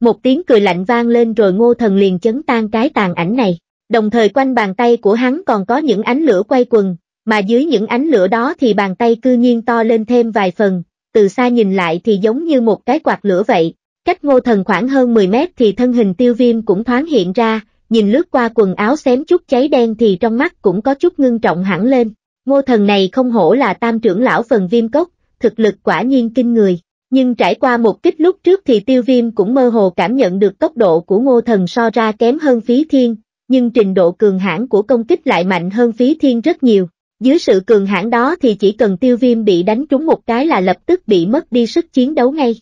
Một tiếng cười lạnh vang lên rồi ngô thần liền chấn tan cái tàn ảnh này, đồng thời quanh bàn tay của hắn còn có những ánh lửa quay quần, mà dưới những ánh lửa đó thì bàn tay cư nhiên to lên thêm vài phần, từ xa nhìn lại thì giống như một cái quạt lửa vậy. Cách ngô thần khoảng hơn 10 mét thì thân hình tiêu viêm cũng thoáng hiện ra, nhìn lướt qua quần áo xém chút cháy đen thì trong mắt cũng có chút ngưng trọng hẳn lên. Ngô thần này không hổ là tam trưởng lão phần viêm cốc, thực lực quả nhiên kinh người. Nhưng trải qua một kích lúc trước thì tiêu viêm cũng mơ hồ cảm nhận được tốc độ của ngô thần so ra kém hơn phí thiên, nhưng trình độ cường hãn của công kích lại mạnh hơn phí thiên rất nhiều. Dưới sự cường hãn đó thì chỉ cần tiêu viêm bị đánh trúng một cái là lập tức bị mất đi sức chiến đấu ngay.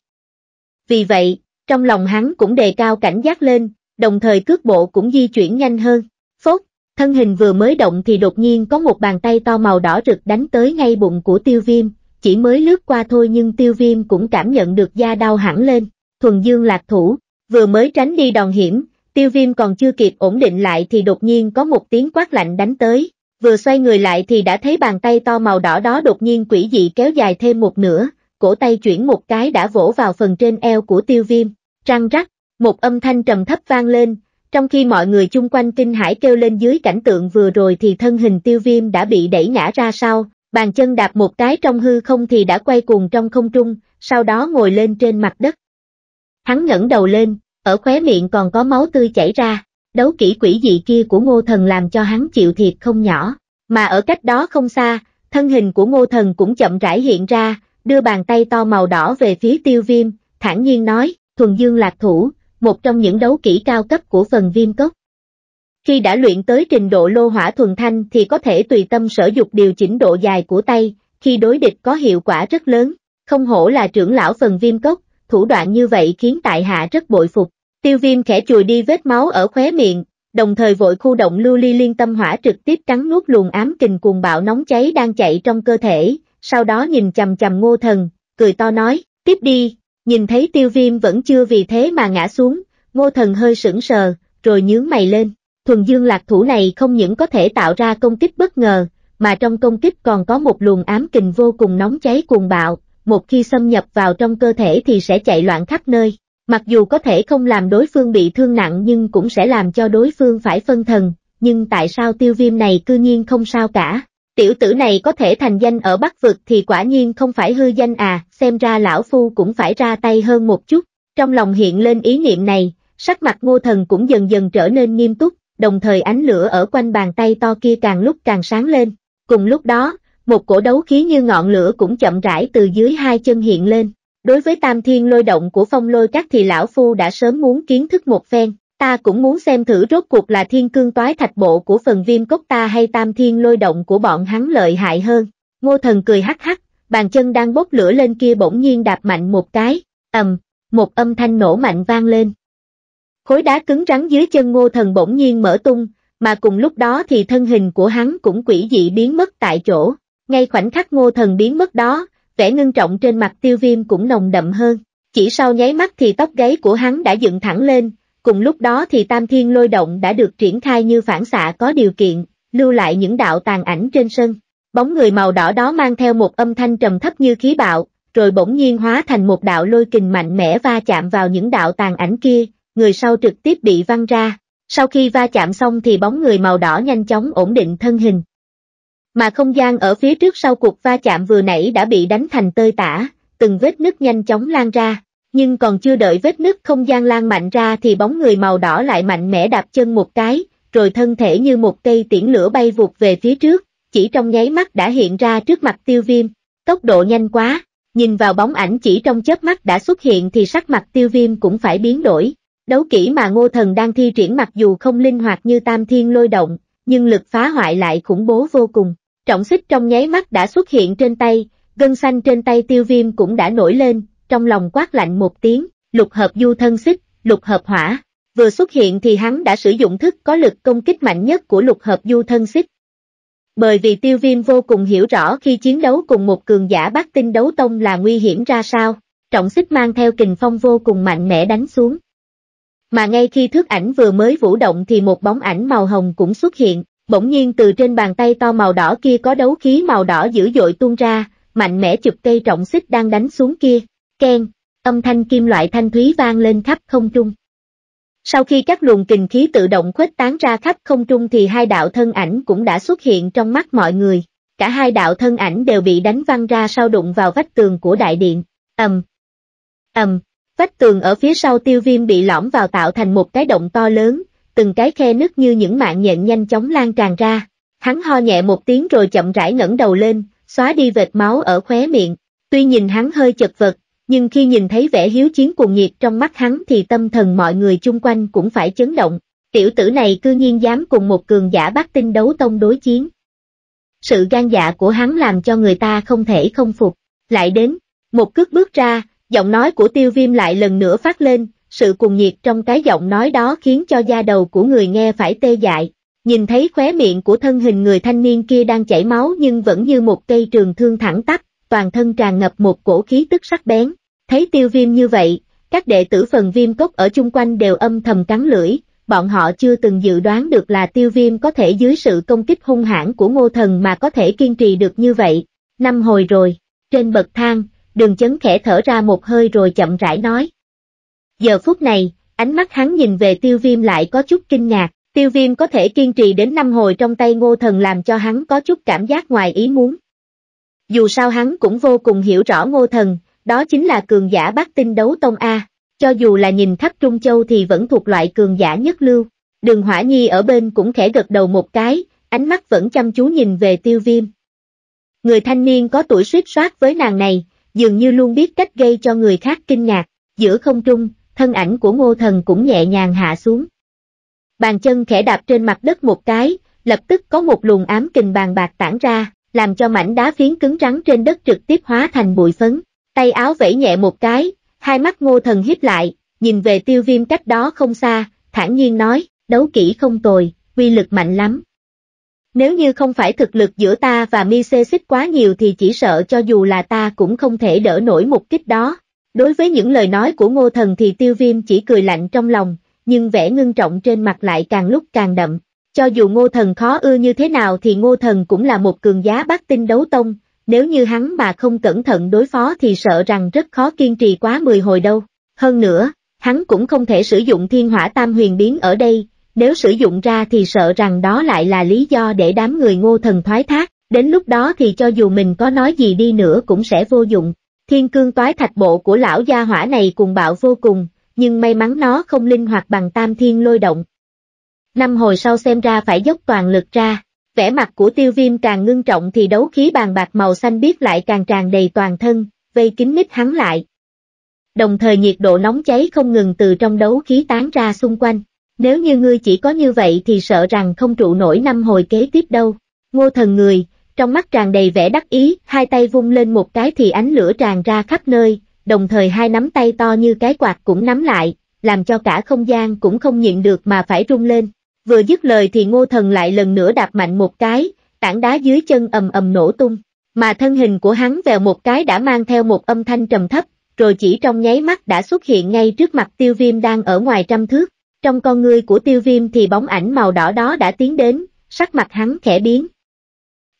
Vì vậy, trong lòng hắn cũng đề cao cảnh giác lên, đồng thời cước bộ cũng di chuyển nhanh hơn. Phốt, thân hình vừa mới động thì đột nhiên có một bàn tay to màu đỏ rực đánh tới ngay bụng của tiêu viêm, chỉ mới lướt qua thôi nhưng tiêu viêm cũng cảm nhận được da đau hẳn lên, thuần dương lạc thủ, vừa mới tránh đi đòn hiểm, tiêu viêm còn chưa kịp ổn định lại thì đột nhiên có một tiếng quát lạnh đánh tới, Vừa xoay người lại thì đã thấy bàn tay to màu đỏ đó đột nhiên quỷ dị kéo dài thêm một nửa, cổ tay chuyển một cái đã vỗ vào phần trên eo của tiêu viêm, răng rắc, một âm thanh trầm thấp vang lên, trong khi mọi người chung quanh kinh hải kêu lên dưới cảnh tượng vừa rồi thì thân hình tiêu viêm đã bị đẩy ngã ra sau, bàn chân đạp một cái trong hư không thì đã quay cuồng trong không trung, sau đó ngồi lên trên mặt đất. Hắn ngẩng đầu lên, ở khóe miệng còn có máu tươi chảy ra đấu kỹ quỷ dị kia của ngô thần làm cho hắn chịu thiệt không nhỏ. Mà ở cách đó không xa, thân hình của ngô thần cũng chậm rãi hiện ra, đưa bàn tay to màu đỏ về phía tiêu viêm, thản nhiên nói, thuần dương lạc thủ, một trong những đấu kỹ cao cấp của phần viêm cốc. Khi đã luyện tới trình độ lô hỏa thuần thanh thì có thể tùy tâm sở dục điều chỉnh độ dài của tay, khi đối địch có hiệu quả rất lớn, không hổ là trưởng lão phần viêm cốc, thủ đoạn như vậy khiến tại hạ rất bội phục. Tiêu viêm khẽ chùi đi vết máu ở khóe miệng, đồng thời vội khu động lưu ly liên tâm hỏa trực tiếp cắn nuốt luồng ám kình cuồng bạo nóng cháy đang chạy trong cơ thể, sau đó nhìn chầm chầm ngô thần, cười to nói, tiếp đi, nhìn thấy tiêu viêm vẫn chưa vì thế mà ngã xuống, ngô thần hơi sững sờ, rồi nhướng mày lên, thuần dương lạc thủ này không những có thể tạo ra công kích bất ngờ, mà trong công kích còn có một luồng ám kình vô cùng nóng cháy cuồng bạo, một khi xâm nhập vào trong cơ thể thì sẽ chạy loạn khắp nơi. Mặc dù có thể không làm đối phương bị thương nặng nhưng cũng sẽ làm cho đối phương phải phân thần, nhưng tại sao tiêu viêm này cư nhiên không sao cả. Tiểu tử này có thể thành danh ở Bắc Vực thì quả nhiên không phải hư danh à, xem ra lão phu cũng phải ra tay hơn một chút. Trong lòng hiện lên ý niệm này, sắc mặt ngô thần cũng dần dần trở nên nghiêm túc, đồng thời ánh lửa ở quanh bàn tay to kia càng lúc càng sáng lên. Cùng lúc đó, một cổ đấu khí như ngọn lửa cũng chậm rãi từ dưới hai chân hiện lên, Đối với tam thiên lôi động của phong lôi các thì lão phu đã sớm muốn kiến thức một phen, ta cũng muốn xem thử rốt cuộc là thiên cương toái thạch bộ của phần viêm cốc ta hay tam thiên lôi động của bọn hắn lợi hại hơn. Ngô thần cười hắc hắc, bàn chân đang bốc lửa lên kia bỗng nhiên đạp mạnh một cái, ầm, một âm thanh nổ mạnh vang lên. Khối đá cứng rắn dưới chân ngô thần bỗng nhiên mở tung, mà cùng lúc đó thì thân hình của hắn cũng quỷ dị biến mất tại chỗ. Ngay khoảnh khắc ngô thần biến mất đó, vẻ ngưng trọng trên mặt tiêu viêm cũng nồng đậm hơn. Chỉ sau nháy mắt thì tóc gáy của hắn đã dựng thẳng lên, cùng lúc đó thì tam thiên lôi động đã được triển khai như phản xạ có điều kiện, lưu lại những đạo tàn ảnh trên sân. Bóng người màu đỏ đó mang theo một âm thanh trầm thấp như khí bạo, rồi bỗng nhiên hóa thành một đạo lôi kình mạnh mẽ va chạm vào những đạo tàn ảnh kia, người sau trực tiếp bị văng ra. Sau khi va chạm xong thì bóng người màu đỏ nhanh chóng ổn định thân hình, mà không gian ở phía trước sau cuộc va chạm vừa nãy đã bị đánh thành tơi tả, từng vết nứt nhanh chóng lan ra, nhưng còn chưa đợi vết nứt không gian lan mạnh ra thì bóng người màu đỏ lại mạnh mẽ đạp chân một cái, rồi thân thể như một cây tiễn lửa bay vụt về phía trước, chỉ trong nháy mắt đã hiện ra trước mặt tiêu viêm, tốc độ nhanh quá, nhìn vào bóng ảnh chỉ trong chớp mắt đã xuất hiện thì sắc mặt tiêu viêm cũng phải biến đổi. Đấu kỹ mà ngô thần đang thi triển mặc dù không linh hoạt như tam thiên lôi động, nhưng lực phá hoại lại khủng bố vô cùng. Trọng xích trong nháy mắt đã xuất hiện trên tay, gân xanh trên tay tiêu viêm cũng đã nổi lên, trong lòng quát lạnh một tiếng, lục hợp du thân xích, lục hợp hỏa. Vừa xuất hiện thì hắn đã sử dụng thức có lực công kích mạnh nhất của lục hợp du thân xích. Bởi vì tiêu viêm vô cùng hiểu rõ khi chiến đấu cùng một cường giả bát tinh đấu tông là nguy hiểm ra sao, trọng xích mang theo kình phong vô cùng mạnh mẽ đánh xuống. Mà ngay khi thước ảnh vừa mới vũ động thì một bóng ảnh màu hồng cũng xuất hiện, Bỗng nhiên từ trên bàn tay to màu đỏ kia có đấu khí màu đỏ dữ dội tuôn ra, mạnh mẽ chụp cây trọng xích đang đánh xuống kia. Ken, âm thanh kim loại thanh thúy vang lên khắp không trung. Sau khi các luồng kình khí tự động khuếch tán ra khắp không trung thì hai đạo thân ảnh cũng đã xuất hiện trong mắt mọi người. Cả hai đạo thân ảnh đều bị đánh văng ra sau đụng vào vách tường của đại điện. Ầm. Ầm. vách tường ở phía sau tiêu viêm bị lõm vào tạo thành một cái động to lớn, từng cái khe nứt như những mạng nhện nhanh chóng lan tràn ra. Hắn ho nhẹ một tiếng rồi chậm rãi ngẩng đầu lên, xóa đi vệt máu ở khóe miệng. Tuy nhìn hắn hơi chật vật, nhưng khi nhìn thấy vẻ hiếu chiến cuồng nhiệt trong mắt hắn thì tâm thần mọi người chung quanh cũng phải chấn động. Tiểu tử này cư nhiên dám cùng một cường giả bát tinh đấu tông đối chiến. Sự gan dạ của hắn làm cho người ta không thể không phục. Lại đến, một cước bước ra, giọng nói của tiêu viêm lại lần nữa phát lên, sự cuồng nhiệt trong cái giọng nói đó khiến cho da đầu của người nghe phải tê dại. Nhìn thấy khóe miệng của thân hình người thanh niên kia đang chảy máu nhưng vẫn như một cây trường thương thẳng tắp, toàn thân tràn ngập một cổ khí tức sắc bén. Thấy tiêu viêm như vậy, các đệ tử phần viêm cốc ở chung quanh đều âm thầm cắn lưỡi, bọn họ chưa từng dự đoán được là tiêu viêm có thể dưới sự công kích hung hãn của ngô thần mà có thể kiên trì được như vậy. Năm hồi rồi, trên bậc thang, đường chấn khẽ thở ra một hơi rồi chậm rãi nói, Giờ phút này, ánh mắt hắn nhìn về tiêu viêm lại có chút kinh ngạc, tiêu viêm có thể kiên trì đến năm hồi trong tay ngô thần làm cho hắn có chút cảm giác ngoài ý muốn. Dù sao hắn cũng vô cùng hiểu rõ ngô thần, đó chính là cường giả bác tinh đấu tông A, cho dù là nhìn khắp Trung Châu thì vẫn thuộc loại cường giả nhất lưu. Đường Hỏa Nhi ở bên cũng khẽ gật đầu một cái, ánh mắt vẫn chăm chú nhìn về tiêu viêm. Người thanh niên có tuổi suýt soát với nàng này, dường như luôn biết cách gây cho người khác kinh ngạc, giữa không trung, thân ảnh của ngô thần cũng nhẹ nhàng hạ xuống. Bàn chân khẽ đạp trên mặt đất một cái, lập tức có một luồng ám kình bàn bạc tản ra, làm cho mảnh đá phiến cứng rắn trên đất trực tiếp hóa thành bụi phấn. Tay áo vẫy nhẹ một cái, hai mắt ngô thần hiếp lại, nhìn về tiêu viêm cách đó không xa, thản nhiên nói, đấu kỹ không tồi, quy lực mạnh lắm. Nếu như không phải thực lực giữa ta và mi xê xích quá nhiều thì chỉ sợ cho dù là ta cũng không thể đỡ nổi một kích đó, Đối với những lời nói của ngô thần thì tiêu viêm chỉ cười lạnh trong lòng, nhưng vẻ ngưng trọng trên mặt lại càng lúc càng đậm. Cho dù ngô thần khó ưa như thế nào thì ngô thần cũng là một cường giá bác tinh đấu tông, nếu như hắn mà không cẩn thận đối phó thì sợ rằng rất khó kiên trì quá 10 hồi đâu. Hơn nữa, hắn cũng không thể sử dụng thiên hỏa tam huyền biến ở đây, nếu sử dụng ra thì sợ rằng đó lại là lý do để đám người ngô thần thoái thác, đến lúc đó thì cho dù mình có nói gì đi nữa cũng sẽ vô dụng. Thiên cương toái thạch bộ của lão gia hỏa này cùng bạo vô cùng, nhưng may mắn nó không linh hoạt bằng tam thiên lôi động. Năm hồi sau xem ra phải dốc toàn lực ra, vẻ mặt của tiêu viêm càng ngưng trọng thì đấu khí bàn bạc màu xanh biếc lại càng tràn đầy toàn thân, vây kín mít hắn lại. Đồng thời nhiệt độ nóng cháy không ngừng từ trong đấu khí tán ra xung quanh, nếu như ngươi chỉ có như vậy thì sợ rằng không trụ nổi năm hồi kế tiếp đâu. Ngô thần người, trong mắt tràn đầy vẻ đắc ý, hai tay vung lên một cái thì ánh lửa tràn ra khắp nơi, đồng thời hai nắm tay to như cái quạt cũng nắm lại, làm cho cả không gian cũng không nhịn được mà phải rung lên. Vừa dứt lời thì ngô thần lại lần nữa đạp mạnh một cái, tảng đá dưới chân ầm ầm nổ tung, mà thân hình của hắn vèo một cái đã mang theo một âm thanh trầm thấp, rồi chỉ trong nháy mắt đã xuất hiện ngay trước mặt tiêu viêm đang ở ngoài trăm thước. Trong con người của tiêu viêm thì bóng ảnh màu đỏ đó đã tiến đến, sắc mặt hắn khẽ biến,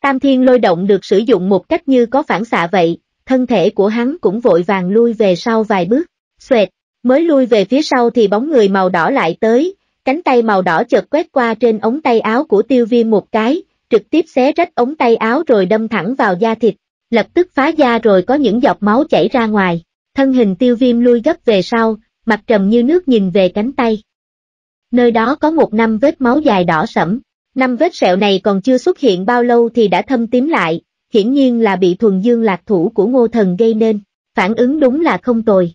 Tam thiên lôi động được sử dụng một cách như có phản xạ vậy, thân thể của hắn cũng vội vàng lui về sau vài bước, xoẹt, mới lui về phía sau thì bóng người màu đỏ lại tới, cánh tay màu đỏ chợt quét qua trên ống tay áo của tiêu viêm một cái, trực tiếp xé rách ống tay áo rồi đâm thẳng vào da thịt, lập tức phá da rồi có những giọt máu chảy ra ngoài, thân hình tiêu viêm lui gấp về sau, mặt trầm như nước nhìn về cánh tay. Nơi đó có một năm vết máu dài đỏ sẫm. Năm vết sẹo này còn chưa xuất hiện bao lâu thì đã thâm tím lại, hiển nhiên là bị thuần dương lạc thủ của ngô thần gây nên, phản ứng đúng là không tồi.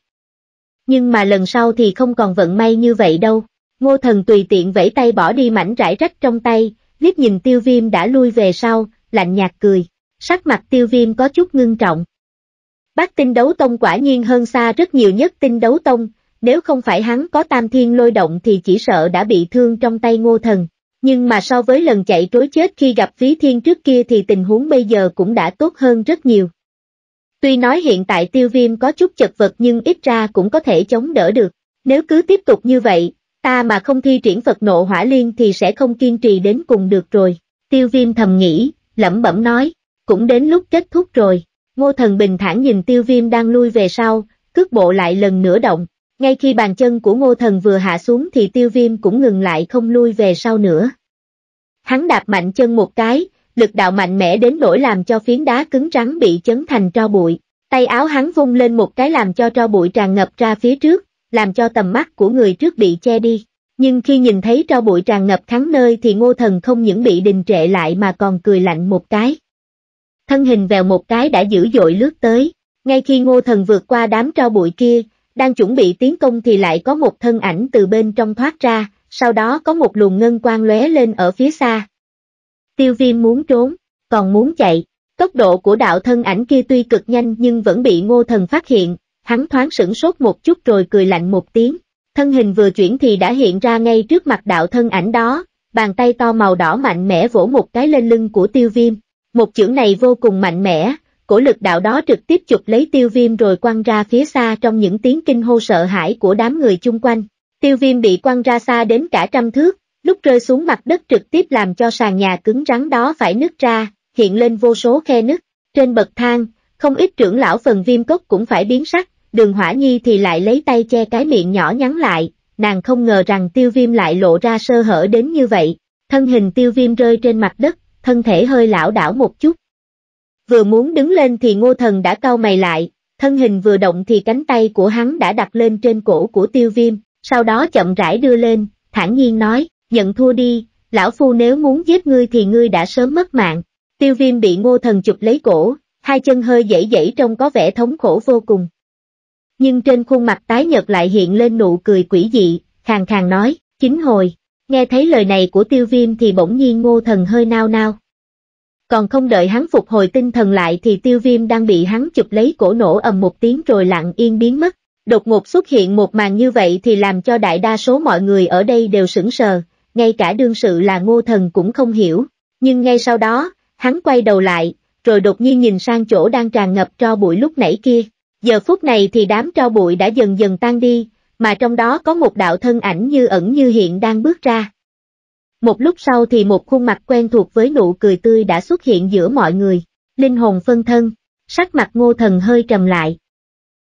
Nhưng mà lần sau thì không còn vận may như vậy đâu, ngô thần tùy tiện vẫy tay bỏ đi mảnh rải rách trong tay, liếc nhìn tiêu viêm đã lui về sau, lạnh nhạt cười, sắc mặt tiêu viêm có chút ngưng trọng. Bác tinh đấu tông quả nhiên hơn xa rất nhiều nhất tinh đấu tông, nếu không phải hắn có tam thiên lôi động thì chỉ sợ đã bị thương trong tay ngô thần nhưng mà so với lần chạy trối chết khi gặp Phí Thiên trước kia thì tình huống bây giờ cũng đã tốt hơn rất nhiều. Tuy nói hiện tại tiêu viêm có chút chật vật nhưng ít ra cũng có thể chống đỡ được, nếu cứ tiếp tục như vậy, ta mà không thi triển Phật nộ hỏa liên thì sẽ không kiên trì đến cùng được rồi, tiêu viêm thầm nghĩ, lẩm bẩm nói, cũng đến lúc kết thúc rồi, ngô thần bình thản nhìn tiêu viêm đang lui về sau, cước bộ lại lần nữa động, ngay khi bàn chân của ngô thần vừa hạ xuống thì tiêu viêm cũng ngừng lại không lui về sau nữa. Hắn đạp mạnh chân một cái, lực đạo mạnh mẽ đến nỗi làm cho phiến đá cứng rắn bị chấn thành tro bụi. Tay áo hắn vung lên một cái làm cho tro bụi tràn ngập ra phía trước, làm cho tầm mắt của người trước bị che đi. Nhưng khi nhìn thấy tro bụi tràn ngập khắn nơi thì ngô thần không những bị đình trệ lại mà còn cười lạnh một cái. Thân hình vèo một cái đã dữ dội lướt tới, ngay khi ngô thần vượt qua đám tro bụi kia, đang chuẩn bị tiến công thì lại có một thân ảnh từ bên trong thoát ra, sau đó có một luồng ngân quang lóe lên ở phía xa. Tiêu viêm muốn trốn, còn muốn chạy, tốc độ của đạo thân ảnh kia tuy cực nhanh nhưng vẫn bị ngô thần phát hiện, hắn thoáng sửng sốt một chút rồi cười lạnh một tiếng, thân hình vừa chuyển thì đã hiện ra ngay trước mặt đạo thân ảnh đó, bàn tay to màu đỏ mạnh mẽ vỗ một cái lên lưng của tiêu viêm, một chữ này vô cùng mạnh mẽ, cổ lực đạo đó trực tiếp chụp lấy tiêu viêm rồi quăng ra phía xa trong những tiếng kinh hô sợ hãi của đám người chung quanh. Tiêu viêm bị quăng ra xa đến cả trăm thước, lúc rơi xuống mặt đất trực tiếp làm cho sàn nhà cứng rắn đó phải nứt ra, hiện lên vô số khe nứt. Trên bậc thang, không ít trưởng lão phần viêm cốc cũng phải biến sắc, đường hỏa nhi thì lại lấy tay che cái miệng nhỏ nhắn lại, nàng không ngờ rằng tiêu viêm lại lộ ra sơ hở đến như vậy. Thân hình tiêu viêm rơi trên mặt đất, thân thể hơi lão đảo một chút, Vừa muốn đứng lên thì ngô thần đã cau mày lại, thân hình vừa động thì cánh tay của hắn đã đặt lên trên cổ của tiêu viêm, sau đó chậm rãi đưa lên, thản nhiên nói, nhận thua đi, lão phu nếu muốn giết ngươi thì ngươi đã sớm mất mạng. Tiêu viêm bị ngô thần chụp lấy cổ, hai chân hơi dãy dãy trông có vẻ thống khổ vô cùng. Nhưng trên khuôn mặt tái nhợt lại hiện lên nụ cười quỷ dị, khàn khàn nói, chính hồi. Nghe thấy lời này của tiêu viêm thì bỗng nhiên ngô thần hơi nao nao còn không đợi hắn phục hồi tinh thần lại thì tiêu viêm đang bị hắn chụp lấy cổ nổ ầm một tiếng rồi lặng yên biến mất. Đột ngột xuất hiện một màn như vậy thì làm cho đại đa số mọi người ở đây đều sững sờ, ngay cả đương sự là ngô thần cũng không hiểu. Nhưng ngay sau đó, hắn quay đầu lại, rồi đột nhiên nhìn sang chỗ đang tràn ngập tro bụi lúc nãy kia. Giờ phút này thì đám tro bụi đã dần dần tan đi, mà trong đó có một đạo thân ảnh như ẩn như hiện đang bước ra. Một lúc sau thì một khuôn mặt quen thuộc với nụ cười tươi đã xuất hiện giữa mọi người. Linh hồn phân thân, sắc mặt ngô thần hơi trầm lại.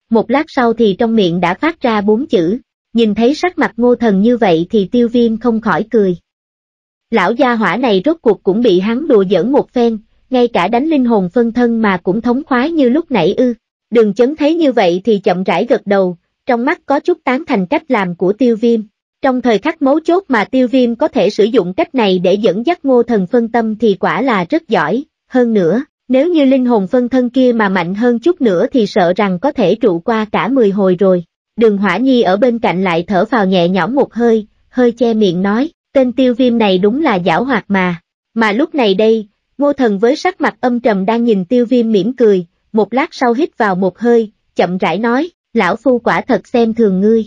Một lát sau thì trong miệng đã phát ra bốn chữ, nhìn thấy sắc mặt ngô thần như vậy thì tiêu viêm không khỏi cười. Lão gia hỏa này rốt cuộc cũng bị hắn đùa giỡn một phen, ngay cả đánh linh hồn phân thân mà cũng thống khoái như lúc nãy ư. Đường chấn thấy như vậy thì chậm rãi gật đầu, trong mắt có chút tán thành cách làm của tiêu viêm. Trong thời khắc mấu chốt mà tiêu viêm có thể sử dụng cách này để dẫn dắt ngô thần phân tâm thì quả là rất giỏi, hơn nữa, nếu như linh hồn phân thân kia mà mạnh hơn chút nữa thì sợ rằng có thể trụ qua cả 10 hồi rồi. Đường Hỏa Nhi ở bên cạnh lại thở vào nhẹ nhõm một hơi, hơi che miệng nói, tên tiêu viêm này đúng là giảo hoạt mà. Mà lúc này đây, ngô thần với sắc mặt âm trầm đang nhìn tiêu viêm mỉm cười, một lát sau hít vào một hơi, chậm rãi nói, lão phu quả thật xem thường ngươi.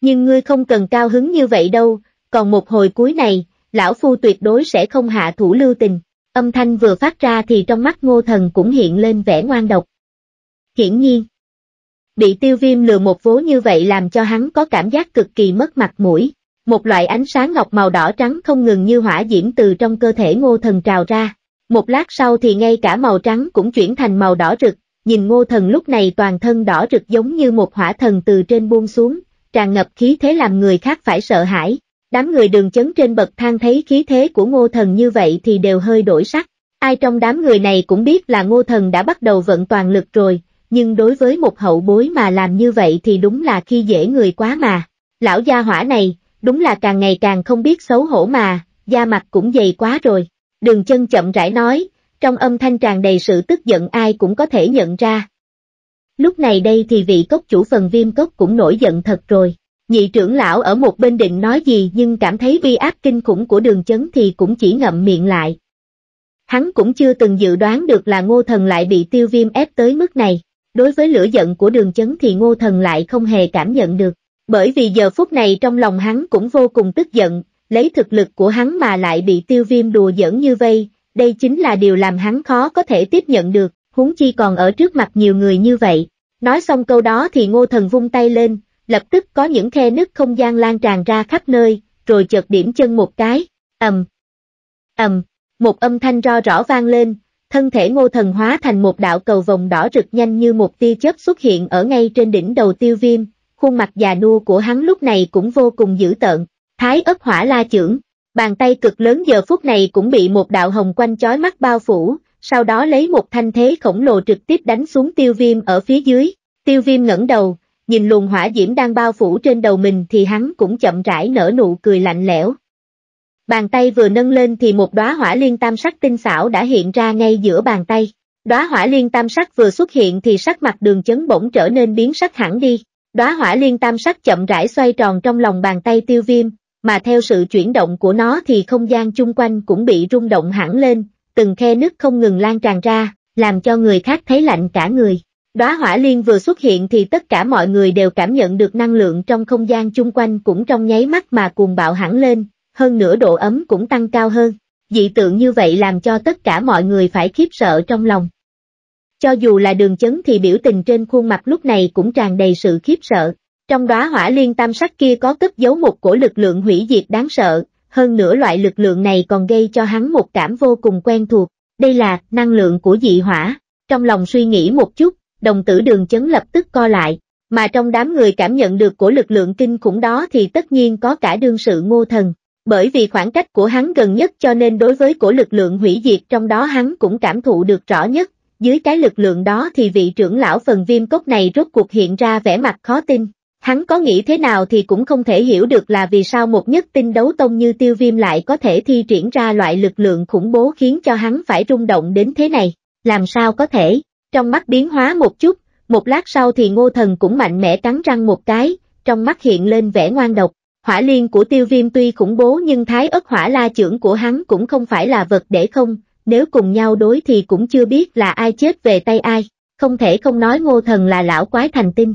Nhưng ngươi không cần cao hứng như vậy đâu, còn một hồi cuối này, lão phu tuyệt đối sẽ không hạ thủ lưu tình. Âm thanh vừa phát ra thì trong mắt ngô thần cũng hiện lên vẻ ngoan độc. Hiển nhiên, bị tiêu viêm lừa một vố như vậy làm cho hắn có cảm giác cực kỳ mất mặt mũi. Một loại ánh sáng ngọc màu đỏ trắng không ngừng như hỏa diễm từ trong cơ thể ngô thần trào ra. Một lát sau thì ngay cả màu trắng cũng chuyển thành màu đỏ rực, nhìn ngô thần lúc này toàn thân đỏ rực giống như một hỏa thần từ trên buông xuống, tràn ngập khí thế làm người khác phải sợ hãi. Đám người đường chấn trên bậc thang thấy khí thế của ngô thần như vậy thì đều hơi đổi sắc. Ai trong đám người này cũng biết là ngô thần đã bắt đầu vận toàn lực rồi, nhưng đối với một hậu bối mà làm như vậy thì đúng là khi dễ người quá mà. Lão gia hỏa này, đúng là càng ngày càng không biết xấu hổ mà, da mặt cũng dày quá rồi. Đường chân chậm rãi nói, trong âm thanh tràn đầy sự tức giận ai cũng có thể nhận ra. Lúc này đây thì vị cốc chủ phần viêm cốc cũng nổi giận thật rồi. Nhị trưởng lão ở một bên định nói gì nhưng cảm thấy uy áp kinh khủng của đường chấn thì cũng chỉ ngậm miệng lại. Hắn cũng chưa từng dự đoán được là ngô thần lại bị tiêu viêm ép tới mức này. Đối với lửa giận của đường chấn thì ngô thần lại không hề cảm nhận được. Bởi vì giờ phút này trong lòng hắn cũng vô cùng tức giận, lấy thực lực của hắn mà lại bị tiêu viêm đùa giỡn như vây, đây chính là điều làm hắn khó có thể tiếp nhận được huống chi còn ở trước mặt nhiều người như vậy. Nói xong câu đó thì ngô thần vung tay lên, lập tức có những khe nứt không gian lan tràn ra khắp nơi, rồi chợt điểm chân một cái, ầm, ầm, một âm thanh ro rõ vang lên, thân thể ngô thần hóa thành một đạo cầu vòng đỏ rực nhanh như một tia chớp xuất hiện ở ngay trên đỉnh đầu tiêu viêm, khuôn mặt già nua của hắn lúc này cũng vô cùng dữ tợn, thái ấp hỏa la chưởng, bàn tay cực lớn giờ phút này cũng bị một đạo hồng quanh chói mắt bao phủ, sau đó lấy một thanh thế khổng lồ trực tiếp đánh xuống tiêu viêm ở phía dưới. Tiêu viêm ngẩng đầu, nhìn luồng hỏa diễm đang bao phủ trên đầu mình thì hắn cũng chậm rãi nở nụ cười lạnh lẽo. Bàn tay vừa nâng lên thì một đóa hỏa liên tam sắc tinh xảo đã hiện ra ngay giữa bàn tay. Đóa hỏa liên tam sắc vừa xuất hiện thì sắc mặt đường chấn bỗng trở nên biến sắc hẳn đi. Đóa hỏa liên tam sắc chậm rãi xoay tròn trong lòng bàn tay tiêu viêm, mà theo sự chuyển động của nó thì không gian chung quanh cũng bị rung động hẳn lên, từng khe nứt không ngừng lan tràn ra, làm cho người khác thấy lạnh cả người. Đóa hỏa liên vừa xuất hiện thì tất cả mọi người đều cảm nhận được năng lượng trong không gian chung quanh cũng trong nháy mắt mà cuồng bạo hẳn lên, hơn nữa độ ấm cũng tăng cao hơn. Dị tượng như vậy làm cho tất cả mọi người phải khiếp sợ trong lòng. Cho dù là đường chấn thì biểu tình trên khuôn mặt lúc này cũng tràn đầy sự khiếp sợ. Trong đóa hỏa liên tam sắc kia có cất giấu một cổ lực lượng hủy diệt đáng sợ, hơn nữa loại lực lượng này còn gây cho hắn một cảm vô cùng quen thuộc, đây là năng lượng của dị hỏa. Trong lòng suy nghĩ một chút, đồng tử đường chấn lập tức co lại, mà trong đám người cảm nhận được của lực lượng kinh khủng đó thì tất nhiên có cả đương sự ngô thần. Bởi vì khoảng cách của hắn gần nhất cho nên đối với của lực lượng hủy diệt trong đó hắn cũng cảm thụ được rõ nhất, dưới cái lực lượng đó thì vị trưởng lão phần viêm cốc này rốt cuộc hiện ra vẻ mặt khó tin. Hắn có nghĩ thế nào thì cũng không thể hiểu được là vì sao một nhất tinh đấu tông như tiêu viêm lại có thể thi triển ra loại lực lượng khủng bố khiến cho hắn phải rung động đến thế này. Làm sao có thể? Trong mắt biến hóa một chút, một lát sau thì ngô thần cũng mạnh mẽ cắn răng một cái, trong mắt hiện lên vẻ ngoan độc. Hỏa liên của tiêu viêm tuy khủng bố nhưng thái ất hỏa la trưởng của hắn cũng không phải là vật để không, nếu cùng nhau đối thì cũng chưa biết là ai chết về tay ai. Không thể không nói ngô thần là lão quái thành tinh,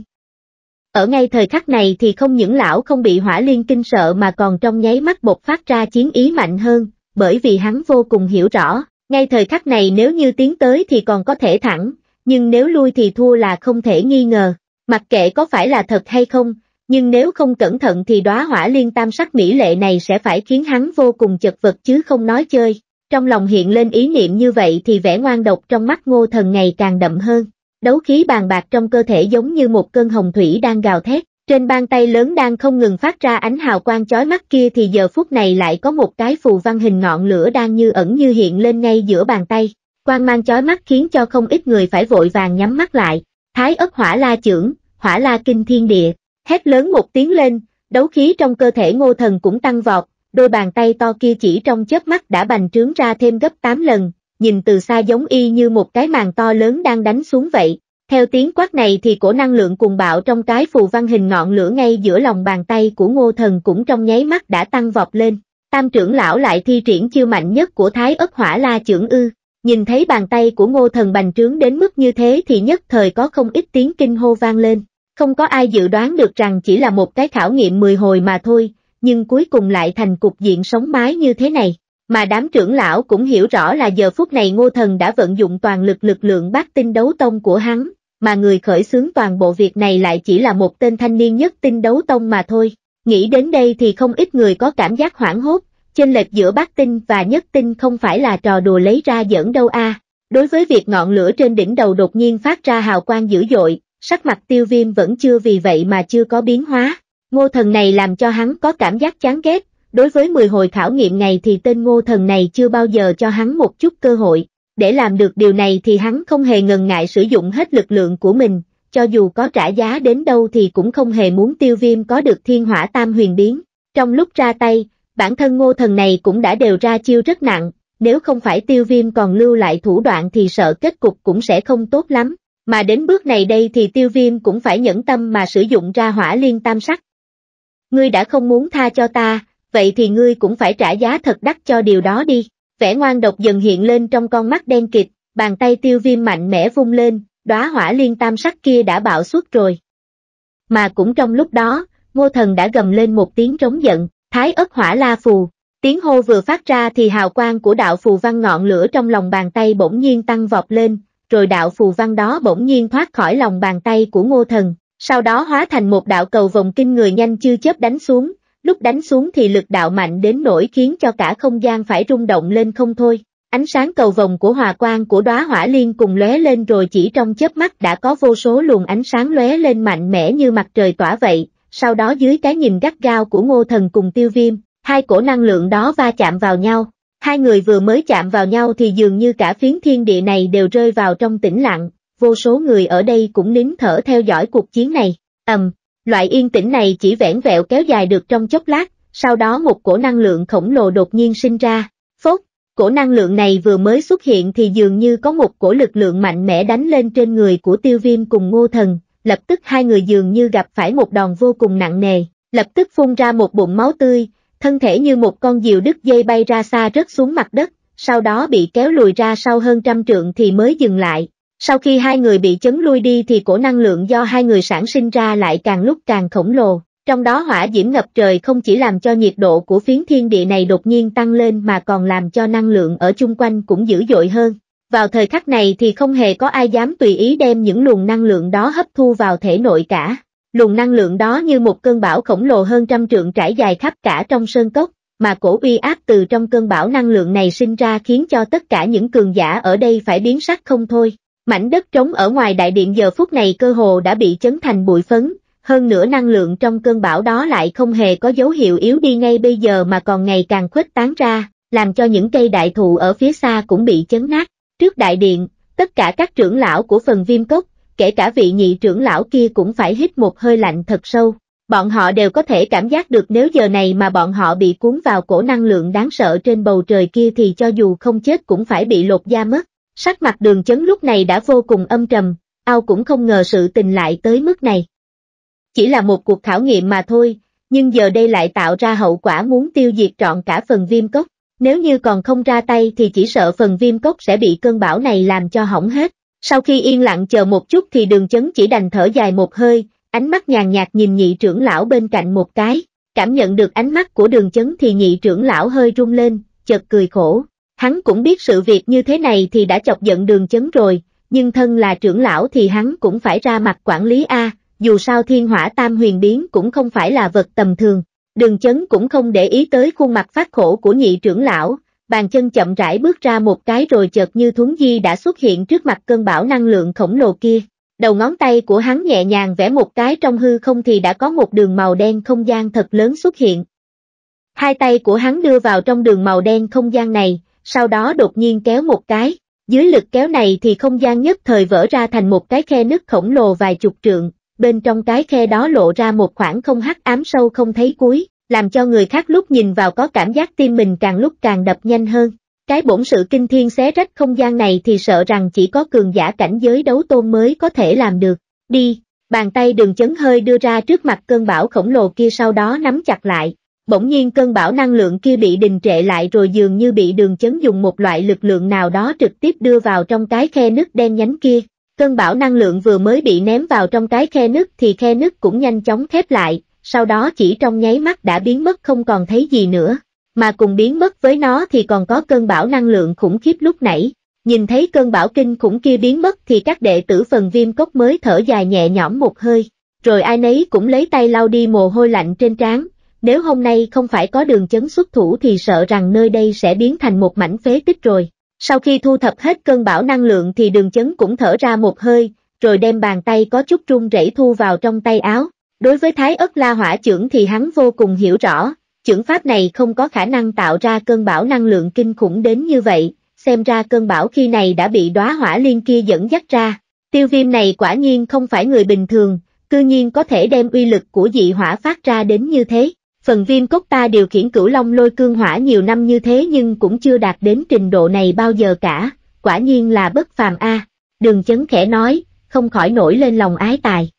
ở ngay thời khắc này thì không những lão không bị hỏa liên kinh sợ mà còn trong nháy mắt bột phát ra chiến ý mạnh hơn, bởi vì hắn vô cùng hiểu rõ, ngay thời khắc này nếu như tiến tới thì còn có thể thẳng, nhưng nếu lui thì thua là không thể nghi ngờ, mặc kệ có phải là thật hay không, nhưng nếu không cẩn thận thì đóa hỏa liên tam sắc mỹ lệ này sẽ phải khiến hắn vô cùng chật vật chứ không nói chơi. Trong lòng hiện lên ý niệm như vậy thì vẻ ngoan độc trong mắt ngô thần ngày càng đậm hơn đấu khí bàn bạc trong cơ thể giống như một cơn hồng thủy đang gào thét, trên bàn tay lớn đang không ngừng phát ra ánh hào quang chói mắt kia thì giờ phút này lại có một cái phù văn hình ngọn lửa đang như ẩn như hiện lên ngay giữa bàn tay. Quang mang chói mắt khiến cho không ít người phải vội vàng nhắm mắt lại. Thái ất hỏa la trưởng, hỏa la kinh thiên địa, hét lớn một tiếng lên, đấu khí trong cơ thể ngô thần cũng tăng vọt, đôi bàn tay to kia chỉ trong chớp mắt đã bành trướng ra thêm gấp 8 lần, nhìn từ xa giống y như một cái màn to lớn đang đánh xuống vậy. Theo tiếng quát này thì cổ năng lượng cuồng bạo trong cái phù văn hình ngọn lửa ngay giữa lòng bàn tay của ngô thần cũng trong nháy mắt đã tăng vọt lên. Tam trưởng lão lại thi triển chiêu mạnh nhất của thái ất hỏa la trưởng ư. Nhìn thấy bàn tay của ngô thần bành trướng đến mức như thế thì nhất thời có không ít tiếng kinh hô vang lên. Không có ai dự đoán được rằng chỉ là một cái khảo nghiệm mười hồi mà thôi, nhưng cuối cùng lại thành cục diện sống mái như thế này. Mà đám trưởng lão cũng hiểu rõ là giờ phút này ngô thần đã vận dụng toàn lực lực lượng bát tinh đấu tông của hắn, mà người khởi xướng toàn bộ việc này lại chỉ là một tên thanh niên nhất tinh đấu tông mà thôi. Nghĩ đến đây thì không ít người có cảm giác hoảng hốt, chênh lệch giữa bát tinh và nhất tinh không phải là trò đùa lấy ra dẫn đâu a. Đối với việc ngọn lửa trên đỉnh đầu đột nhiên phát ra hào quang dữ dội, sắc mặt tiêu viêm vẫn chưa vì vậy mà chưa có biến hóa. Ngô thần này làm cho hắn có cảm giác chán ghét, Đối với 10 hồi khảo nghiệm này thì tên ngô thần này chưa bao giờ cho hắn một chút cơ hội, để làm được điều này thì hắn không hề ngần ngại sử dụng hết lực lượng của mình, cho dù có trả giá đến đâu thì cũng không hề muốn tiêu viêm có được thiên hỏa tam huyền biến. Trong lúc ra tay, bản thân ngô thần này cũng đã đều ra chiêu rất nặng, nếu không phải tiêu viêm còn lưu lại thủ đoạn thì sợ kết cục cũng sẽ không tốt lắm, mà đến bước này đây thì tiêu viêm cũng phải nhẫn tâm mà sử dụng ra hỏa liên tam sắc. Ngươi đã không muốn tha cho ta, vậy thì ngươi cũng phải trả giá thật đắt cho điều đó đi. Vẻ ngoan độc dần hiện lên trong con mắt đen kịt, bàn tay tiêu viêm mạnh mẽ vung lên, đóa hỏa liên tam sắc kia đã bạo suốt rồi. Mà cũng trong lúc đó, ngô thần đã gầm lên một tiếng trống giận, thái ất hỏa la phù. Tiếng hô vừa phát ra thì hào quang của đạo phù văn ngọn lửa trong lòng bàn tay bỗng nhiên tăng vọt lên, rồi đạo phù văn đó bỗng nhiên thoát khỏi lòng bàn tay của ngô thần, sau đó hóa thành một đạo cầu vòng kinh người nhanh chưa chớp đánh xuống, lúc đánh xuống thì lực đạo mạnh đến nỗi khiến cho cả không gian phải rung động lên không thôi. Ánh sáng cầu vồng của hòa quang của đóa hỏa liên cùng lóe lên rồi chỉ trong chớp mắt đã có vô số luồng ánh sáng lóe lên mạnh mẽ như mặt trời tỏa vậy, sau đó dưới cái nhìn gắt gao của ngô thần cùng tiêu viêm, hai cổ năng lượng đó va chạm vào nhau. Hai người vừa mới chạm vào nhau thì dường như cả phiến thiên địa này đều rơi vào trong tĩnh lặng, vô số người ở đây cũng nín thở theo dõi cuộc chiến này. ầm, Loại yên tĩnh này chỉ vẻn vẹo kéo dài được trong chốc lát, sau đó một cổ năng lượng khổng lồ đột nhiên sinh ra, phốt, cổ năng lượng này vừa mới xuất hiện thì dường như có một cổ lực lượng mạnh mẽ đánh lên trên người của tiêu viêm cùng ngô thần, lập tức hai người dường như gặp phải một đòn vô cùng nặng nề, lập tức phun ra một bụng máu tươi, thân thể như một con diều đứt dây bay ra xa rớt xuống mặt đất, sau đó bị kéo lùi ra sau hơn trăm trượng thì mới dừng lại, sau khi hai người bị chấn lui đi thì cổ năng lượng do hai người sản sinh ra lại càng lúc càng khổng lồ, trong đó hỏa diễm ngập trời không chỉ làm cho nhiệt độ của phiến thiên địa này đột nhiên tăng lên mà còn làm cho năng lượng ở chung quanh cũng dữ dội hơn. Vào thời khắc này thì không hề có ai dám tùy ý đem những luồng năng lượng đó hấp thu vào thể nội cả. Luồng năng lượng đó như một cơn bão khổng lồ hơn trăm trượng trải dài khắp cả trong sơn cốc, mà cổ uy áp từ trong cơn bão năng lượng này sinh ra khiến cho tất cả những cường giả ở đây phải biến sắc không thôi. Mảnh đất trống ở ngoài đại điện giờ phút này cơ hồ đã bị chấn thành bụi phấn, hơn nữa năng lượng trong cơn bão đó lại không hề có dấu hiệu yếu đi ngay bây giờ mà còn ngày càng khuếch tán ra, làm cho những cây đại thụ ở phía xa cũng bị chấn nát. Trước đại điện, tất cả các trưởng lão của phần viêm cốc, kể cả vị nhị trưởng lão kia cũng phải hít một hơi lạnh thật sâu. Bọn họ đều có thể cảm giác được nếu giờ này mà bọn họ bị cuốn vào cổ năng lượng đáng sợ trên bầu trời kia thì cho dù không chết cũng phải bị lột da mất. Sắc mặt đường chấn lúc này đã vô cùng âm trầm, ao cũng không ngờ sự tình lại tới mức này. Chỉ là một cuộc khảo nghiệm mà thôi, nhưng giờ đây lại tạo ra hậu quả muốn tiêu diệt trọn cả phần viêm cốc. Nếu như còn không ra tay thì chỉ sợ phần viêm cốc sẽ bị cơn bão này làm cho hỏng hết. Sau khi yên lặng chờ một chút thì đường chấn chỉ đành thở dài một hơi, ánh mắt nhàn nhạt nhìn nhị trưởng lão bên cạnh một cái. Cảm nhận được ánh mắt của đường chấn thì nhị trưởng lão hơi rung lên, chợt cười khổ. Hắn cũng biết sự việc như thế này thì đã chọc giận đường chấn rồi, nhưng thân là trưởng lão thì hắn cũng phải ra mặt quản lý A, dù sao thiên hỏa tam huyền biến cũng không phải là vật tầm thường. Đường chấn cũng không để ý tới khuôn mặt phát khổ của nhị trưởng lão, bàn chân chậm rãi bước ra một cái rồi chợt như thuấn di đã xuất hiện trước mặt cơn bão năng lượng khổng lồ kia. Đầu ngón tay của hắn nhẹ nhàng vẽ một cái trong hư không thì đã có một đường màu đen không gian thật lớn xuất hiện. Hai tay của hắn đưa vào trong đường màu đen không gian này, sau đó đột nhiên kéo một cái. Dưới lực kéo này thì không gian nhất thời vỡ ra thành một cái khe nứt khổng lồ vài chục trượng, bên trong cái khe đó lộ ra một khoảng không hắc ám sâu không thấy cuối, làm cho người khác lúc nhìn vào có cảm giác tim mình càng lúc càng đập nhanh hơn. Cái bổn sự kinh thiên xé rách không gian này thì sợ rằng chỉ có cường giả cảnh giới đấu tôn mới có thể làm được. Đi, bàn tay đường chấn hơi đưa ra trước mặt cơn bão khổng lồ kia sau đó nắm chặt lại, bỗng nhiên cơn bão năng lượng kia bị đình trệ lại rồi dường như bị đường chấn dùng một loại lực lượng nào đó trực tiếp đưa vào trong cái khe nước đen nhánh kia. Cơn bão năng lượng vừa mới bị ném vào trong cái khe nước thì khe nước cũng nhanh chóng khép lại, sau đó chỉ trong nháy mắt đã biến mất không còn thấy gì nữa. Mà cùng biến mất với nó thì còn có cơn bão năng lượng khủng khiếp lúc nãy. Nhìn thấy cơn bão kinh khủng kia biến mất thì các đệ tử phần viêm cốc mới thở dài nhẹ nhõm một hơi. Rồi ai nấy cũng lấy tay lau đi mồ hôi lạnh trên trán, nếu hôm nay không phải có đường chấn xuất thủ thì sợ rằng nơi đây sẽ biến thành một mảnh phế tích rồi. Sau khi thu thập hết cơn bão năng lượng thì đường chấn cũng thở ra một hơi, rồi đem bàn tay có chút trung rẩy thu vào trong tay áo. Đối với thái ất la hỏa trưởng thì hắn vô cùng hiểu rõ, trưởng pháp này không có khả năng tạo ra cơn bão năng lượng kinh khủng đến như vậy, xem ra cơn bão khi này đã bị đóa hỏa liên kia dẫn dắt ra. Tiêu viêm này quả nhiên không phải người bình thường, cư nhiên có thể đem uy lực của dị hỏa phát ra đến như thế phần viêm cốt ta điều khiển cửu long lôi cương hỏa nhiều năm như thế nhưng cũng chưa đạt đến trình độ này bao giờ cả, quả nhiên là bất phàm a. Đường chấn khẽ nói, không khỏi nổi lên lòng ái tài.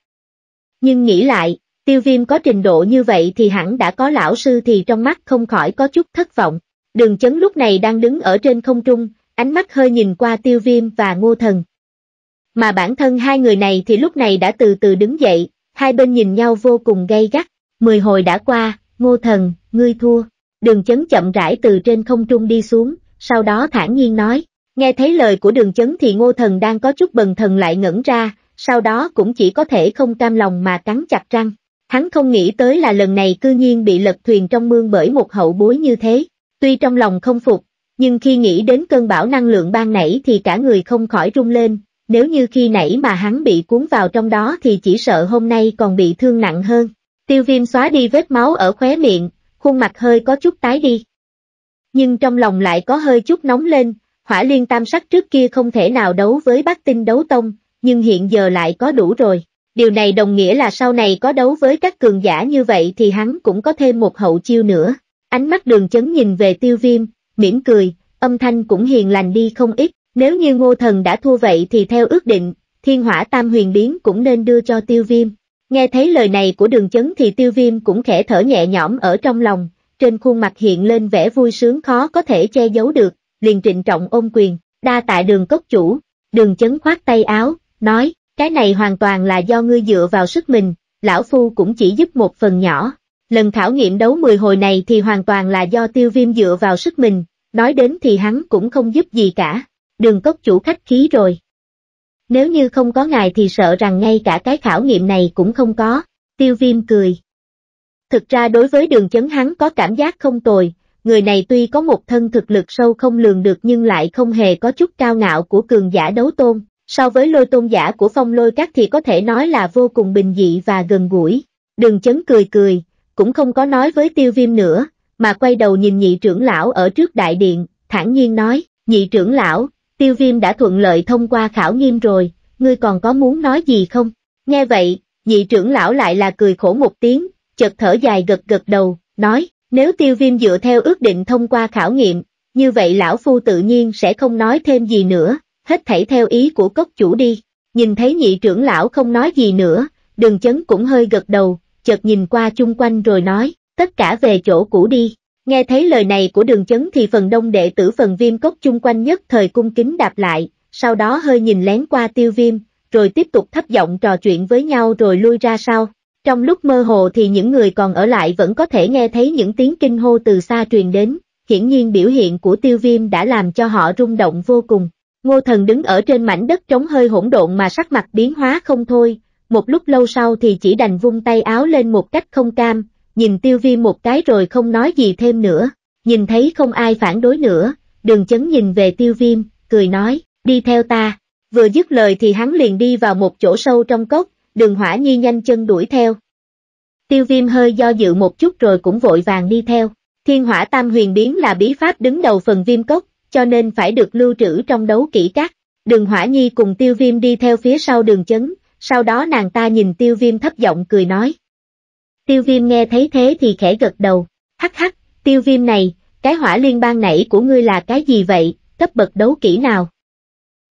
Nhưng nghĩ lại, tiêu viêm có trình độ như vậy thì hẳn đã có lão sư thì trong mắt không khỏi có chút thất vọng. Đường chấn lúc này đang đứng ở trên không trung, ánh mắt hơi nhìn qua tiêu viêm và ngô thần. Mà bản thân hai người này thì lúc này đã từ từ đứng dậy, hai bên nhìn nhau vô cùng gay gắt. Mười hồi đã qua, ngô thần, ngươi thua, đường chấn chậm rãi từ trên không trung đi xuống, sau đó thản nhiên nói, nghe thấy lời của đường chấn thì ngô thần đang có chút bần thần lại ngẩn ra, sau đó cũng chỉ có thể không cam lòng mà cắn chặt răng. Hắn không nghĩ tới là lần này cư nhiên bị lật thuyền trong mương bởi một hậu bối như thế, tuy trong lòng không phục, nhưng khi nghĩ đến cơn bão năng lượng ban nảy thì cả người không khỏi rung lên, nếu như khi nãy mà hắn bị cuốn vào trong đó thì chỉ sợ hôm nay còn bị thương nặng hơn. Tiêu viêm xóa đi vết máu ở khóe miệng, khuôn mặt hơi có chút tái đi. Nhưng trong lòng lại có hơi chút nóng lên, hỏa liên tam sắc trước kia không thể nào đấu với bác tinh đấu tông, nhưng hiện giờ lại có đủ rồi. Điều này đồng nghĩa là sau này có đấu với các cường giả như vậy thì hắn cũng có thêm một hậu chiêu nữa. Ánh mắt đường chấn nhìn về tiêu viêm, mỉm cười, âm thanh cũng hiền lành đi không ít. Nếu như ngô thần đã thua vậy thì theo ước định, thiên hỏa tam huyền biến cũng nên đưa cho tiêu viêm. Nghe thấy lời này của đường chấn thì tiêu viêm cũng khẽ thở nhẹ nhõm ở trong lòng, trên khuôn mặt hiện lên vẻ vui sướng khó có thể che giấu được, liền trịnh trọng ôm quyền, đa tại đường cốc chủ, đường chấn khoát tay áo, nói, cái này hoàn toàn là do ngươi dựa vào sức mình, lão phu cũng chỉ giúp một phần nhỏ. Lần khảo nghiệm đấu 10 hồi này thì hoàn toàn là do tiêu viêm dựa vào sức mình, nói đến thì hắn cũng không giúp gì cả, đường cốc chủ khách khí rồi. Nếu như không có ngài thì sợ rằng ngay cả cái khảo nghiệm này cũng không có. Tiêu viêm cười. Thực ra đối với đường chấn hắn có cảm giác không tồi, người này tuy có một thân thực lực sâu không lường được nhưng lại không hề có chút cao ngạo của cường giả đấu tôn, so với lôi tôn giả của phong lôi các thì có thể nói là vô cùng bình dị và gần gũi. Đường chấn cười cười, cũng không có nói với tiêu viêm nữa, mà quay đầu nhìn nhị trưởng lão ở trước đại điện, thản nhiên nói, nhị trưởng lão, tiêu viêm đã thuận lợi thông qua khảo nghiêm rồi, ngươi còn có muốn nói gì không? Nghe vậy, nhị trưởng lão lại là cười khổ một tiếng, chợt thở dài gật gật đầu, nói, nếu tiêu viêm dựa theo ước định thông qua khảo nghiệm, như vậy lão phu tự nhiên sẽ không nói thêm gì nữa, hết thảy theo ý của cốc chủ đi. Nhìn thấy nhị trưởng lão không nói gì nữa, đường chấn cũng hơi gật đầu, chợt nhìn qua chung quanh rồi nói, tất cả về chỗ cũ đi. Nghe thấy lời này của đường chấn thì phần đông đệ tử phần viêm cốc chung quanh nhất thời cung kính đạp lại, sau đó hơi nhìn lén qua tiêu viêm, rồi tiếp tục thấp giọng trò chuyện với nhau rồi lui ra sau. Trong lúc mơ hồ thì những người còn ở lại vẫn có thể nghe thấy những tiếng kinh hô từ xa truyền đến, hiển nhiên biểu hiện của tiêu viêm đã làm cho họ rung động vô cùng. Ngô thần đứng ở trên mảnh đất trống hơi hỗn độn mà sắc mặt biến hóa không thôi, một lúc lâu sau thì chỉ đành vung tay áo lên một cách không cam, nhìn tiêu viêm một cái rồi không nói gì thêm nữa, nhìn thấy không ai phản đối nữa, đường chấn nhìn về tiêu viêm, cười nói, đi theo ta, vừa dứt lời thì hắn liền đi vào một chỗ sâu trong cốc, đường hỏa nhi nhanh chân đuổi theo. Tiêu viêm hơi do dự một chút rồi cũng vội vàng đi theo, thiên hỏa tam huyền biến là bí pháp đứng đầu phần viêm cốc, cho nên phải được lưu trữ trong đấu kỹ các. Đường Hỏa Nhi cùng Tiêu Viêm đi theo phía sau đường chấn, sau đó nàng ta nhìn Tiêu Viêm thấp giọng cười nói, Tiêu viêm nghe thấy thế thì khẽ gật đầu, hắc hắc, tiêu viêm này, cái hỏa liên bang nãy của ngươi là cái gì vậy, cấp bậc đấu kỹ nào?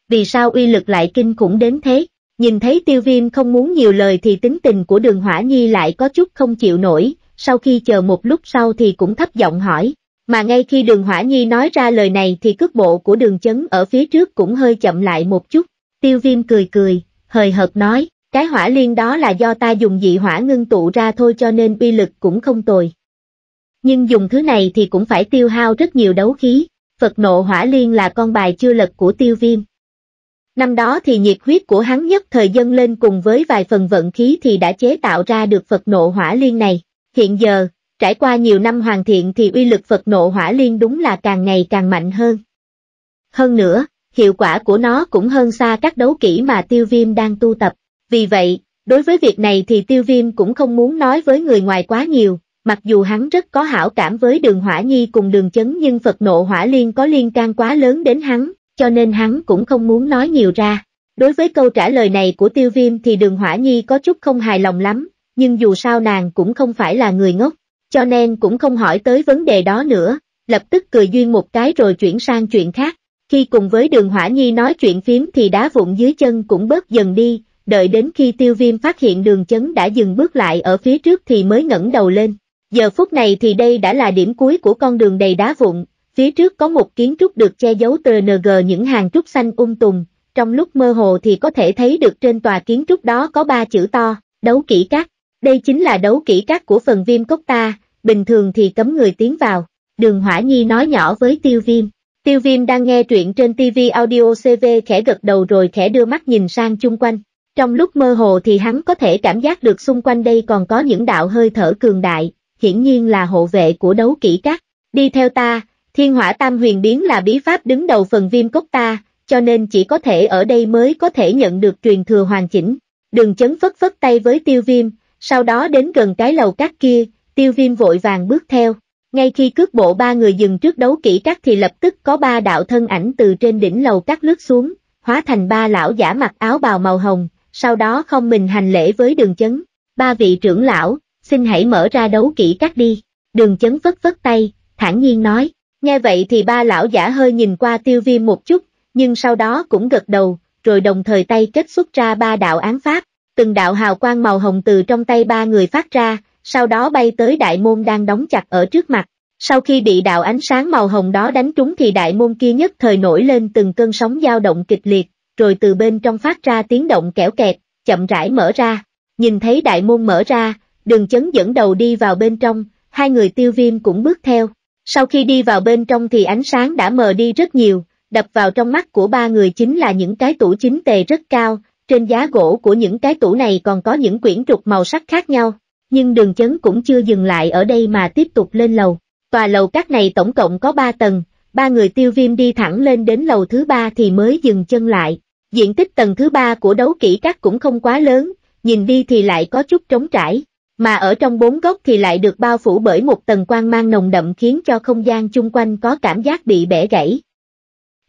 Vì sao uy lực lại kinh khủng đến thế? Nhìn thấy tiêu viêm không muốn nhiều lời thì tính tình của đường hỏa nhi lại có chút không chịu nổi, sau khi chờ một lúc sau thì cũng thấp giọng hỏi. Mà ngay khi đường hỏa nhi nói ra lời này thì cước bộ của đường chấn ở phía trước cũng hơi chậm lại một chút. Tiêu viêm cười cười, hời hợt nói, cái hỏa liên đó là do ta dùng dị hỏa ngưng tụ ra thôi cho nên uy lực cũng không tồi. Nhưng dùng thứ này thì cũng phải tiêu hao rất nhiều đấu khí, Phật nộ hỏa liên là con bài chưa lật của tiêu viêm. Năm đó thì nhiệt huyết của hắn nhất thời dân lên cùng với vài phần vận khí thì đã chế tạo ra được Phật nộ hỏa liên này. Hiện giờ, trải qua nhiều năm hoàn thiện thì uy lực Phật nộ hỏa liên đúng là càng ngày càng mạnh hơn. Hơn nữa, hiệu quả của nó cũng hơn xa các đấu kỹ mà tiêu viêm đang tu tập. Vì vậy, đối với việc này thì tiêu viêm cũng không muốn nói với người ngoài quá nhiều, mặc dù hắn rất có hảo cảm với đường hỏa nhi cùng đường chấn nhưng Phật nộ hỏa liên có liên can quá lớn đến hắn, cho nên hắn cũng không muốn nói nhiều ra. Đối với câu trả lời này của tiêu viêm thì đường hỏa nhi có chút không hài lòng lắm, nhưng dù sao nàng cũng không phải là người ngốc, cho nên cũng không hỏi tới vấn đề đó nữa, lập tức cười duyên một cái rồi chuyển sang chuyện khác. Khi cùng với đường hỏa nhi nói chuyện phím thì đá vụn dưới chân cũng bớt dần đi, đợi đến khi tiêu viêm phát hiện đường chấn đã dừng bước lại ở phía trước thì mới ngẩng đầu lên. Giờ phút này thì đây đã là điểm cuối của con đường đầy đá vụn, phía trước có một kiến trúc được che giấu TNG những hàng trúc xanh um tùm, trong lúc mơ hồ thì có thể thấy được trên tòa kiến trúc đó có ba chữ to, đấu kỹ cát. Đây chính là đấu kỹ cát của phần viêm cốc ta, bình thường thì cấm người tiến vào. Đường Hỏa Nhi nói nhỏ với tiêu viêm. Tiêu viêm đang nghe truyện trên TV audio CV khẽ gật đầu rồi khẽ đưa mắt nhìn sang chung quanh. Trong lúc mơ hồ thì hắn có thể cảm giác được xung quanh đây còn có những đạo hơi thở cường đại, hiển nhiên là hộ vệ của đấu kỹ các. Đi theo ta, thiên hỏa tam huyền biến là bí pháp đứng đầu phần viêm cốc ta, cho nên chỉ có thể ở đây mới có thể nhận được truyền thừa hoàn chỉnh. đường chấn phất phất tay với tiêu viêm, sau đó đến gần cái lầu cát kia, tiêu viêm vội vàng bước theo. Ngay khi cước bộ ba người dừng trước đấu kỹ các thì lập tức có ba đạo thân ảnh từ trên đỉnh lầu cắt lướt xuống, hóa thành ba lão giả mặc áo bào màu hồng, sau đó không mình hành lễ với đường chấn, ba vị trưởng lão, xin hãy mở ra đấu kỹ các đi, đường chấn vất vất tay, thản nhiên nói, nghe vậy thì ba lão giả hơi nhìn qua tiêu viêm một chút, nhưng sau đó cũng gật đầu, rồi đồng thời tay kết xuất ra ba đạo án pháp, từng đạo hào quang màu hồng từ trong tay ba người phát ra, sau đó bay tới đại môn đang đóng chặt ở trước mặt. Sau khi bị đạo ánh sáng màu hồng đó đánh trúng thì đại môn kia nhất thời nổi lên từng cơn sóng dao động kịch liệt, rồi từ bên trong phát ra tiếng động kẽo kẹt, chậm rãi mở ra, nhìn thấy đại môn mở ra, đường chấn dẫn đầu đi vào bên trong, hai người tiêu viêm cũng bước theo. Sau khi đi vào bên trong thì ánh sáng đã mờ đi rất nhiều, đập vào trong mắt của ba người chính là những cái tủ chính tề rất cao, trên giá gỗ của những cái tủ này còn có những quyển trục màu sắc khác nhau, nhưng đường chấn cũng chưa dừng lại ở đây mà tiếp tục lên lầu. Tòa lầu các này tổng cộng có ba tầng, ba người tiêu viêm đi thẳng lên đến lầu thứ ba thì mới dừng chân lại, Diện tích tầng thứ ba của đấu kỹ các cũng không quá lớn, nhìn đi thì lại có chút trống trải, mà ở trong bốn góc thì lại được bao phủ bởi một tầng quang mang nồng đậm khiến cho không gian chung quanh có cảm giác bị bẻ gãy.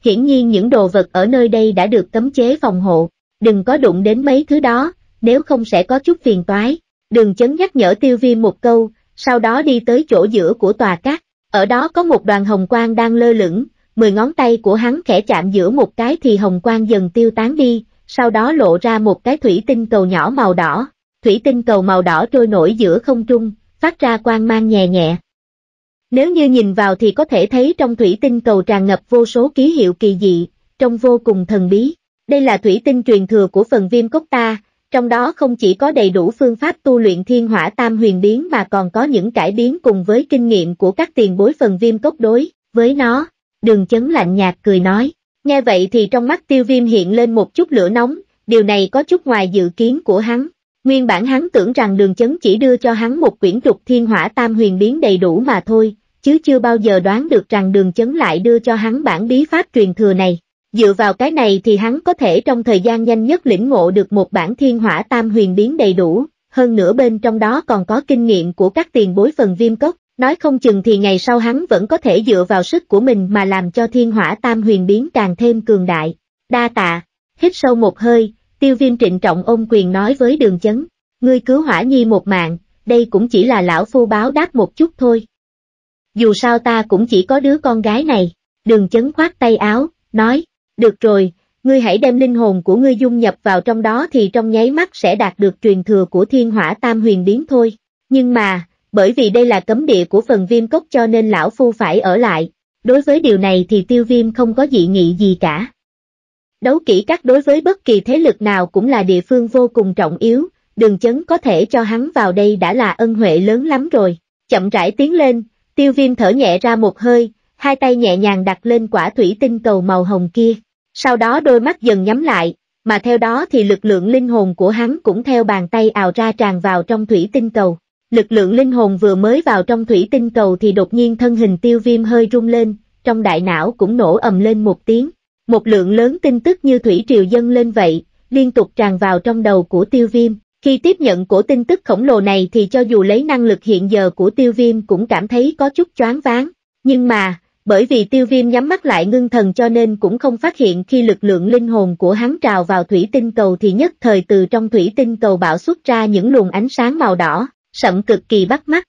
Hiển nhiên những đồ vật ở nơi đây đã được cấm chế phòng hộ, đừng có đụng đến mấy thứ đó, nếu không sẽ có chút phiền toái. Đường chấn nhắc nhở tiêu viêm một câu, sau đó đi tới chỗ giữa của tòa cát, ở đó có một đoàn hồng quang đang lơ lửng, mười ngón tay của hắn khẽ chạm giữa một cái thì hồng quang dần tiêu tán đi, sau đó lộ ra một cái thủy tinh cầu nhỏ màu đỏ. Thủy tinh cầu màu đỏ trôi nổi giữa không trung, phát ra quang mang nhẹ nhẹ. Nếu như nhìn vào thì có thể thấy trong thủy tinh cầu tràn ngập vô số ký hiệu kỳ dị, trông vô cùng thần bí. Đây là thủy tinh truyền thừa của phần viêm cốc ta, trong đó không chỉ có đầy đủ phương pháp tu luyện thiên hỏa tam huyền biến mà còn có những cải biến cùng với kinh nghiệm của các tiền bối phần viêm cốc đối, với nó đường chấn lạnh nhạt cười nói. Nghe vậy thì trong mắt tiêu viêm hiện lên một chút lửa nóng, điều này có chút ngoài dự kiến của hắn. Nguyên bản hắn tưởng rằng đường chấn chỉ đưa cho hắn một quyển trục thiên hỏa tam huyền biến đầy đủ mà thôi, chứ chưa bao giờ đoán được rằng đường chấn lại đưa cho hắn bản bí pháp truyền thừa này. Dựa vào cái này thì hắn có thể trong thời gian nhanh nhất lĩnh ngộ được một bản thiên hỏa tam huyền biến đầy đủ, hơn nữa bên trong đó còn có kinh nghiệm của các tiền bối phần viêm cốc. Nói không chừng thì ngày sau hắn vẫn có thể dựa vào sức của mình mà làm cho thiên hỏa tam huyền biến càng thêm cường đại. Đa tạ, hít sâu một hơi, tiêu viêm trịnh trọng ôm quyền nói với đường chấn, ngươi cứu hỏa nhi một mạng, đây cũng chỉ là lão phu báo đáp một chút thôi. Dù sao ta cũng chỉ có đứa con gái này, đường chấn khoát tay áo, nói, được rồi, ngươi hãy đem linh hồn của ngươi dung nhập vào trong đó thì trong nháy mắt sẽ đạt được truyền thừa của thiên hỏa tam huyền biến thôi. Nhưng mà, bởi vì đây là cấm địa của phần viêm cốc cho nên lão phu phải ở lại, đối với điều này thì tiêu viêm không có dị nghị gì cả. Đấu kỹ các đối với bất kỳ thế lực nào cũng là địa phương vô cùng trọng yếu, đường chấn có thể cho hắn vào đây đã là ân huệ lớn lắm rồi, chậm rãi tiến lên, tiêu viêm thở nhẹ ra một hơi, hai tay nhẹ nhàng đặt lên quả thủy tinh cầu màu hồng kia, sau đó đôi mắt dần nhắm lại, mà theo đó thì lực lượng linh hồn của hắn cũng theo bàn tay ào ra tràn vào trong thủy tinh cầu lực lượng linh hồn vừa mới vào trong thủy tinh cầu thì đột nhiên thân hình tiêu viêm hơi rung lên, trong đại não cũng nổ ầm lên một tiếng. Một lượng lớn tin tức như thủy triều dâng lên vậy, liên tục tràn vào trong đầu của tiêu viêm. Khi tiếp nhận của tin tức khổng lồ này thì cho dù lấy năng lực hiện giờ của tiêu viêm cũng cảm thấy có chút choáng váng. Nhưng mà, bởi vì tiêu viêm nhắm mắt lại ngưng thần cho nên cũng không phát hiện khi lực lượng linh hồn của hắn trào vào thủy tinh cầu thì nhất thời từ trong thủy tinh cầu bạo xuất ra những luồng ánh sáng màu đỏ, sậm cực kỳ bắt mắt.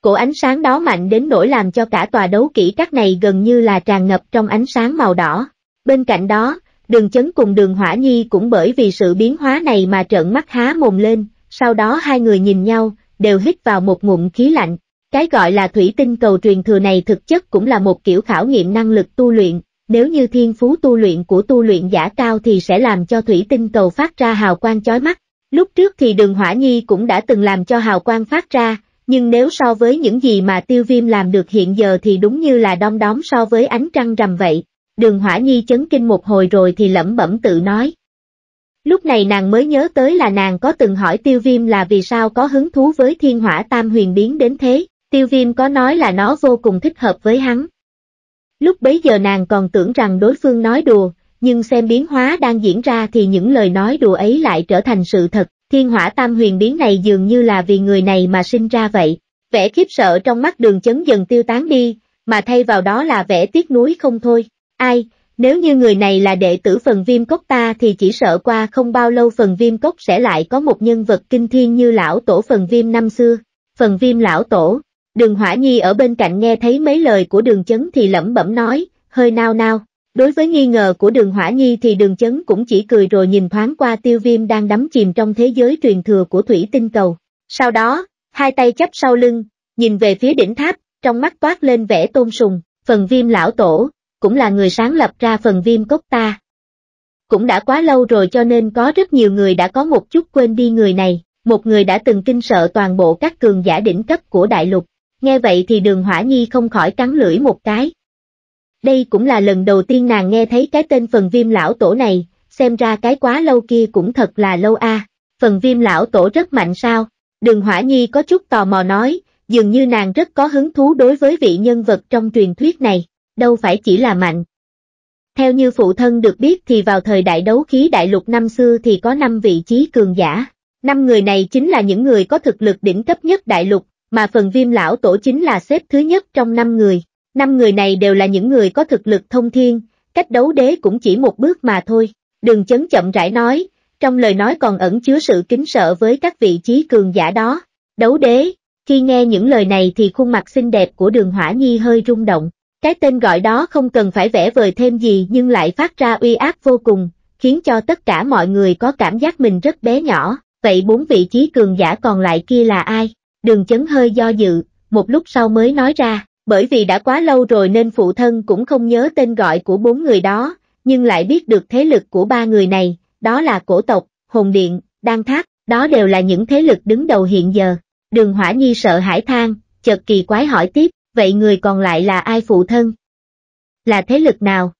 Cổ ánh sáng đó mạnh đến nỗi làm cho cả tòa đấu kỹ các này gần như là tràn ngập trong ánh sáng màu đỏ. Bên cạnh đó, đường chấn cùng đường hỏa nhi cũng bởi vì sự biến hóa này mà trợn mắt há mồm lên, sau đó hai người nhìn nhau, đều hít vào một ngụm khí lạnh. Cái gọi là thủy tinh cầu truyền thừa này thực chất cũng là một kiểu khảo nghiệm năng lực tu luyện, nếu như thiên phú tu luyện của tu luyện giả cao thì sẽ làm cho thủy tinh cầu phát ra hào quang chói mắt, Lúc trước thì đường Hỏa Nhi cũng đã từng làm cho hào quang phát ra, nhưng nếu so với những gì mà tiêu viêm làm được hiện giờ thì đúng như là đom đóm so với ánh trăng rằm vậy. Đường Hỏa Nhi chấn kinh một hồi rồi thì lẩm bẩm tự nói. Lúc này nàng mới nhớ tới là nàng có từng hỏi tiêu viêm là vì sao có hứng thú với thiên hỏa tam huyền biến đến thế, tiêu viêm có nói là nó vô cùng thích hợp với hắn. Lúc bấy giờ nàng còn tưởng rằng đối phương nói đùa, nhưng xem biến hóa đang diễn ra thì những lời nói đùa ấy lại trở thành sự thật, thiên hỏa tam huyền biến này dường như là vì người này mà sinh ra vậy. Vẻ khiếp sợ trong mắt đường chấn dần tiêu tán đi, mà thay vào đó là vẻ tiếc nuối không thôi. Ai, nếu như người này là đệ tử phần viêm cốc ta thì chỉ sợ qua không bao lâu phần viêm cốc sẽ lại có một nhân vật kinh thiên như lão tổ phần viêm năm xưa. Phần viêm lão tổ, đường hỏa nhi ở bên cạnh nghe thấy mấy lời của đường chấn thì lẩm bẩm nói, hơi nao nao. Đối với nghi ngờ của đường Hỏa Nhi thì đường chấn cũng chỉ cười rồi nhìn thoáng qua tiêu viêm đang đắm chìm trong thế giới truyền thừa của thủy tinh cầu. Sau đó, hai tay chắp sau lưng, nhìn về phía đỉnh tháp, trong mắt toát lên vẻ tôn sùng, phần viêm lão tổ, cũng là người sáng lập ra phần viêm cốc ta. Cũng đã quá lâu rồi cho nên có rất nhiều người đã có một chút quên đi người này, một người đã từng kinh sợ toàn bộ các cường giả đỉnh cấp của đại lục. Nghe vậy thì đường Hỏa Nhi không khỏi cắn lưỡi một cái. Đây cũng là lần đầu tiên nàng nghe thấy cái tên phần viêm lão tổ này, xem ra cái quá lâu kia cũng thật là lâu a. Phần viêm lão tổ rất mạnh sao? Đường Hỏa Nhi có chút tò mò nói, dường như nàng rất có hứng thú đối với vị nhân vật trong truyền thuyết này, đâu phải chỉ là mạnh. Theo như phụ thân được biết thì vào thời đại đấu khí đại lục năm xưa thì có 5 vị trí cường giả. Năm người này chính là những người có thực lực đỉnh cấp nhất đại lục, mà phần viêm lão tổ chính là xếp thứ nhất trong năm người. Năm người này đều là những người có thực lực thông thiên, cách đấu đế cũng chỉ một bước mà thôi. Đường chấn chậm rãi nói, trong lời nói còn ẩn chứa sự kính sợ với các vị trí cường giả đó. Đấu đế, khi nghe những lời này thì khuôn mặt xinh đẹp của đường Hỏa Nhi hơi rung động. Cái tên gọi đó không cần phải vẽ vời thêm gì nhưng lại phát ra uy áp vô cùng, khiến cho tất cả mọi người có cảm giác mình rất bé nhỏ. Vậy bốn vị trí cường giả còn lại kia là ai? Đường chấn hơi do dự, một lúc sau mới nói ra, bởi vì đã quá lâu rồi nên phụ thân cũng không nhớ tên gọi của bốn người đó, nhưng lại biết được thế lực của ba người này, đó là cổ tộc, hồn điện, đan thác, đó đều là những thế lực đứng đầu hiện giờ. Đường Hỏa Nhi sợ hãi than, chợt kỳ quái hỏi tiếp, vậy người còn lại là ai phụ thân? Là thế lực nào?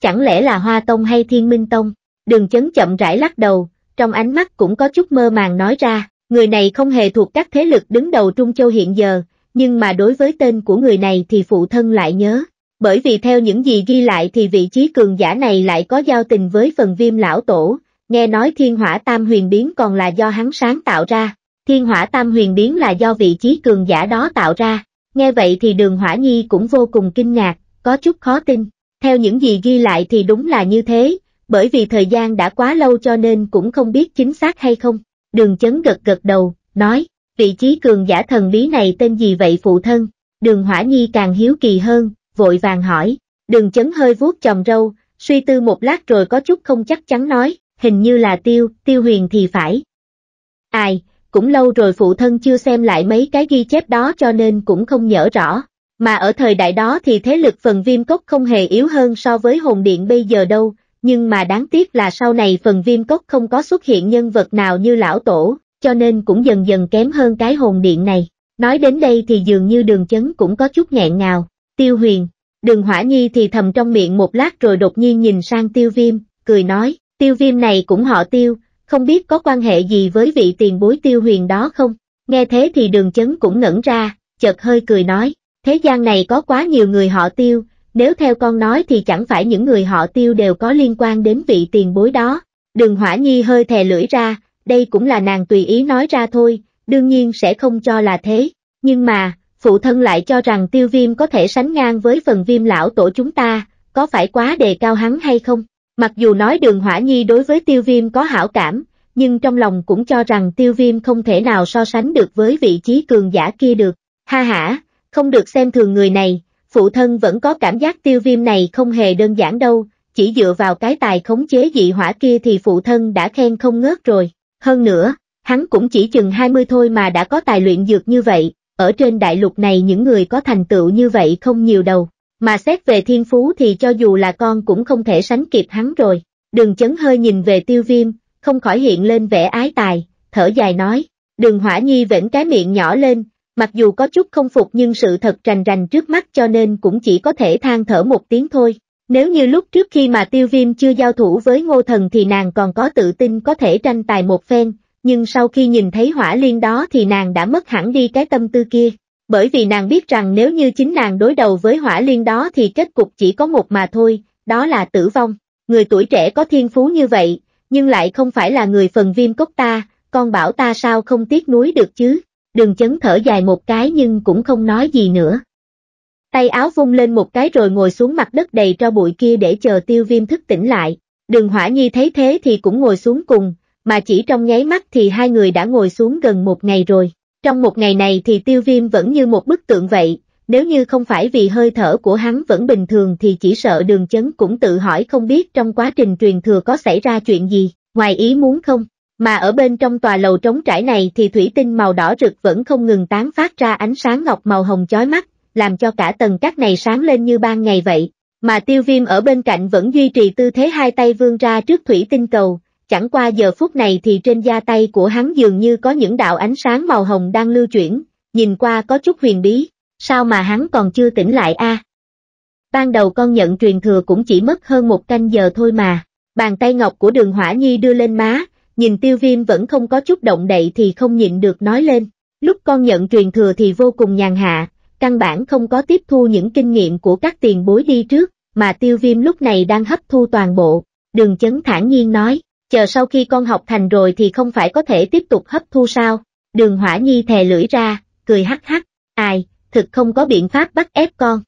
Chẳng lẽ là Hoa Tông hay Thiên Minh Tông? Đường chấn chậm rãi lắc đầu, trong ánh mắt cũng có chút mơ màng nói ra, người này không hề thuộc các thế lực đứng đầu Trung Châu hiện giờ, nhưng mà đối với tên của người này thì phụ thân lại nhớ. Bởi vì theo những gì ghi lại thì vị trí cường giả này lại có giao tình với phần viêm lão tổ, nghe nói thiên hỏa tam huyền biến còn là do hắn sáng tạo ra, thiên hỏa tam huyền biến là do vị trí cường giả đó tạo ra, nghe vậy thì đường hỏa nhi cũng vô cùng kinh ngạc, có chút khó tin, theo những gì ghi lại thì đúng là như thế, bởi vì thời gian đã quá lâu cho nên cũng không biết chính xác hay không, đường chấn gật gật đầu, nói, vị trí cường giả thần bí này tên gì vậy phụ thân? Đường Hỏa Nhi càng hiếu kỳ hơn, vội vàng hỏi, đường chấn hơi vuốt chòm râu, suy tư một lát rồi có chút không chắc chắn nói, hình như là tiêu, tiêu huyền thì phải. Ai, cũng lâu rồi phụ thân chưa xem lại mấy cái ghi chép đó cho nên cũng không nhớ rõ. Mà ở thời đại đó thì thế lực phần viêm cốc không hề yếu hơn so với hồn điện bây giờ đâu, nhưng mà đáng tiếc là sau này phần viêm cốc không có xuất hiện nhân vật nào như lão tổ, cho nên cũng dần dần kém hơn cái hồn điện này. Nói đến đây thì dường như đường chấn cũng có chút nghẹn ngào, tiêu huyền, đường hỏa nhi thì thầm trong miệng một lát rồi đột nhiên nhìn sang tiêu viêm, cười nói, tiêu viêm này cũng họ tiêu, không biết có quan hệ gì với vị tiền bối tiêu huyền đó không? Nghe thế thì đường chấn cũng ngẩn ra, chợt hơi cười nói, thế gian này có quá nhiều người họ tiêu, nếu theo con nói thì chẳng phải những người họ tiêu đều có liên quan đến vị tiền bối đó. Đường Hỏa Nhi hơi thè lưỡi ra, đây cũng là nàng tùy ý nói ra thôi, đương nhiên sẽ không cho là thế, nhưng mà, phụ thân lại cho rằng tiêu viêm có thể sánh ngang với phần viêm lão tổ chúng ta, có phải quá đề cao hắn hay không? Mặc dù nói đường hỏa nhi đối với tiêu viêm có hảo cảm, nhưng trong lòng cũng cho rằng tiêu viêm không thể nào so sánh được với vị trí cường giả kia được. Ha ha, không được xem thường người này, phụ thân vẫn có cảm giác tiêu viêm này không hề đơn giản đâu, chỉ dựa vào cái tài khống chế dị hỏa kia thì phụ thân đã khen không ngớt rồi. Hơn nữa, hắn cũng chỉ chừng 20 thôi mà đã có tài luyện dược như vậy, ở trên đại lục này những người có thành tựu như vậy không nhiều đâu, mà xét về thiên phú thì cho dù là con cũng không thể sánh kịp hắn rồi. Đường chấn hơi nhìn về tiêu viêm, không khỏi hiện lên vẻ ái tài, thở dài nói, đường hỏa nhi vẫn cái miệng nhỏ lên, mặc dù có chút không phục nhưng sự thật rành rành trước mắt cho nên cũng chỉ có thể than thở một tiếng thôi. Nếu như lúc trước khi mà tiêu viêm chưa giao thủ với ngô thần thì nàng còn có tự tin có thể tranh tài một phen, nhưng sau khi nhìn thấy hỏa liên đó thì nàng đã mất hẳn đi cái tâm tư kia. Bởi vì nàng biết rằng nếu như chính nàng đối đầu với hỏa liên đó thì kết cục chỉ có một mà thôi, đó là tử vong. Người tuổi trẻ có thiên phú như vậy, nhưng lại không phải là người phần viêm cốc ta, con bảo ta sao không tiếc nuối được chứ. Đường chấn thở dài một cái nhưng cũng không nói gì nữa. Tay áo vung lên một cái rồi ngồi xuống mặt đất đầy cho bụi kia để chờ tiêu viêm thức tỉnh lại. Đường Hỏa Nhi thấy thế thì cũng ngồi xuống cùng, mà chỉ trong nháy mắt thì hai người đã ngồi xuống gần một ngày rồi. Trong một ngày này thì tiêu viêm vẫn như một bức tượng vậy, nếu như không phải vì hơi thở của hắn vẫn bình thường thì chỉ sợ đường chấn cũng tự hỏi không biết trong quá trình truyền thừa có xảy ra chuyện gì, ngoài ý muốn không. Mà ở bên trong tòa lầu trống trải này thì thủy tinh màu đỏ rực vẫn không ngừng tán phát ra ánh sáng ngọc màu hồng chói mắt, làm cho cả tầng các này sáng lên như ban ngày vậy. Mà tiêu viêm ở bên cạnh vẫn duy trì tư thế hai tay vươn ra trước thủy tinh cầu, chẳng qua giờ phút này thì trên da tay của hắn dường như có những đạo ánh sáng màu hồng đang lưu chuyển, nhìn qua có chút huyền bí, sao mà hắn còn chưa tỉnh lại a? Ban đầu con nhận truyền thừa cũng chỉ mất hơn một canh giờ thôi mà, bàn tay ngọc của đường hỏa nhi đưa lên má, nhìn tiêu viêm vẫn không có chút động đậy thì không nhịn được nói lên, lúc con nhận truyền thừa thì vô cùng nhàn hạ, căn bản không có tiếp thu những kinh nghiệm của các tiền bối đi trước, mà tiêu viêm lúc này đang hấp thu toàn bộ. Đường chấn thản nhiên nói, chờ sau khi con học thành rồi thì không phải có thể tiếp tục hấp thu sao. Đường hỏa nhi thè lưỡi ra, cười hắc hắc, ai, thực không có biện pháp bắt ép con.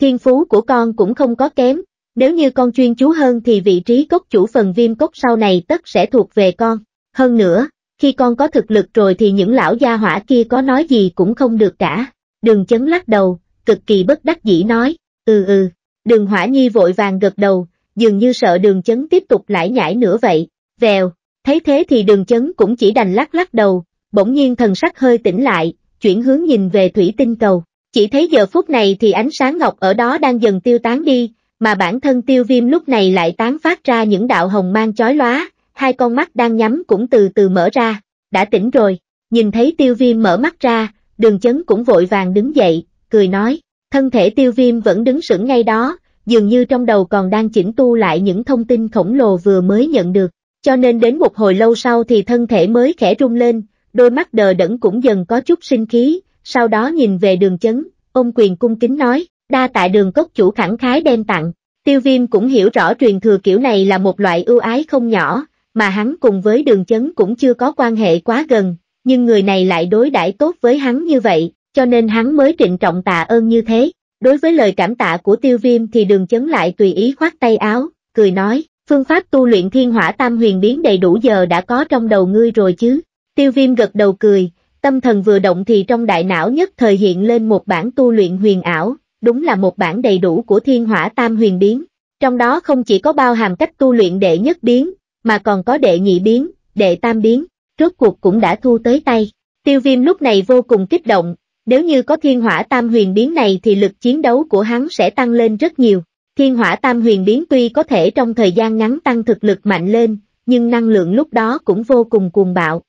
Thiên phú của con cũng không có kém, nếu như con chuyên chú hơn thì vị trí cốc chủ phần viêm cốc sau này tất sẽ thuộc về con. Hơn nữa, khi con có thực lực rồi thì những lão gia hỏa kia có nói gì cũng không được cả. Đường chấn lắc đầu, cực kỳ bất đắc dĩ nói, ừ ừ, đường hỏa nhi vội vàng gật đầu, dường như sợ đường chấn tiếp tục lải nhải nữa vậy, vèo, thấy thế thì đường chấn cũng chỉ đành lắc lắc đầu, bỗng nhiên thần sắc hơi tỉnh lại, chuyển hướng nhìn về thủy tinh cầu, chỉ thấy giờ phút này thì ánh sáng ngọc ở đó đang dần tiêu tán đi, mà bản thân tiêu viêm lúc này lại tán phát ra những đạo hồng mang chói lóa, hai con mắt đang nhắm cũng từ từ mở ra, đã tỉnh rồi, nhìn thấy tiêu viêm mở mắt ra, đường chấn cũng vội vàng đứng dậy, cười nói, thân thể tiêu viêm vẫn đứng sững ngay đó, dường như trong đầu còn đang chỉnh tu lại những thông tin khổng lồ vừa mới nhận được, cho nên đến một hồi lâu sau thì thân thể mới khẽ rung lên, đôi mắt đờ đẫn cũng dần có chút sinh khí, sau đó nhìn về đường chấn, ôm quyền cung kính nói, đa tại đường cốc chủ khẳng khái đem tặng, tiêu viêm cũng hiểu rõ truyền thừa kiểu này là một loại ưu ái không nhỏ, mà hắn cùng với đường chấn cũng chưa có quan hệ quá gần, nhưng người này lại đối đãi tốt với hắn như vậy, cho nên hắn mới trịnh trọng tạ ơn như thế. Đối với lời cảm tạ của tiêu viêm thì đường chấn lại tùy ý khoát tay áo, cười nói, phương pháp tu luyện thiên hỏa tam huyền biến đầy đủ giờ đã có trong đầu ngươi rồi chứ. Tiêu viêm gật đầu cười, tâm thần vừa động thì trong đại não nhất thời hiện lên một bản tu luyện huyền ảo, đúng là một bản đầy đủ của thiên hỏa tam huyền biến. Trong đó không chỉ có bao hàm cách tu luyện đệ nhất biến, mà còn có đệ nhị biến, đệ tam biến rốt cuộc cũng đã thu tới tay. Tiêu viêm lúc này vô cùng kích động, nếu như có thiên hỏa tam huyền biến này thì lực chiến đấu của hắn sẽ tăng lên rất nhiều. Thiên hỏa tam huyền biến tuy có thể trong thời gian ngắn tăng thực lực mạnh lên, nhưng năng lượng lúc đó cũng vô cùng cuồng bạo.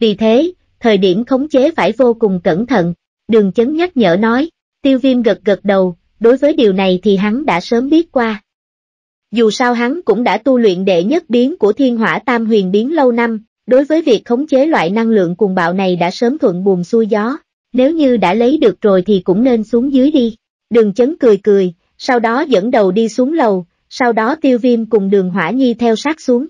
Vì thế, thời điểm khống chế phải vô cùng cẩn thận, đường chấn nhắc nhở nói, tiêu viêm gật gật đầu, đối với điều này thì hắn đã sớm biết qua. Dù sao hắn cũng đã tu luyện đệ nhất biến của thiên hỏa tam huyền biến lâu năm, Đối với việc khống chế loại năng lượng cuồng bạo này đã sớm thuận buồm xuôi gió, nếu như đã lấy được rồi thì cũng nên xuống dưới đi. Đường chấn cười cười, sau đó dẫn đầu đi xuống lầu, sau đó tiêu viêm cùng đường hỏa nhi theo sát xuống.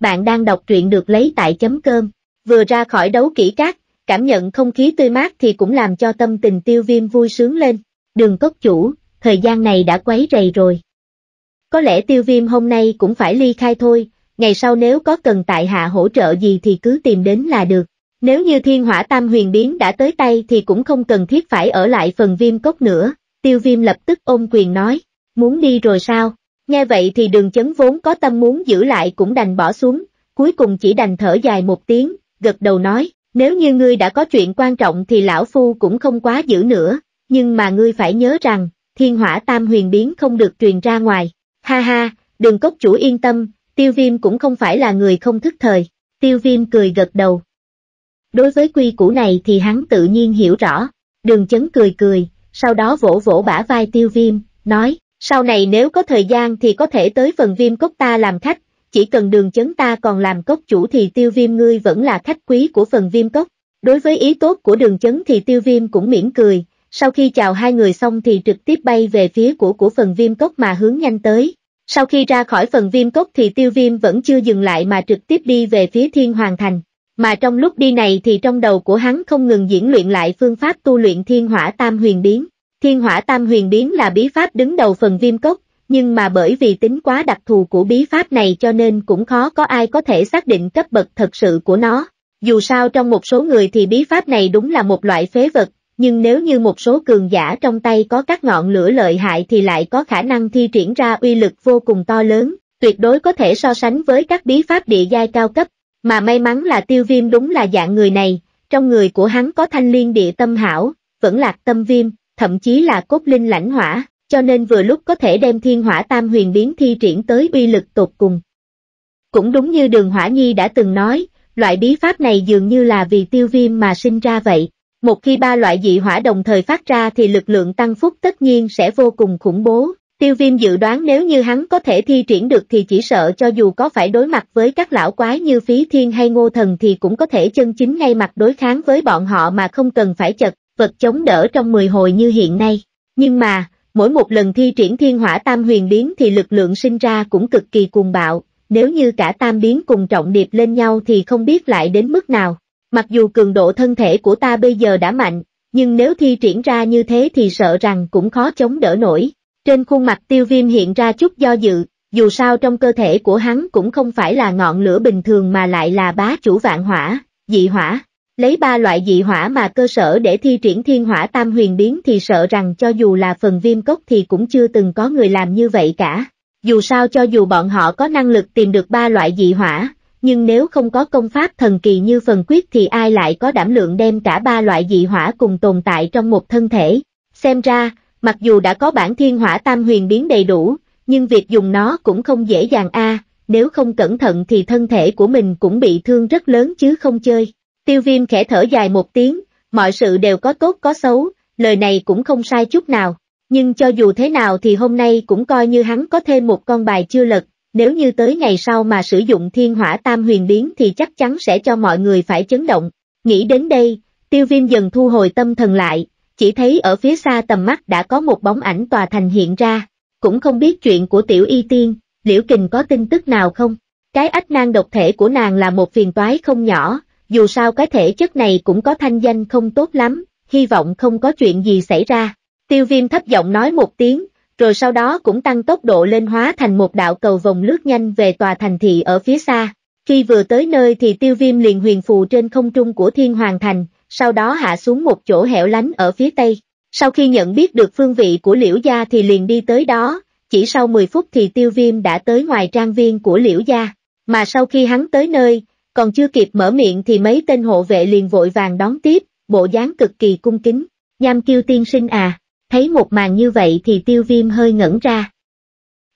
Bạn đang đọc truyện được lấy tại chấm cơm, vừa ra khỏi đấu kỹ các cảm nhận không khí tươi mát thì cũng làm cho tâm tình tiêu viêm vui sướng lên. Đường cốc chủ, thời gian này đã quấy rầy rồi. Có lẽ tiêu viêm hôm nay cũng phải ly khai thôi, ngày sau nếu có cần tại hạ hỗ trợ gì thì cứ tìm đến là được. Nếu như thiên hỏa tam huyền biến đã tới tay thì cũng không cần thiết phải ở lại phần viêm cốc nữa, tiêu viêm lập tức ôm quyền nói, muốn đi rồi sao? Nghe vậy thì đường chấn vốn có tâm muốn giữ lại cũng đành bỏ xuống, cuối cùng chỉ đành thở dài một tiếng, gật đầu nói, nếu như ngươi đã có chuyện quan trọng thì lão phu cũng không quá giữ nữa, nhưng mà ngươi phải nhớ rằng, thiên hỏa tam huyền biến không được truyền ra ngoài. Ha ha, đường cốc chủ yên tâm, tiêu viêm cũng không phải là người không thức thời, tiêu viêm cười gật đầu. Đối với quy củ này thì hắn tự nhiên hiểu rõ, đường chấn cười cười, sau đó vỗ vỗ bả vai tiêu viêm, nói, sau này nếu có thời gian thì có thể tới phần viêm cốc ta làm khách, chỉ cần đường chấn ta còn làm cốc chủ thì tiêu viêm ngươi vẫn là khách quý của phần viêm cốc. Đối với ý tốt của đường chấn thì tiêu viêm cũng mỉm cười, sau khi chào hai người xong thì trực tiếp bay về phía của của phần viêm cốc mà hướng nhanh tới, sau khi ra khỏi phần viêm cốc thì tiêu viêm vẫn chưa dừng lại mà trực tiếp đi về phía thiên hoàng thành. Mà trong lúc đi này thì trong đầu của hắn không ngừng diễn luyện lại phương pháp tu luyện thiên hỏa tam huyền biến. Thiên hỏa tam huyền biến là bí pháp đứng đầu phần viêm cốc, nhưng mà bởi vì tính quá đặc thù của bí pháp này cho nên cũng khó có ai có thể xác định cấp bậc thật sự của nó. Dù sao trong một số người thì bí pháp này đúng là một loại phế vật, nhưng nếu như một số cường giả trong tay có các ngọn lửa lợi hại thì lại có khả năng thi triển ra uy lực vô cùng to lớn, tuyệt đối có thể so sánh với các bí pháp địa giai cao cấp, mà may mắn là tiêu viêm đúng là dạng người này, trong người của hắn có thanh liên địa tâm hảo, vẫn lạc tâm viêm, thậm chí là cốt linh lãnh hỏa, cho nên vừa lúc có thể đem thiên hỏa tam huyền biến thi triển tới uy lực tột cùng. Cũng đúng như đường hỏa nhi đã từng nói, loại bí pháp này dường như là vì tiêu viêm mà sinh ra vậy, một khi ba loại dị hỏa đồng thời phát ra thì lực lượng tăng phúc tất nhiên sẽ vô cùng khủng bố. Tiêu viêm dự đoán nếu như hắn có thể thi triển được thì chỉ sợ cho dù có phải đối mặt với các lão quái như phí thiên hay ngô thần thì cũng có thể chân chính ngay mặt đối kháng với bọn họ mà không cần phải chật, vật chống đỡ trong 10 hồi như hiện nay. Nhưng mà, mỗi một lần thi triển thiên hỏa tam huyền biến thì lực lượng sinh ra cũng cực kỳ cuồng bạo, nếu như cả tam biến cùng trọng điệp lên nhau thì không biết lại đến mức nào. Mặc dù cường độ thân thể của ta bây giờ đã mạnh, nhưng nếu thi triển ra như thế thì sợ rằng cũng khó chống đỡ nổi. Trên khuôn mặt tiêu viêm hiện ra chút do dự, dù sao trong cơ thể của hắn cũng không phải là ngọn lửa bình thường mà lại là bá chủ vạn hỏa, dị hỏa. Lấy ba loại dị hỏa mà cơ sở để thi triển thiên hỏa tam huyền biến thì sợ rằng cho dù là phần viêm cốc thì cũng chưa từng có người làm như vậy cả. Dù sao cho dù bọn họ có năng lực tìm được ba loại dị hỏa, nhưng nếu không có công pháp thần kỳ như phần quyết thì ai lại có đảm lượng đem cả ba loại dị hỏa cùng tồn tại trong một thân thể. Xem ra, mặc dù đã có bản thiên hỏa tam huyền biến đầy đủ, nhưng việc dùng nó cũng không dễ dàng a. nếu không cẩn thận thì thân thể của mình cũng bị thương rất lớn chứ không chơi. Tiêu viêm khẽ thở dài một tiếng, mọi sự đều có tốt có xấu, lời này cũng không sai chút nào. Nhưng cho dù thế nào thì hôm nay cũng coi như hắn có thêm một con bài chưa lật, nếu như tới ngày sau mà sử dụng thiên hỏa tam huyền biến thì chắc chắn sẽ cho mọi người phải chấn động. Nghĩ đến đây, tiêu viêm dần thu hồi tâm thần lại, chỉ thấy ở phía xa tầm mắt đã có một bóng ảnh tòa thành hiện ra, cũng không biết chuyện của tiểu y tiên, liễu kình có tin tức nào không? Cái ách nang độc thể của nàng là một phiền toái không nhỏ, dù sao cái thể chất này cũng có thanh danh không tốt lắm, hy vọng không có chuyện gì xảy ra. Tiêu viêm thấp giọng nói một tiếng, rồi sau đó cũng tăng tốc độ lên hóa thành một đạo cầu vòng lướt nhanh về tòa thành thị ở phía xa. Khi vừa tới nơi thì tiêu viêm liền huyền phù trên không trung của thiên hoàng thành, sau đó hạ xuống một chỗ hẻo lánh ở phía tây. Sau khi nhận biết được phương vị của liễu gia thì liền đi tới đó, chỉ sau 10 phút thì tiêu viêm đã tới ngoài trang viên của liễu gia. Mà sau khi hắn tới nơi, còn chưa kịp mở miệng thì mấy tên hộ vệ liền vội vàng đón tiếp, bộ dáng cực kỳ cung kính. Nham kiêu tiên sinh à. Thấy một màn như vậy thì tiêu viêm hơi ngẩn ra.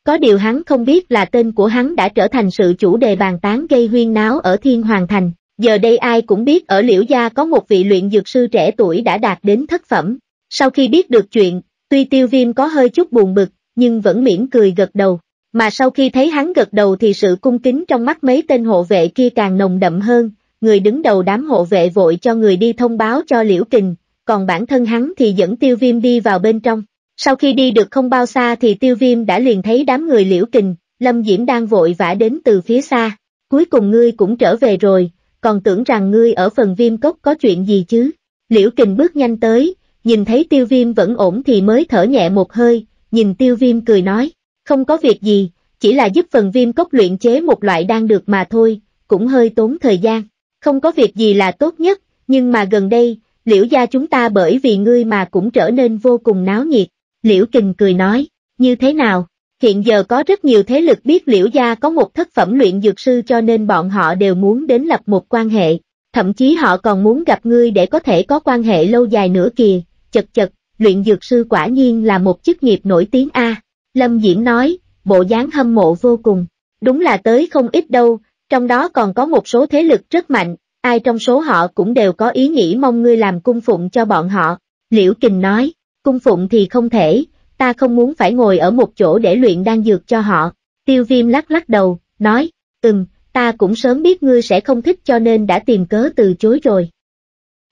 Có điều hắn không biết là tên của hắn đã trở thành sự chủ đề bàn tán gây huyên náo ở Thiên Hoàng Thành. Giờ đây ai cũng biết ở Liễu Gia có một vị luyện dược sư trẻ tuổi đã đạt đến thất phẩm. Sau khi biết được chuyện, tuy tiêu viêm có hơi chút buồn bực, nhưng vẫn mỉm cười gật đầu. Mà sau khi thấy hắn gật đầu thì sự cung kính trong mắt mấy tên hộ vệ kia càng nồng đậm hơn, người đứng đầu đám hộ vệ vội cho người đi thông báo cho Liễu Kình, còn bản thân hắn thì dẫn tiêu viêm đi vào bên trong. Sau khi đi được không bao xa thì tiêu viêm đã liền thấy đám người liễu kình, Lâm Diễm đang vội vã đến từ phía xa. Cuối cùng ngươi cũng trở về rồi, còn tưởng rằng ngươi ở phần viêm cốc có chuyện gì chứ. Liễu kình bước nhanh tới, nhìn thấy tiêu viêm vẫn ổn thì mới thở nhẹ một hơi, nhìn tiêu viêm cười nói, không có việc gì, chỉ là giúp phần viêm cốc luyện chế một loại đang được mà thôi, cũng hơi tốn thời gian. Không có việc gì là tốt nhất, nhưng mà gần đây, liễu gia chúng ta bởi vì ngươi mà cũng trở nên vô cùng náo nhiệt. Liễu Kình cười nói, như thế nào? Hiện giờ có rất nhiều thế lực biết liễu gia có một thất phẩm luyện dược sư cho nên bọn họ đều muốn đến lập một quan hệ, thậm chí họ còn muốn gặp ngươi để có thể có quan hệ lâu dài nữa kìa, chật chật, luyện dược sư quả nhiên là một chức nghiệp nổi tiếng A. Lâm Diễm nói, bộ dáng hâm mộ vô cùng, đúng là tới không ít đâu, trong đó còn có một số thế lực rất mạnh, ai trong số họ cũng đều có ý nghĩ mong ngươi làm cung phụng cho bọn họ. Liễu Kình nói, cung phụng thì không thể, ta không muốn phải ngồi ở một chỗ để luyện đan dược cho họ. Tiêu viêm lắc lắc đầu, nói, ừm, ta cũng sớm biết ngươi sẽ không thích cho nên đã tìm cớ từ chối rồi.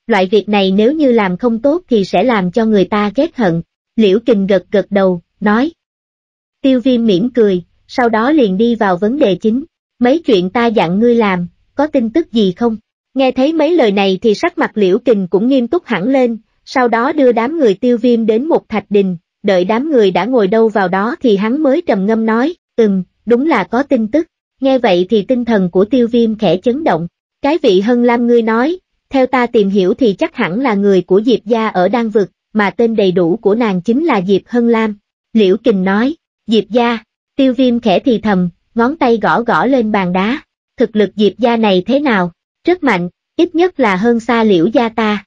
Loại việc này nếu như làm không tốt thì sẽ làm cho người ta ghét hận. Liễu Kình gật gật đầu, nói. Tiêu viêm mỉm cười, sau đó liền đi vào vấn đề chính. Mấy chuyện ta dặn ngươi làm, có tin tức gì không? Nghe thấy mấy lời này thì sắc mặt liễu kình cũng nghiêm túc hẳn lên, sau đó đưa đám người tiêu viêm đến một thạch đình, đợi đám người đã ngồi đâu vào đó thì hắn mới trầm ngâm nói, ừm, đúng là có tin tức. Nghe vậy thì tinh thần của tiêu viêm khẽ chấn động. Cái vị Hân Lam ngươi nói, theo ta tìm hiểu thì chắc hẳn là người của Diệp Gia ở Đan Vực, mà tên đầy đủ của nàng chính là Diệp Hân Lam. Liễu Kình nói, Diệp Gia, tiêu viêm khẽ thì thầm, ngón tay gõ gõ lên bàn đá. Thực lực Diệp Gia này thế nào? rất mạnh, ít nhất là hơn xa liễu gia ta.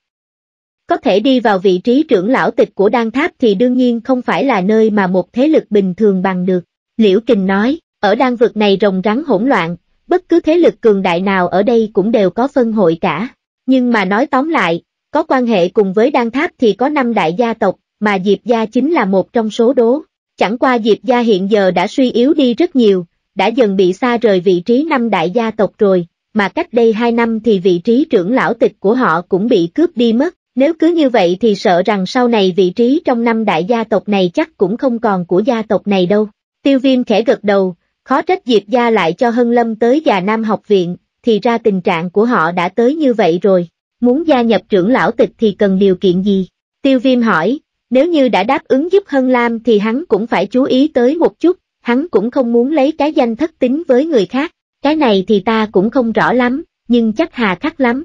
Có thể đi vào vị trí trưởng lão tịch của đan tháp thì đương nhiên không phải là nơi mà một thế lực bình thường bằng được. Liễu Kình nói, ở đan vực này rồng rắn hỗn loạn, bất cứ thế lực cường đại nào ở đây cũng đều có phân hội cả. Nhưng mà nói tóm lại, có quan hệ cùng với đan tháp thì có năm đại gia tộc, mà Diệp Gia chính là một trong số đố. Chẳng qua Diệp Gia hiện giờ đã suy yếu đi rất nhiều, đã dần bị xa rời vị trí năm đại gia tộc rồi, mà cách đây hai năm thì vị trí trưởng lão tịch của họ cũng bị cướp đi mất. Nếu cứ như vậy thì sợ rằng sau này vị trí trong năm đại gia tộc này chắc cũng không còn của gia tộc này đâu. Tiêu viêm khẽ gật đầu, khó trách Diệp Gia lại cho Hân Lâm tới già Nam học viện, thì ra tình trạng của họ đã tới như vậy rồi. Muốn gia nhập trưởng lão tịch thì cần điều kiện gì? Tiêu viêm hỏi, nếu như đã đáp ứng giúp Hân Lam thì hắn cũng phải chú ý tới một chút, hắn cũng không muốn lấy cái danh thất tính với người khác. Cái này thì ta cũng không rõ lắm, nhưng chắc hà khắc lắm.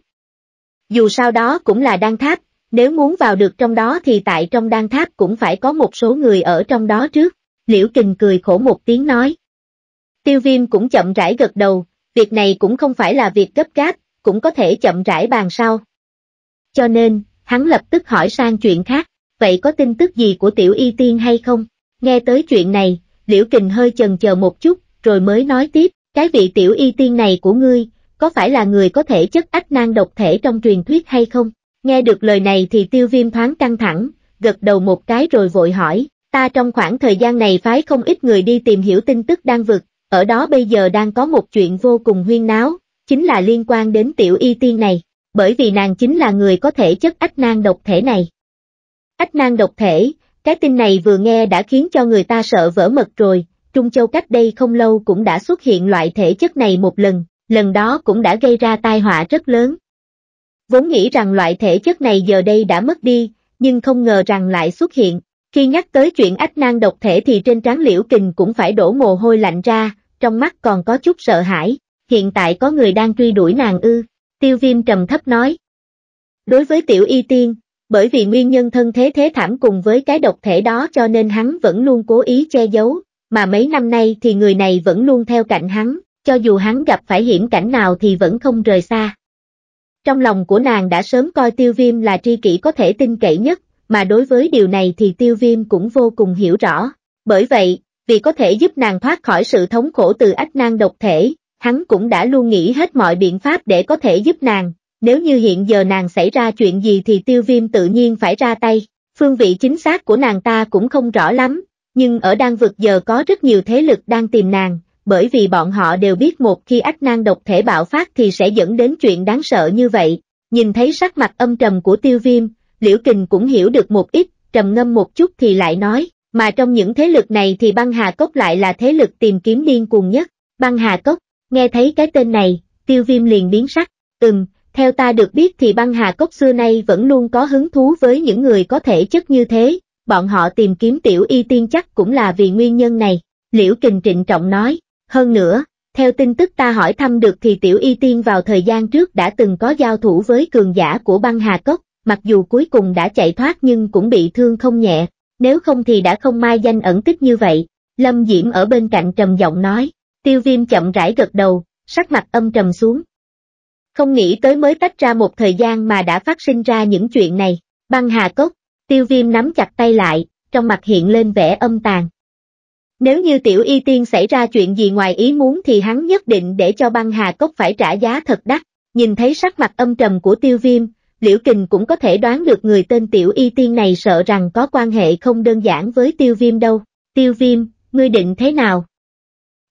Dù sao đó cũng là đan tháp, nếu muốn vào được trong đó thì tại trong đan tháp cũng phải có một số người ở trong đó trước. Liễu Kình cười khổ một tiếng nói. Tiêu viêm cũng chậm rãi gật đầu, việc này cũng không phải là việc gấp gáp, cũng có thể chậm rãi bàn sau. Cho nên, hắn lập tức hỏi sang chuyện khác, vậy có tin tức gì của tiểu y tiên hay không? Nghe tới chuyện này, Liễu Kình hơi chần chờ một chút, rồi mới nói tiếp, cái vị tiểu y tiên này của ngươi, có phải là người có thể chất ách nan độc thể trong truyền thuyết hay không? Nghe được lời này thì tiêu viêm thoáng căng thẳng, gật đầu một cái rồi vội hỏi, ta trong khoảng thời gian này phái không ít người đi tìm hiểu tin tức đang vực, ở đó bây giờ đang có một chuyện vô cùng huyên náo, chính là liên quan đến tiểu y tiên này, bởi vì nàng chính là người có thể chất ách nan độc thể này. Ách nan độc thể, cái tin này vừa nghe đã khiến cho người ta sợ vỡ mật rồi, Trung Châu cách đây không lâu cũng đã xuất hiện loại thể chất này một lần, lần đó cũng đã gây ra tai họa rất lớn. Vốn nghĩ rằng loại thể chất này giờ đây đã mất đi, nhưng không ngờ rằng lại xuất hiện. Khi nhắc tới chuyện ách nang độc thể thì trên trán liễu kình cũng phải đổ mồ hôi lạnh ra, trong mắt còn có chút sợ hãi, hiện tại có người đang truy đuổi nàng ư, tiêu viêm trầm thấp nói. Đối với tiểu y tiên, bởi vì nguyên nhân thân thế thế thảm cùng với cái độc thể đó cho nên hắn vẫn luôn cố ý che giấu, mà mấy năm nay thì người này vẫn luôn theo cạnh hắn, cho dù hắn gặp phải hiểm cảnh nào thì vẫn không rời xa. Trong lòng của nàng đã sớm coi tiêu viêm là tri kỷ có thể tin cậy nhất, mà đối với điều này thì tiêu viêm cũng vô cùng hiểu rõ. Bởi vậy, vì có thể giúp nàng thoát khỏi sự thống khổ từ ách nan độc thể, hắn cũng đã luôn nghĩ hết mọi biện pháp để có thể giúp nàng. Nếu như hiện giờ nàng xảy ra chuyện gì thì tiêu viêm tự nhiên phải ra tay. Phương vị chính xác của nàng ta cũng không rõ lắm, nhưng ở đan vực giờ có rất nhiều thế lực đang tìm nàng, bởi vì bọn họ đều biết một khi ách nan độc thể bạo phát thì sẽ dẫn đến chuyện đáng sợ như vậy. Nhìn thấy sắc mặt âm trầm của tiêu viêm, liễu kình cũng hiểu được một ít, trầm ngâm một chút thì lại nói, mà trong những thế lực này thì băng hà cốc lại là thế lực tìm kiếm điên cuồng nhất. Băng hà cốc, nghe thấy cái tên này, tiêu viêm liền biến sắc, ừm, theo ta được biết thì băng hà cốc xưa nay vẫn luôn có hứng thú với những người có thể chất như thế, bọn họ tìm kiếm tiểu y tiên chắc cũng là vì nguyên nhân này, Liễu Kình trịnh trọng nói, hơn nữa, theo tin tức ta hỏi thăm được thì tiểu y tiên vào thời gian trước đã từng có giao thủ với cường giả của băng hà cốc, mặc dù cuối cùng đã chạy thoát nhưng cũng bị thương không nhẹ, nếu không thì đã không mai danh ẩn tích như vậy, Lâm Diễm ở bên cạnh trầm giọng nói, tiêu viêm chậm rãi gật đầu, sắc mặt âm trầm xuống. Không nghĩ tới mới tách ra một thời gian mà đã phát sinh ra những chuyện này, băng hà cốc, Tiêu viêm nắm chặt tay lại, trong mặt hiện lên vẻ âm tàn. Nếu như tiểu y tiên xảy ra chuyện gì ngoài ý muốn thì hắn nhất định để cho băng hà cốc phải trả giá thật đắt, nhìn thấy sắc mặt âm trầm của tiêu viêm, liễu kình cũng có thể đoán được người tên tiểu y tiên này sợ rằng có quan hệ không đơn giản với tiêu viêm đâu. Tiêu viêm, ngươi định thế nào?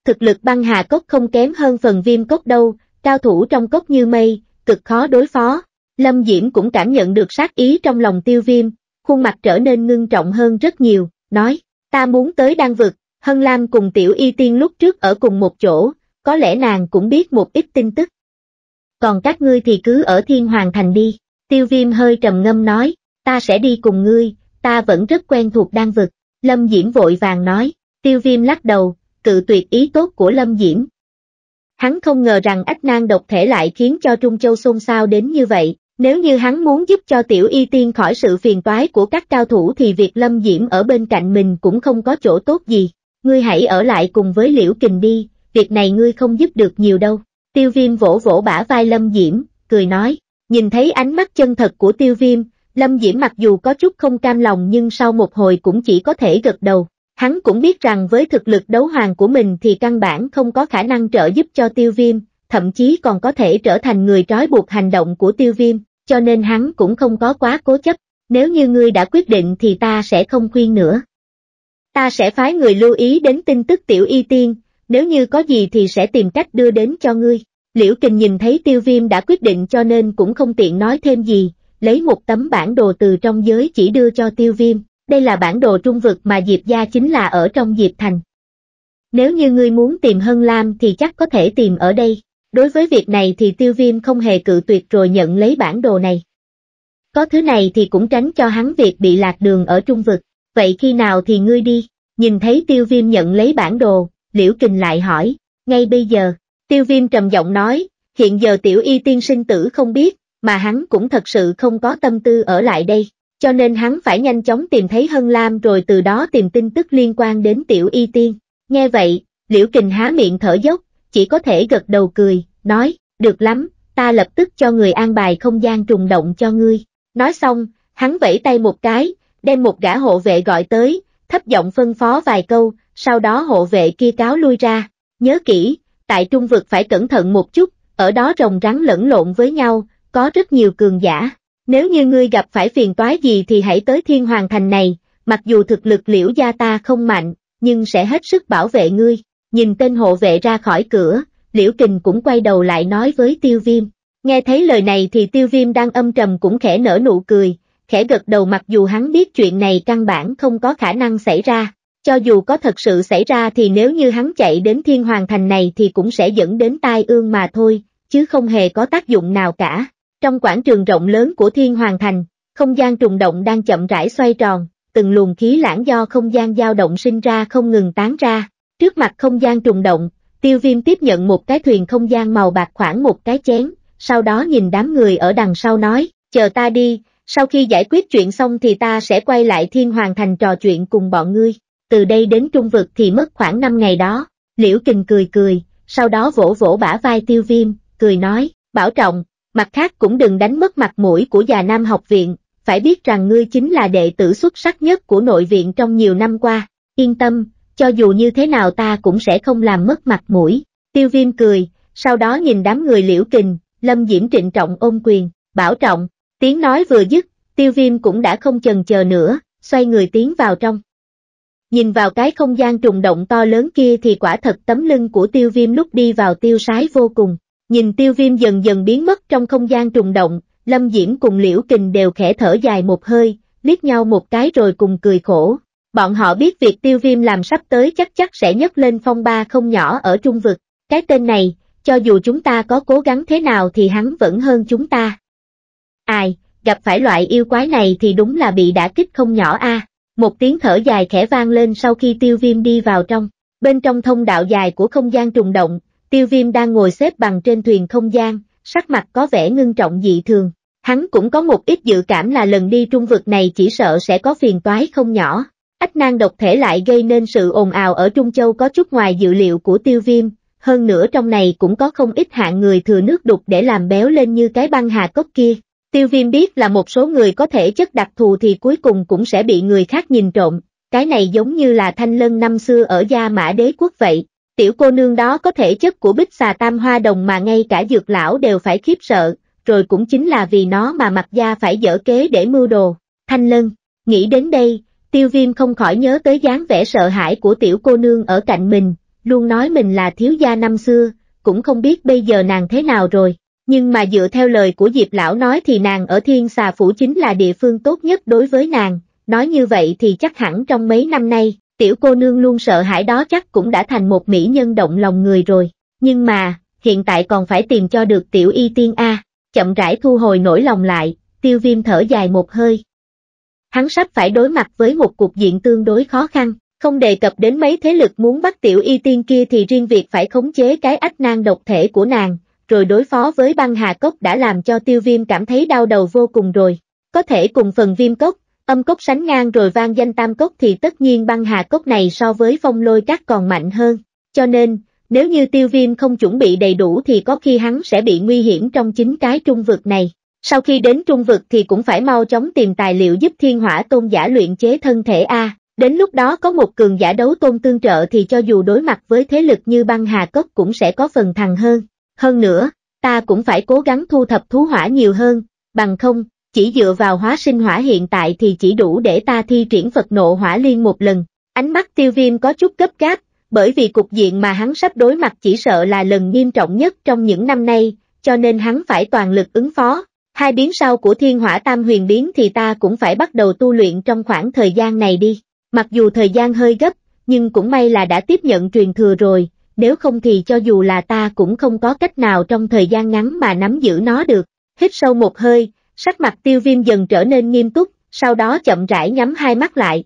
Thực lực băng hà cốc không kém hơn phần viêm cốc đâu, cao thủ trong cốc như mây, cực khó đối phó. Lâm Diễm cũng cảm nhận được sát ý trong lòng tiêu viêm, khuôn mặt trở nên ngưng trọng hơn rất nhiều, nói, ta muốn tới đan vực, Hân Lam cùng Tiểu Y Tiên lúc trước ở cùng một chỗ, có lẽ nàng cũng biết một ít tin tức. Còn các ngươi thì cứ ở Thiên Hoàng Thành đi, Tiêu Viêm hơi trầm ngâm nói, ta sẽ đi cùng ngươi, ta vẫn rất quen thuộc đan vực, Lâm Diễm vội vàng nói, Tiêu Viêm lắc đầu, cự tuyệt ý tốt của Lâm Diễm. Hắn không ngờ rằng ách nan độc thể lại khiến cho Trung Châu xôn xao đến như vậy, nếu như hắn muốn giúp cho tiểu y tiên khỏi sự phiền toái của các cao thủ thì việc lâm diễm ở bên cạnh mình cũng không có chỗ tốt gì. Ngươi hãy ở lại cùng với liễu kình đi, việc này ngươi không giúp được nhiều đâu. Tiêu viêm vỗ vỗ bả vai lâm diễm, cười nói, nhìn thấy ánh mắt chân thật của tiêu viêm, lâm diễm mặc dù có chút không cam lòng nhưng sau một hồi cũng chỉ có thể gật đầu. Hắn cũng biết rằng với thực lực đấu hoàng của mình thì căn bản không có khả năng trợ giúp cho tiêu viêm, thậm chí còn có thể trở thành người trói buộc hành động của tiêu viêm cho nên hắn cũng không có quá cố chấp, nếu như ngươi đã quyết định thì ta sẽ không khuyên nữa. Ta sẽ phái người lưu ý đến tin tức tiểu y tiên, nếu như có gì thì sẽ tìm cách đưa đến cho ngươi. Liễu Kình nhìn thấy tiêu viêm đã quyết định cho nên cũng không tiện nói thêm gì, lấy một tấm bản đồ từ trong giới chỉ đưa cho tiêu viêm, đây là bản đồ trung vực mà Diệp Gia chính là ở trong Diệp Thành. Nếu như ngươi muốn tìm Hân Lam thì chắc có thể tìm ở đây, Đối với việc này thì tiêu viêm không hề cự tuyệt rồi nhận lấy bản đồ này. Có thứ này thì cũng tránh cho hắn việc bị lạc đường ở trung vực, vậy khi nào thì ngươi đi, nhìn thấy tiêu viêm nhận lấy bản đồ, liễu kình lại hỏi, ngay bây giờ, tiêu viêm trầm giọng nói, hiện giờ tiểu y tiên sinh tử không biết, mà hắn cũng thật sự không có tâm tư ở lại đây, cho nên hắn phải nhanh chóng tìm thấy Hân Lam rồi từ đó tìm tin tức liên quan đến tiểu y tiên. Nghe vậy, Liễu Kình há miệng thở dốc, chỉ có thể gật đầu cười, nói, được lắm, ta lập tức cho người an bài không gian trùng động cho ngươi. Nói xong, hắn vẫy tay một cái, đem một gã hộ vệ gọi tới, thấp giọng phân phó vài câu, sau đó hộ vệ kia cáo lui ra. Nhớ kỹ, tại trung vực phải cẩn thận một chút, ở đó rồng rắn lẫn lộn với nhau, có rất nhiều cường giả. Nếu như ngươi gặp phải phiền toái gì thì hãy tới thiên hoàng thành này, mặc dù thực lực liễu gia ta không mạnh, nhưng sẽ hết sức bảo vệ ngươi. Nhìn tên hộ vệ ra khỏi cửa, Liễu Kình cũng quay đầu lại nói với Tiêu Viêm. Nghe thấy lời này thì Tiêu Viêm đang âm trầm cũng khẽ nở nụ cười, khẽ gật đầu mặc dù hắn biết chuyện này căn bản không có khả năng xảy ra. Cho dù có thật sự xảy ra thì nếu như hắn chạy đến thiên hoàng thành này thì cũng sẽ dẫn đến tai ương mà thôi, chứ không hề có tác dụng nào cả. Trong quảng trường rộng lớn của thiên hoàng thành, không gian trùng động đang chậm rãi xoay tròn, từng luồng khí lãng do không gian dao động sinh ra không ngừng tán ra, Trước mặt không gian trùng động, tiêu viêm tiếp nhận một cái thuyền không gian màu bạc khoảng một cái chén, sau đó nhìn đám người ở đằng sau nói, chờ ta đi, sau khi giải quyết chuyện xong thì ta sẽ quay lại thiên hoàng thành trò chuyện cùng bọn ngươi, từ đây đến trung vực thì mất khoảng 5 ngày đó, liễu kình cười cười, sau đó vỗ vỗ bả vai tiêu viêm, cười nói, bảo trọng, mặt khác cũng đừng đánh mất mặt mũi của già nam học viện, phải biết rằng ngươi chính là đệ tử xuất sắc nhất của nội viện trong nhiều năm qua, yên tâm, cho dù như thế nào ta cũng sẽ không làm mất mặt mũi. Tiêu viêm cười, sau đó nhìn đám người liễu kình, lâm diễm trịnh trọng ôm quyền, bảo trọng, tiếng nói vừa dứt, tiêu viêm cũng đã không chần chờ nữa, xoay người tiến vào trong. Nhìn vào cái không gian trùng động to lớn kia thì quả thật tấm lưng của tiêu viêm lúc đi vào tiêu sái vô cùng. Nhìn tiêu viêm dần dần biến mất trong không gian trùng động, Lâm Diễm cùng Liễu Kình đều khẽ thở dài một hơi, liếc nhau một cái rồi cùng cười khổ, Bọn họ biết việc tiêu viêm làm sắp tới chắc chắc sẽ nhấc lên phong ba không nhỏ ở trung vực. Cái tên này, cho dù chúng ta có cố gắng thế nào thì hắn vẫn hơn chúng ta. Ai, gặp phải loại yêu quái này thì đúng là bị đả kích không nhỏ a. Một tiếng thở dài khẽ vang lên sau khi tiêu viêm đi vào trong. Bên trong thông đạo dài của không gian trùng động, tiêu viêm đang ngồi xếp bằng trên thuyền không gian, sắc mặt có vẻ ngưng trọng dị thường. Hắn cũng có một ít dự cảm là lần đi trung vực này chỉ sợ sẽ có phiền toái không nhỏ. Ách nan độc thể lại gây nên sự ồn ào ở Trung Châu có chút ngoài dự liệu của tiêu viêm, hơn nữa trong này cũng có không ít hạng người thừa nước đục để làm béo lên như cái băng hà cốc kia. Tiêu viêm biết là một số người có thể chất đặc thù thì cuối cùng cũng sẽ bị người khác nhìn trộm, cái này giống như là thanh lân năm xưa ở Gia Mã Đế Quốc vậy. Tiểu cô nương đó có thể chất của bích xà tam hoa đồng mà ngay cả dược lão đều phải khiếp sợ, rồi cũng chính là vì nó mà mặt gia phải dở kế để mưu đồ. Thanh lân, nghĩ đến đây, Tiêu viêm không khỏi nhớ tới dáng vẻ sợ hãi của tiểu cô nương ở cạnh mình, luôn nói mình là thiếu gia năm xưa, cũng không biết bây giờ nàng thế nào rồi. Nhưng mà dựa theo lời của Diệp Lão nói thì nàng ở Thiên Xà Phủ chính là địa phương tốt nhất đối với nàng, nói như vậy thì chắc hẳn trong mấy năm nay, tiểu cô nương luôn sợ hãi đó chắc cũng đã thành một mỹ nhân động lòng người rồi. Nhưng mà, hiện tại còn phải tìm cho được tiểu y tiên A, chậm rãi thu hồi nỗi lòng lại, tiêu viêm thở dài một hơi, hắn sắp phải đối mặt với một cuộc diện tương đối khó khăn, không đề cập đến mấy thế lực muốn bắt tiểu y tiên kia thì riêng việc phải khống chế cái ách nan độc thể của nàng, rồi đối phó với băng hà cốc đã làm cho tiêu viêm cảm thấy đau đầu vô cùng rồi. Có thể cùng phần viêm cốc, âm cốc sánh ngang rồi vang danh tam cốc thì tất nhiên băng hà cốc này so với phong lôi các còn mạnh hơn. Cho nên, nếu như tiêu viêm không chuẩn bị đầy đủ thì có khi hắn sẽ bị nguy hiểm trong chính cái trung vực này. Sau khi đến trung vực thì cũng phải mau chóng tìm tài liệu giúp thiên hỏa tôn giả luyện chế thân thể A, đến lúc đó có một cường giả đấu tôn tương trợ thì cho dù đối mặt với thế lực như băng hà cốc cũng sẽ có phần thằng hơn. Hơn nữa, ta cũng phải cố gắng thu thập thú hỏa nhiều hơn, bằng không, chỉ dựa vào hóa sinh hỏa hiện tại thì chỉ đủ để ta thi triển Phật nộ hỏa liên một lần. Ánh mắt tiêu viêm có chút gấp gáp, bởi vì cục diện mà hắn sắp đối mặt chỉ sợ là lần nghiêm trọng nhất trong những năm nay, cho nên hắn phải toàn lực ứng phó, Hai biến sau của thiên hỏa tam huyền biến thì ta cũng phải bắt đầu tu luyện trong khoảng thời gian này đi. Mặc dù thời gian hơi gấp, nhưng cũng may là đã tiếp nhận truyền thừa rồi, nếu không thì cho dù là ta cũng không có cách nào trong thời gian ngắn mà nắm giữ nó được. Hít sâu một hơi, sắc mặt tiêu viêm dần trở nên nghiêm túc, sau đó chậm rãi nhắm hai mắt lại.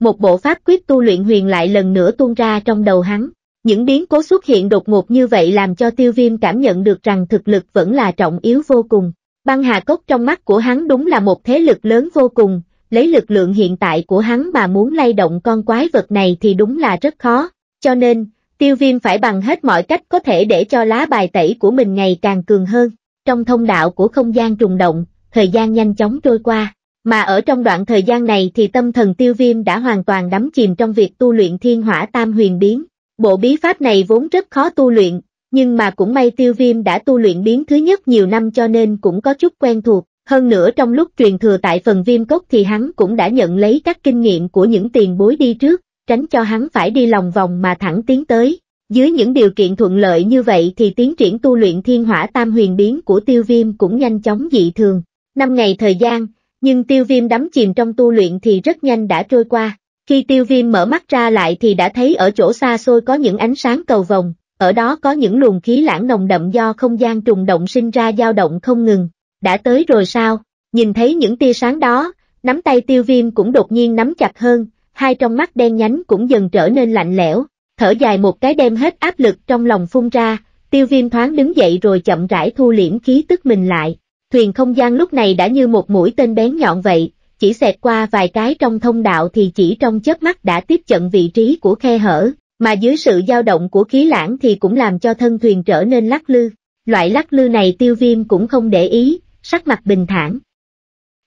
Một bộ pháp quyết tu luyện huyền lại lần nữa tuôn ra trong đầu hắn. Những biến cố xuất hiện đột ngột như vậy làm cho tiêu viêm cảm nhận được rằng thực lực vẫn là trọng yếu vô cùng. Băng Hà Cốc trong mắt của hắn đúng là một thế lực lớn vô cùng, lấy lực lượng hiện tại của hắn mà muốn lay động con quái vật này thì đúng là rất khó. Cho nên, tiêu viêm phải bằng hết mọi cách có thể để cho lá bài tẩy của mình ngày càng cường hơn. Trong thông đạo của không gian trùng động, thời gian nhanh chóng trôi qua. Mà ở trong đoạn thời gian này thì tâm thần tiêu viêm đã hoàn toàn đắm chìm trong việc tu luyện thiên hỏa tam huyền biến. Bộ bí pháp này vốn rất khó tu luyện, nhưng mà cũng may tiêu viêm đã tu luyện biến thứ nhất nhiều năm cho nên cũng có chút quen thuộc, hơn nữa trong lúc truyền thừa tại phần viêm cốc thì hắn cũng đã nhận lấy các kinh nghiệm của những tiền bối đi trước, tránh cho hắn phải đi lòng vòng mà thẳng tiến tới. Dưới những điều kiện thuận lợi như vậy thì tiến triển tu luyện thiên hỏa tam huyền biến của tiêu viêm cũng nhanh chóng dị thường. Năm ngày thời gian, nhưng tiêu viêm đắm chìm trong tu luyện thì rất nhanh đã trôi qua. Khi tiêu viêm mở mắt ra lại thì đã thấy ở chỗ xa xôi có những ánh sáng cầu vồng, ở đó có những luồng khí lãng nồng đậm do không gian trùng động sinh ra dao động không ngừng. Đã tới rồi sao? Nhìn thấy những tia sáng đó, nắm tay tiêu viêm cũng đột nhiên nắm chặt hơn, hai trong mắt đen nhánh cũng dần trở nên lạnh lẽo, thở dài một cái đem hết áp lực trong lòng phun ra, tiêu viêm thoáng đứng dậy rồi chậm rãi thu liễm khí tức mình lại. Thuyền không gian lúc này đã như một mũi tên bén nhọn vậy, chỉ xẹt qua vài cái trong thông đạo thì chỉ trong chớp mắt đã tiếp cận vị trí của khe hở, mà dưới sự dao động của khí lãng thì cũng làm cho thân thuyền trở nên lắc lư. Loại lắc lư này tiêu viêm cũng không để ý, sắc mặt bình thản.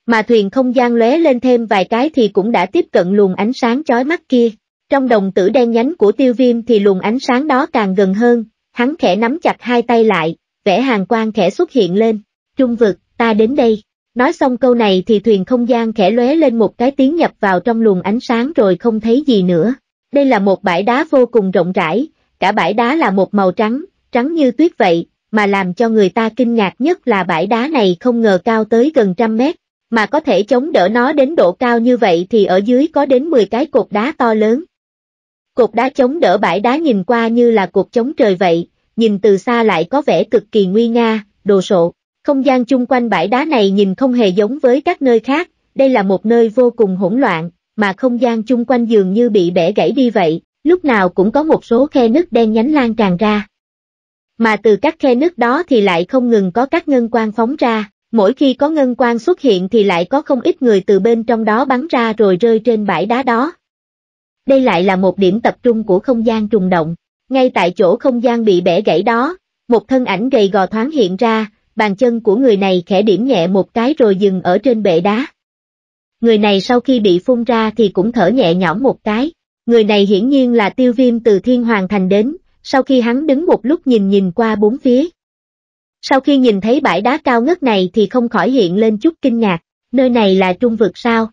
Mà thuyền không gian lóe lên thêm vài cái thì cũng đã tiếp cận luồng ánh sáng chói mắt kia. Trong đồng tử đen nhánh của tiêu viêm thì luồng ánh sáng đó càng gần hơn, hắn khẽ nắm chặt hai tay lại, vẽ hàng quang khẽ xuất hiện lên. Trung vực, ta đến đây. Nói xong câu này thì thuyền không gian khẽ lóe lên một cái tiếng nhập vào trong luồng ánh sáng rồi không thấy gì nữa. Đây là một bãi đá vô cùng rộng rãi, cả bãi đá là một màu trắng, trắng như tuyết vậy, mà làm cho người ta kinh ngạc nhất là bãi đá này không ngờ cao tới gần trăm mét, mà có thể chống đỡ nó đến độ cao như vậy thì ở dưới có đến 10 cái cột đá to lớn. Cột đá chống đỡ bãi đá nhìn qua như là cột chống trời vậy, nhìn từ xa lại có vẻ cực kỳ nguy nga, đồ sộ. Không gian chung quanh bãi đá này nhìn không hề giống với các nơi khác, đây là một nơi vô cùng hỗn loạn, mà không gian chung quanh giường như bị bẻ gãy đi vậy, lúc nào cũng có một số khe nứt đen nhánh lan tràn ra. Mà từ các khe nứt đó thì lại không ngừng có các ngân quang phóng ra, mỗi khi có ngân quang xuất hiện thì lại có không ít người từ bên trong đó bắn ra rồi rơi trên bãi đá đó. Đây lại là một điểm tập trung của không gian trùng động, ngay tại chỗ không gian bị bẻ gãy đó, một thân ảnh gầy gò thoáng hiện ra, bàn chân của người này khẽ điểm nhẹ một cái rồi dừng ở trên bệ đá người này sau khi bị phun ra thì cũng thở nhẹ nhõm một cái. Người này hiển nhiên là tiêu viêm từ thiên hoàng thành đến, sau khi hắn đứng một lúc nhìn nhìn qua bốn phía. Sau khi nhìn thấy bãi đá cao ngất này thì không khỏi hiện lên chút kinh ngạc, nơi này là trung vực sao?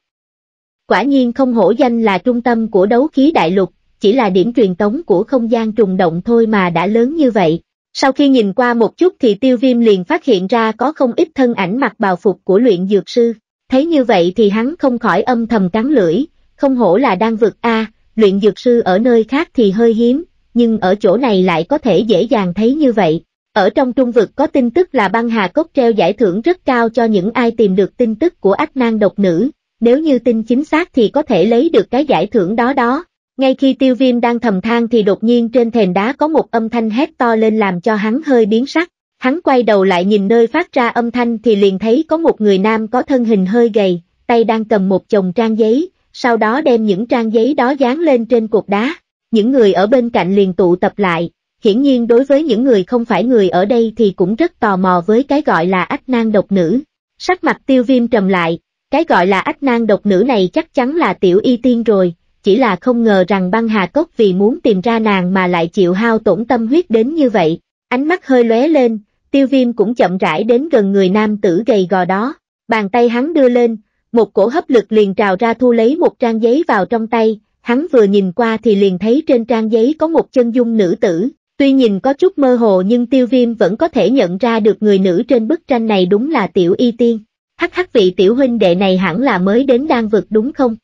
Quả nhiên không hổ danh là trung tâm của đấu khí đại lục, chỉ là điểm truyền tống của không gian trùng động thôi mà đã lớn như vậy. Sau khi nhìn qua một chút thì tiêu viêm liền phát hiện ra có không ít thân ảnh mặc bào phục của luyện dược sư. Thấy như vậy thì hắn không khỏi âm thầm cắn lưỡi, không hổ là đang vực A, luyện dược sư ở nơi khác thì hơi hiếm, nhưng ở chỗ này lại có thể dễ dàng thấy như vậy. Ở trong trung vực có tin tức là băng hà cốc treo giải thưởng rất cao cho những ai tìm được tin tức của ác nan độc nữ, nếu như tin chính xác thì có thể lấy được cái giải thưởng đó đó. Ngay khi tiêu viêm đang thầm than thì đột nhiên trên thềm đá có một âm thanh hét to lên làm cho hắn hơi biến sắc. Hắn quay đầu lại nhìn nơi phát ra âm thanh thì liền thấy có một người nam có thân hình hơi gầy, tay đang cầm một chồng trang giấy, sau đó đem những trang giấy đó dán lên trên cục đá. Những người ở bên cạnh liền tụ tập lại, hiển nhiên đối với những người không phải người ở đây thì cũng rất tò mò với cái gọi là ách nang độc nữ. Sắc mặt tiêu viêm trầm lại, cái gọi là ách nang độc nữ này chắc chắn là tiểu y tiên rồi, chỉ là không ngờ rằng băng hà cốc vì muốn tìm ra nàng mà lại chịu hao tổn tâm huyết đến như vậy. Ánh mắt hơi lóe lên, tiêu viêm cũng chậm rãi đến gần người nam tử gầy gò đó, bàn tay hắn đưa lên, một cổ hấp lực liền trào ra thu lấy một trang giấy vào trong tay, hắn vừa nhìn qua thì liền thấy trên trang giấy có một chân dung nữ tử, tuy nhìn có chút mơ hồ nhưng tiêu viêm vẫn có thể nhận ra được người nữ trên bức tranh này đúng là tiểu y tiên, hắc hắc vị tiểu huynh đệ này hẳn là mới đến đan vực đúng không?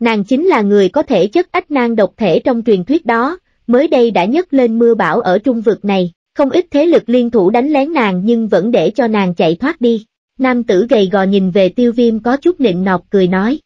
Nàng chính là người có thể chất ách nang độc thể trong truyền thuyết đó, mới đây đã nhấc lên mưa bão ở trung vực này. Không ít thế lực liên thủ đánh lén nàng nhưng vẫn để cho nàng chạy thoát đi. Nam tử gầy gò nhìn về tiêu viêm có chút nịnh nọt cười nói.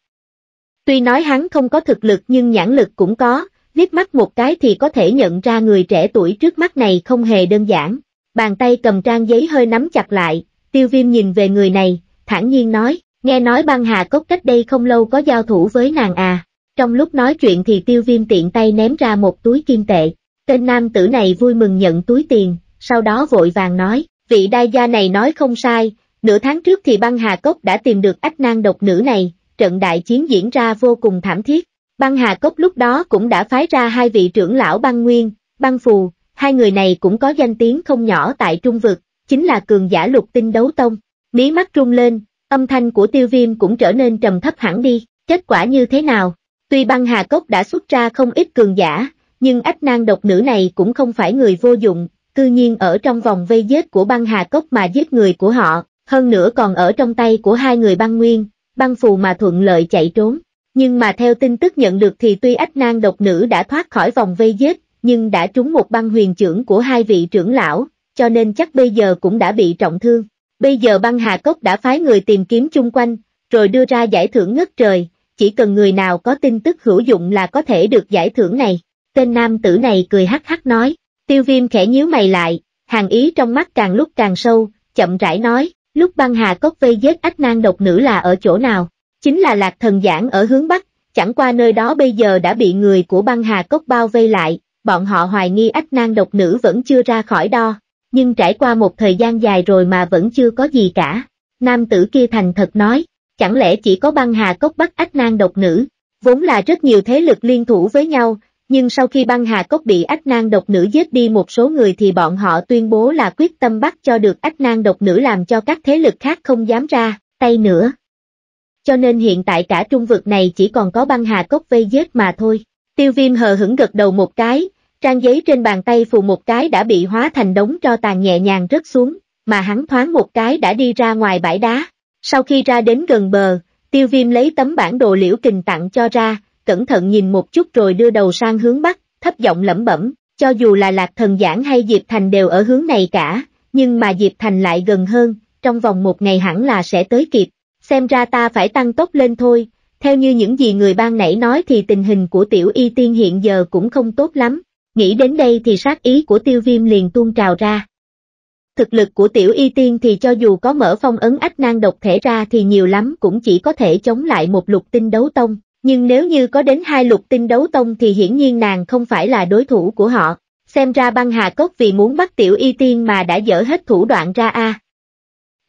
Tuy nói hắn không có thực lực nhưng nhãn lực cũng có, liếc mắt một cái thì có thể nhận ra người trẻ tuổi trước mắt này không hề đơn giản. Bàn tay cầm trang giấy hơi nắm chặt lại, tiêu viêm nhìn về người này, thản nhiên nói, nghe nói băng hà cốc cách đây không lâu có giao thủ với nàng à. Trong lúc nói chuyện thì tiêu viêm tiện tay ném ra một túi kim tệ. Tên nam tử này vui mừng nhận túi tiền, sau đó vội vàng nói, vị đai gia này nói không sai, nửa tháng trước thì băng hà cốc đã tìm được ách nang độc nữ này, trận đại chiến diễn ra vô cùng thảm thiết. Băng hà cốc lúc đó cũng đã phái ra hai vị trưởng lão băng nguyên, băng phù, hai người này cũng có danh tiếng không nhỏ tại trung vực, chính là cường giả lục tinh đấu tông. Mí mắt rung lên, âm thanh của tiêu viêm cũng trở nên trầm thấp hẳn đi, kết quả như thế nào? Tuy băng hà cốc đã xuất ra không ít cường giả, nhưng ách nang độc nữ này cũng không phải người vô dụng, cư nhiên ở trong vòng vây giết của băng hà cốc mà giết người của họ, hơn nữa còn ở trong tay của hai người băng nguyên, băng phù mà thuận lợi chạy trốn. Nhưng mà theo tin tức nhận được thì tuy ách nang độc nữ đã thoát khỏi vòng vây giết, nhưng đã trúng một băng huyền trưởng của hai vị trưởng lão, cho nên chắc bây giờ cũng đã bị trọng thương. Bây giờ băng hà cốc đã phái người tìm kiếm chung quanh, rồi đưa ra giải thưởng ngất trời, chỉ cần người nào có tin tức hữu dụng là có thể được giải thưởng này. Tên nam tử này cười hắc hắc nói, tiêu viêm khẽ nhíu mày lại, hàng ý trong mắt càng lúc càng sâu, chậm rãi nói, lúc băng hà cốc vây giết ách nang độc nữ là ở chỗ nào? Chính là lạc thần giảng ở hướng Bắc, chẳng qua nơi đó bây giờ đã bị người của băng hà cốc bao vây lại, bọn họ hoài nghi ách nang độc nữ vẫn chưa ra khỏi đo, nhưng trải qua một thời gian dài rồi mà vẫn chưa có gì cả. Nam tử kia thành thật nói, chẳng lẽ chỉ có băng hà cốc bắt ách nang độc nữ, vốn là rất nhiều thế lực liên thủ với nhau, nhưng sau khi băng hà cốc bị ách nang độc nữ giết đi một số người thì bọn họ tuyên bố là quyết tâm bắt cho được ách nang độc nữ làm cho các thế lực khác không dám ra, tay nữa. Cho nên hiện tại cả trung vực này chỉ còn có băng hà cốc vây giết mà thôi. Tiêu viêm hờ hững gật đầu một cái, trang giấy trên bàn tay phù một cái đã bị hóa thành đống cho tàn nhẹ nhàng rớt xuống, mà hắn thoáng một cái đã đi ra ngoài bãi đá. Sau khi ra đến gần bờ, tiêu viêm lấy tấm bản đồ liễu kình tặng cho ra, cẩn thận nhìn một chút rồi đưa đầu sang hướng bắc, thấp giọng lẩm bẩm, cho dù là Lạc Thần Giảng hay Diệp Thành đều ở hướng này cả, nhưng mà Diệp Thành lại gần hơn, trong vòng một ngày hẳn là sẽ tới kịp, xem ra ta phải tăng tốc lên thôi, theo như những gì người ban nãy nói thì tình hình của tiểu y tiên hiện giờ cũng không tốt lắm, nghĩ đến đây thì sát ý của tiêu viêm liền tuôn trào ra. Thực lực của tiểu y tiên thì cho dù có mở phong ấn ách nan độc thể ra thì nhiều lắm cũng chỉ có thể chống lại một lục tinh đấu tông, nhưng nếu như có đến hai lục tinh đấu tông thì hiển nhiên nàng không phải là đối thủ của họ. Xem ra băng hà cốc vì muốn bắt tiểu y tiên mà đã dở hết thủ đoạn ra a. À.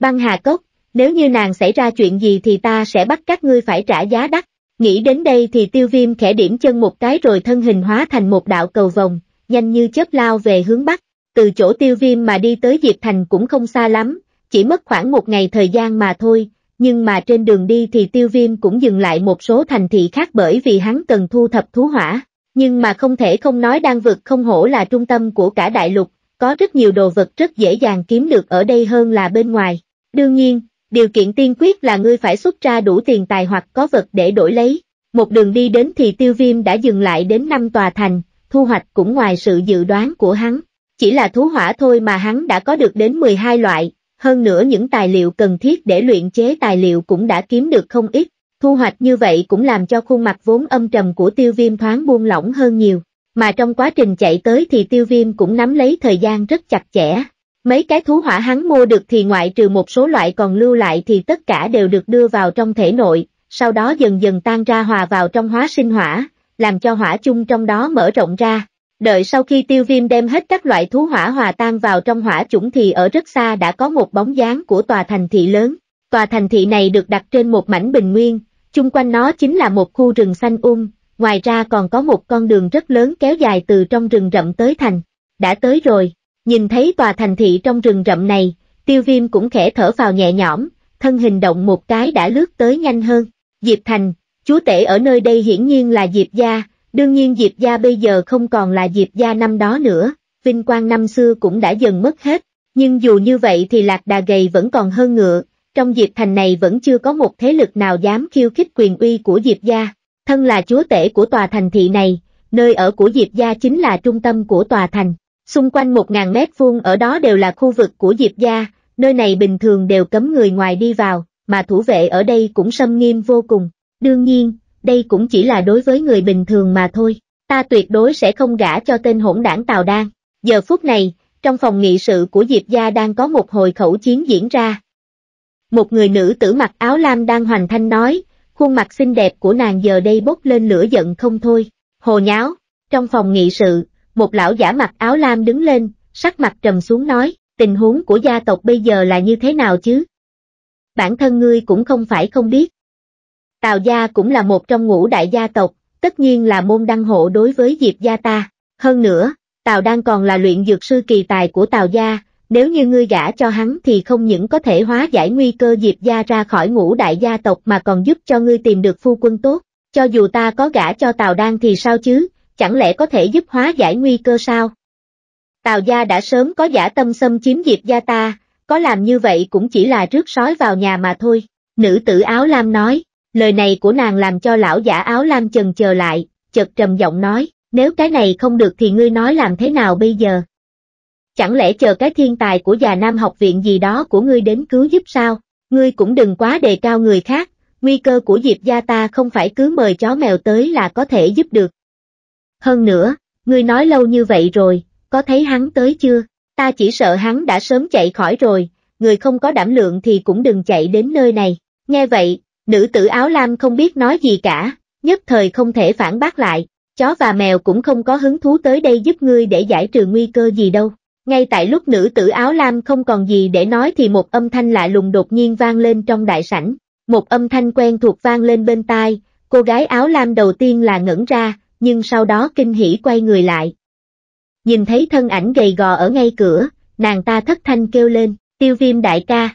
Băng hà cốc, nếu như nàng xảy ra chuyện gì thì ta sẽ bắt các ngươi phải trả giá đắt. Nghĩ đến đây thì tiêu viêm khẽ điểm chân một cái rồi thân hình hóa thành một đạo cầu vòng, nhanh như chớp lao về hướng bắc. Từ chỗ tiêu viêm mà đi tới Diệp Thành cũng không xa lắm, chỉ mất khoảng một ngày thời gian mà thôi, nhưng mà trên đường đi thì tiêu viêm cũng dừng lại một số thành thị khác bởi vì hắn cần thu thập thú hỏa. Nhưng mà không thể không nói đang vực không hổ là trung tâm của cả đại lục, có rất nhiều đồ vật rất dễ dàng kiếm được ở đây hơn là bên ngoài. Đương nhiên, điều kiện tiên quyết là ngươi phải xuất ra đủ tiền tài hoặc có vật để đổi lấy. Một đường đi đến thì tiêu viêm đã dừng lại đến năm tòa thành, thu hoạch cũng ngoài sự dự đoán của hắn. Chỉ là thú hỏa thôi mà hắn đã có được đến 12 loại, hơn nữa những tài liệu cần thiết để luyện chế tài liệu cũng đã kiếm được không ít, thu hoạch như vậy cũng làm cho khuôn mặt vốn âm trầm của tiêu viêm thoáng buông lỏng hơn nhiều, mà trong quá trình chạy tới thì tiêu viêm cũng nắm lấy thời gian rất chặt chẽ. Mấy cái thú hỏa hắn mua được thì ngoại trừ một số loại còn lưu lại thì tất cả đều được đưa vào trong thể nội, sau đó dần dần tan ra hòa vào trong hóa sinh hỏa, làm cho hỏa chung trong đó mở rộng ra, Đợi sau khi tiêu viêm đem hết các loại thú hỏa hòa tan vào trong hỏa chủng thì ở rất xa đã có một bóng dáng của tòa thành thị lớn. Tòa thành thị này được đặt trên một mảnh bình nguyên, chung quanh nó chính là một khu rừng xanh um, ngoài ra còn có một con đường rất lớn kéo dài từ trong rừng rậm tới thành. Đã tới rồi, nhìn thấy tòa thành thị trong rừng rậm này, tiêu viêm cũng khẽ thở vào nhẹ nhõm, thân hình động một cái đã lướt tới nhanh hơn. Diệp Thành, chúa tể ở nơi đây hiển nhiên là Diệp Gia, Đương nhiên Diệp gia bây giờ không còn là Diệp gia năm đó nữa, vinh quang năm xưa cũng đã dần mất hết, nhưng dù như vậy thì lạc đà gầy vẫn còn hơn ngựa, trong Diệp thành này vẫn chưa có một thế lực nào dám khiêu khích quyền uy của Diệp gia, thân là chúa tể của tòa thành thị này, nơi ở của Diệp gia chính là trung tâm của tòa thành, xung quanh 1.000 mét vuông ở đó đều là khu vực của Diệp gia, nơi này bình thường đều cấm người ngoài đi vào, mà thủ vệ ở đây cũng xâm nghiêm vô cùng, đương nhiên, đây cũng chỉ là đối với người bình thường mà thôi, ta tuyệt đối sẽ không gả cho tên hỗn đảng Tào Đan. Giờ phút này, trong phòng nghị sự của Diệp Gia đang có một hồi khẩu chiến diễn ra. Một người nữ tử mặc áo lam đang hoành thanh nói, khuôn mặt xinh đẹp của nàng giờ đây bốc lên lửa giận không thôi, hồ nháo, trong phòng nghị sự, một lão giả mặc áo lam đứng lên, sắc mặt trầm xuống nói, tình huống của gia tộc bây giờ là như thế nào chứ? Bản thân ngươi cũng không phải không biết, Tào gia cũng là một trong ngũ đại gia tộc, tất nhiên là môn đăng hộ đối với Diệp gia ta. Hơn nữa, Tào đang còn là luyện dược sư kỳ tài của Tào gia, nếu như ngươi gả cho hắn thì không những có thể hóa giải nguy cơ Diệp gia ra khỏi ngũ đại gia tộc mà còn giúp cho ngươi tìm được phu quân tốt. Cho dù ta có gả cho Tào Đan thì sao chứ, chẳng lẽ có thể giúp hóa giải nguy cơ sao? Tào gia đã sớm có giả tâm xâm chiếm Diệp gia ta, có làm như vậy cũng chỉ là rước sói vào nhà mà thôi. Nữ tử áo lam nói, Lời này của nàng làm cho lão giả áo lam chần chờ lại, chợt trầm giọng nói, nếu cái này không được thì ngươi nói làm thế nào bây giờ? Chẳng lẽ chờ cái thiên tài của già nam học viện gì đó của ngươi đến cứu giúp sao? Ngươi cũng đừng quá đề cao người khác, nguy cơ của Diệp gia ta không phải cứ mời chó mèo tới là có thể giúp được. Hơn nữa, ngươi nói lâu như vậy rồi, có thấy hắn tới chưa? Ta chỉ sợ hắn đã sớm chạy khỏi rồi, người không có đảm lượng thì cũng đừng chạy đến nơi này. Nghe vậy, Nữ tử áo lam không biết nói gì cả, nhất thời không thể phản bác lại, chó và mèo cũng không có hứng thú tới đây giúp ngươi để giải trừ nguy cơ gì đâu. Ngay tại lúc nữ tử áo lam không còn gì để nói thì một âm thanh lạ lùng đột nhiên vang lên trong đại sảnh, một âm thanh quen thuộc vang lên bên tai, cô gái áo lam đầu tiên là ngẩn ra, nhưng sau đó kinh hỉ quay người lại. Nhìn thấy thân ảnh gầy gò ở ngay cửa, nàng ta thất thanh kêu lên, tiêu viêm đại ca.